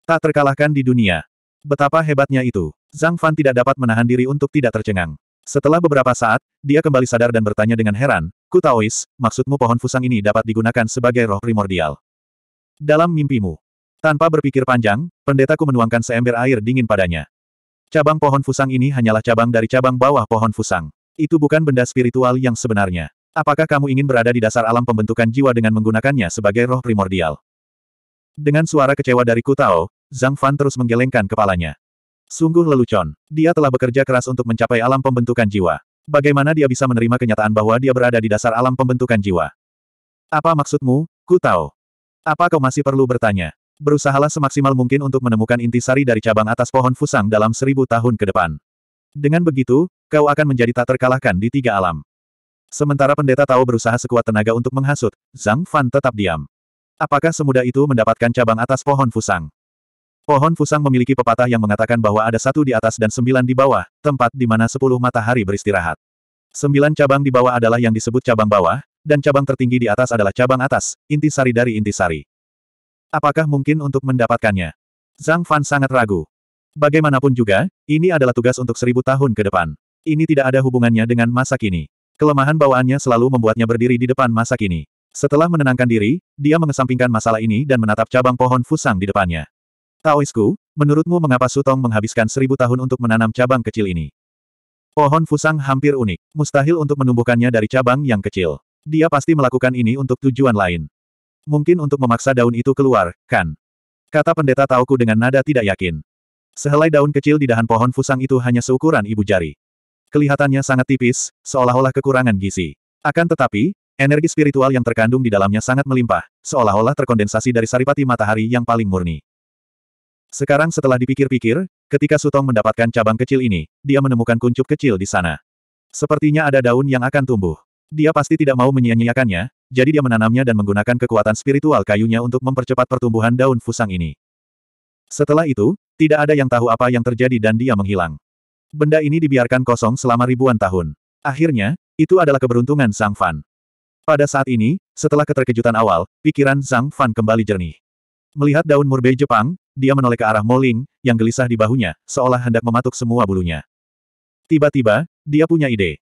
Tak terkalahkan di dunia. Betapa hebatnya itu. Zhang Fan tidak dapat menahan diri untuk tidak tercengang. Setelah beberapa saat, dia kembali sadar dan bertanya dengan heran, Ku Taois, maksudmu pohon fusang ini dapat digunakan sebagai roh primordial. Dalam mimpimu. Tanpa berpikir panjang, pendetaku menuangkan seember air dingin padanya. Cabang pohon fusang ini hanyalah cabang dari cabang bawah pohon fusang. Itu bukan benda spiritual yang sebenarnya. Apakah kamu ingin berada di dasar alam pembentukan jiwa dengan menggunakannya sebagai roh primordial? Dengan suara kecewa dari Kutao, Zhang Fan terus menggelengkan kepalanya. Sungguh lelucon. Dia telah bekerja keras untuk mencapai alam pembentukan jiwa. Bagaimana dia bisa menerima kenyataan bahwa dia berada di dasar alam pembentukan jiwa? Apa maksudmu, Kutao? Apa kau masih perlu bertanya? Berusahalah semaksimal mungkin untuk menemukan inti sari dari cabang atas pohon fusang dalam seribu tahun ke depan. Dengan begitu, kau akan menjadi tak terkalahkan di tiga alam. Sementara pendeta tahu berusaha sekuat tenaga untuk menghasut, Zhang Fan tetap diam. Apakah semudah itu mendapatkan cabang atas pohon fusang? Pohon fusang memiliki pepatah yang mengatakan bahwa ada satu di atas dan sembilan di bawah, tempat di mana sepuluh matahari beristirahat. Sembilan cabang di bawah adalah yang disebut cabang bawah, dan cabang tertinggi di atas adalah cabang atas, inti sari dari inti sari. Apakah mungkin untuk mendapatkannya? Zhang Fan sangat ragu. Bagaimanapun juga, ini adalah tugas untuk seribu tahun ke depan. Ini tidak ada hubungannya dengan masa kini. Kelemahan bawaannya selalu membuatnya berdiri di depan masa kini. Setelah menenangkan diri, dia mengesampingkan masalah ini dan menatap cabang pohon fusang di depannya. Taoisku, menurutmu mengapa Sutong menghabiskan seribu tahun untuk menanam cabang kecil ini? Pohon fusang hampir unik, mustahil untuk menumbuhkannya dari cabang yang kecil. Dia pasti melakukan ini untuk tujuan lain. Mungkin untuk memaksa daun itu keluar, kan? Kata pendeta Tauku dengan nada tidak yakin. Sehelai daun kecil di dahan pohon fusang itu hanya seukuran ibu jari. Kelihatannya sangat tipis, seolah-olah kekurangan gizi. Akan tetapi, energi spiritual yang terkandung di dalamnya sangat melimpah, seolah-olah terkondensasi dari saripati matahari yang paling murni. Sekarang setelah dipikir-pikir, ketika Sutong mendapatkan cabang kecil ini, dia menemukan kuncup kecil di sana. Sepertinya ada daun yang akan tumbuh. Dia pasti tidak mau menyia-nyiakannya, jadi dia menanamnya dan menggunakan kekuatan spiritual kayunya untuk mempercepat pertumbuhan daun fusang ini. Setelah itu, tidak ada yang tahu apa yang terjadi dan dia menghilang. Benda ini dibiarkan kosong selama ribuan tahun. Akhirnya, itu adalah keberuntungan Zhang Fan. Pada saat ini, setelah keterkejutan awal, pikiran Zhang Fan kembali jernih. Melihat daun murbe Jepang, dia menoleh ke arah Moling, yang gelisah di bahunya, seolah hendak mematuk semua bulunya. Tiba-tiba, dia punya ide.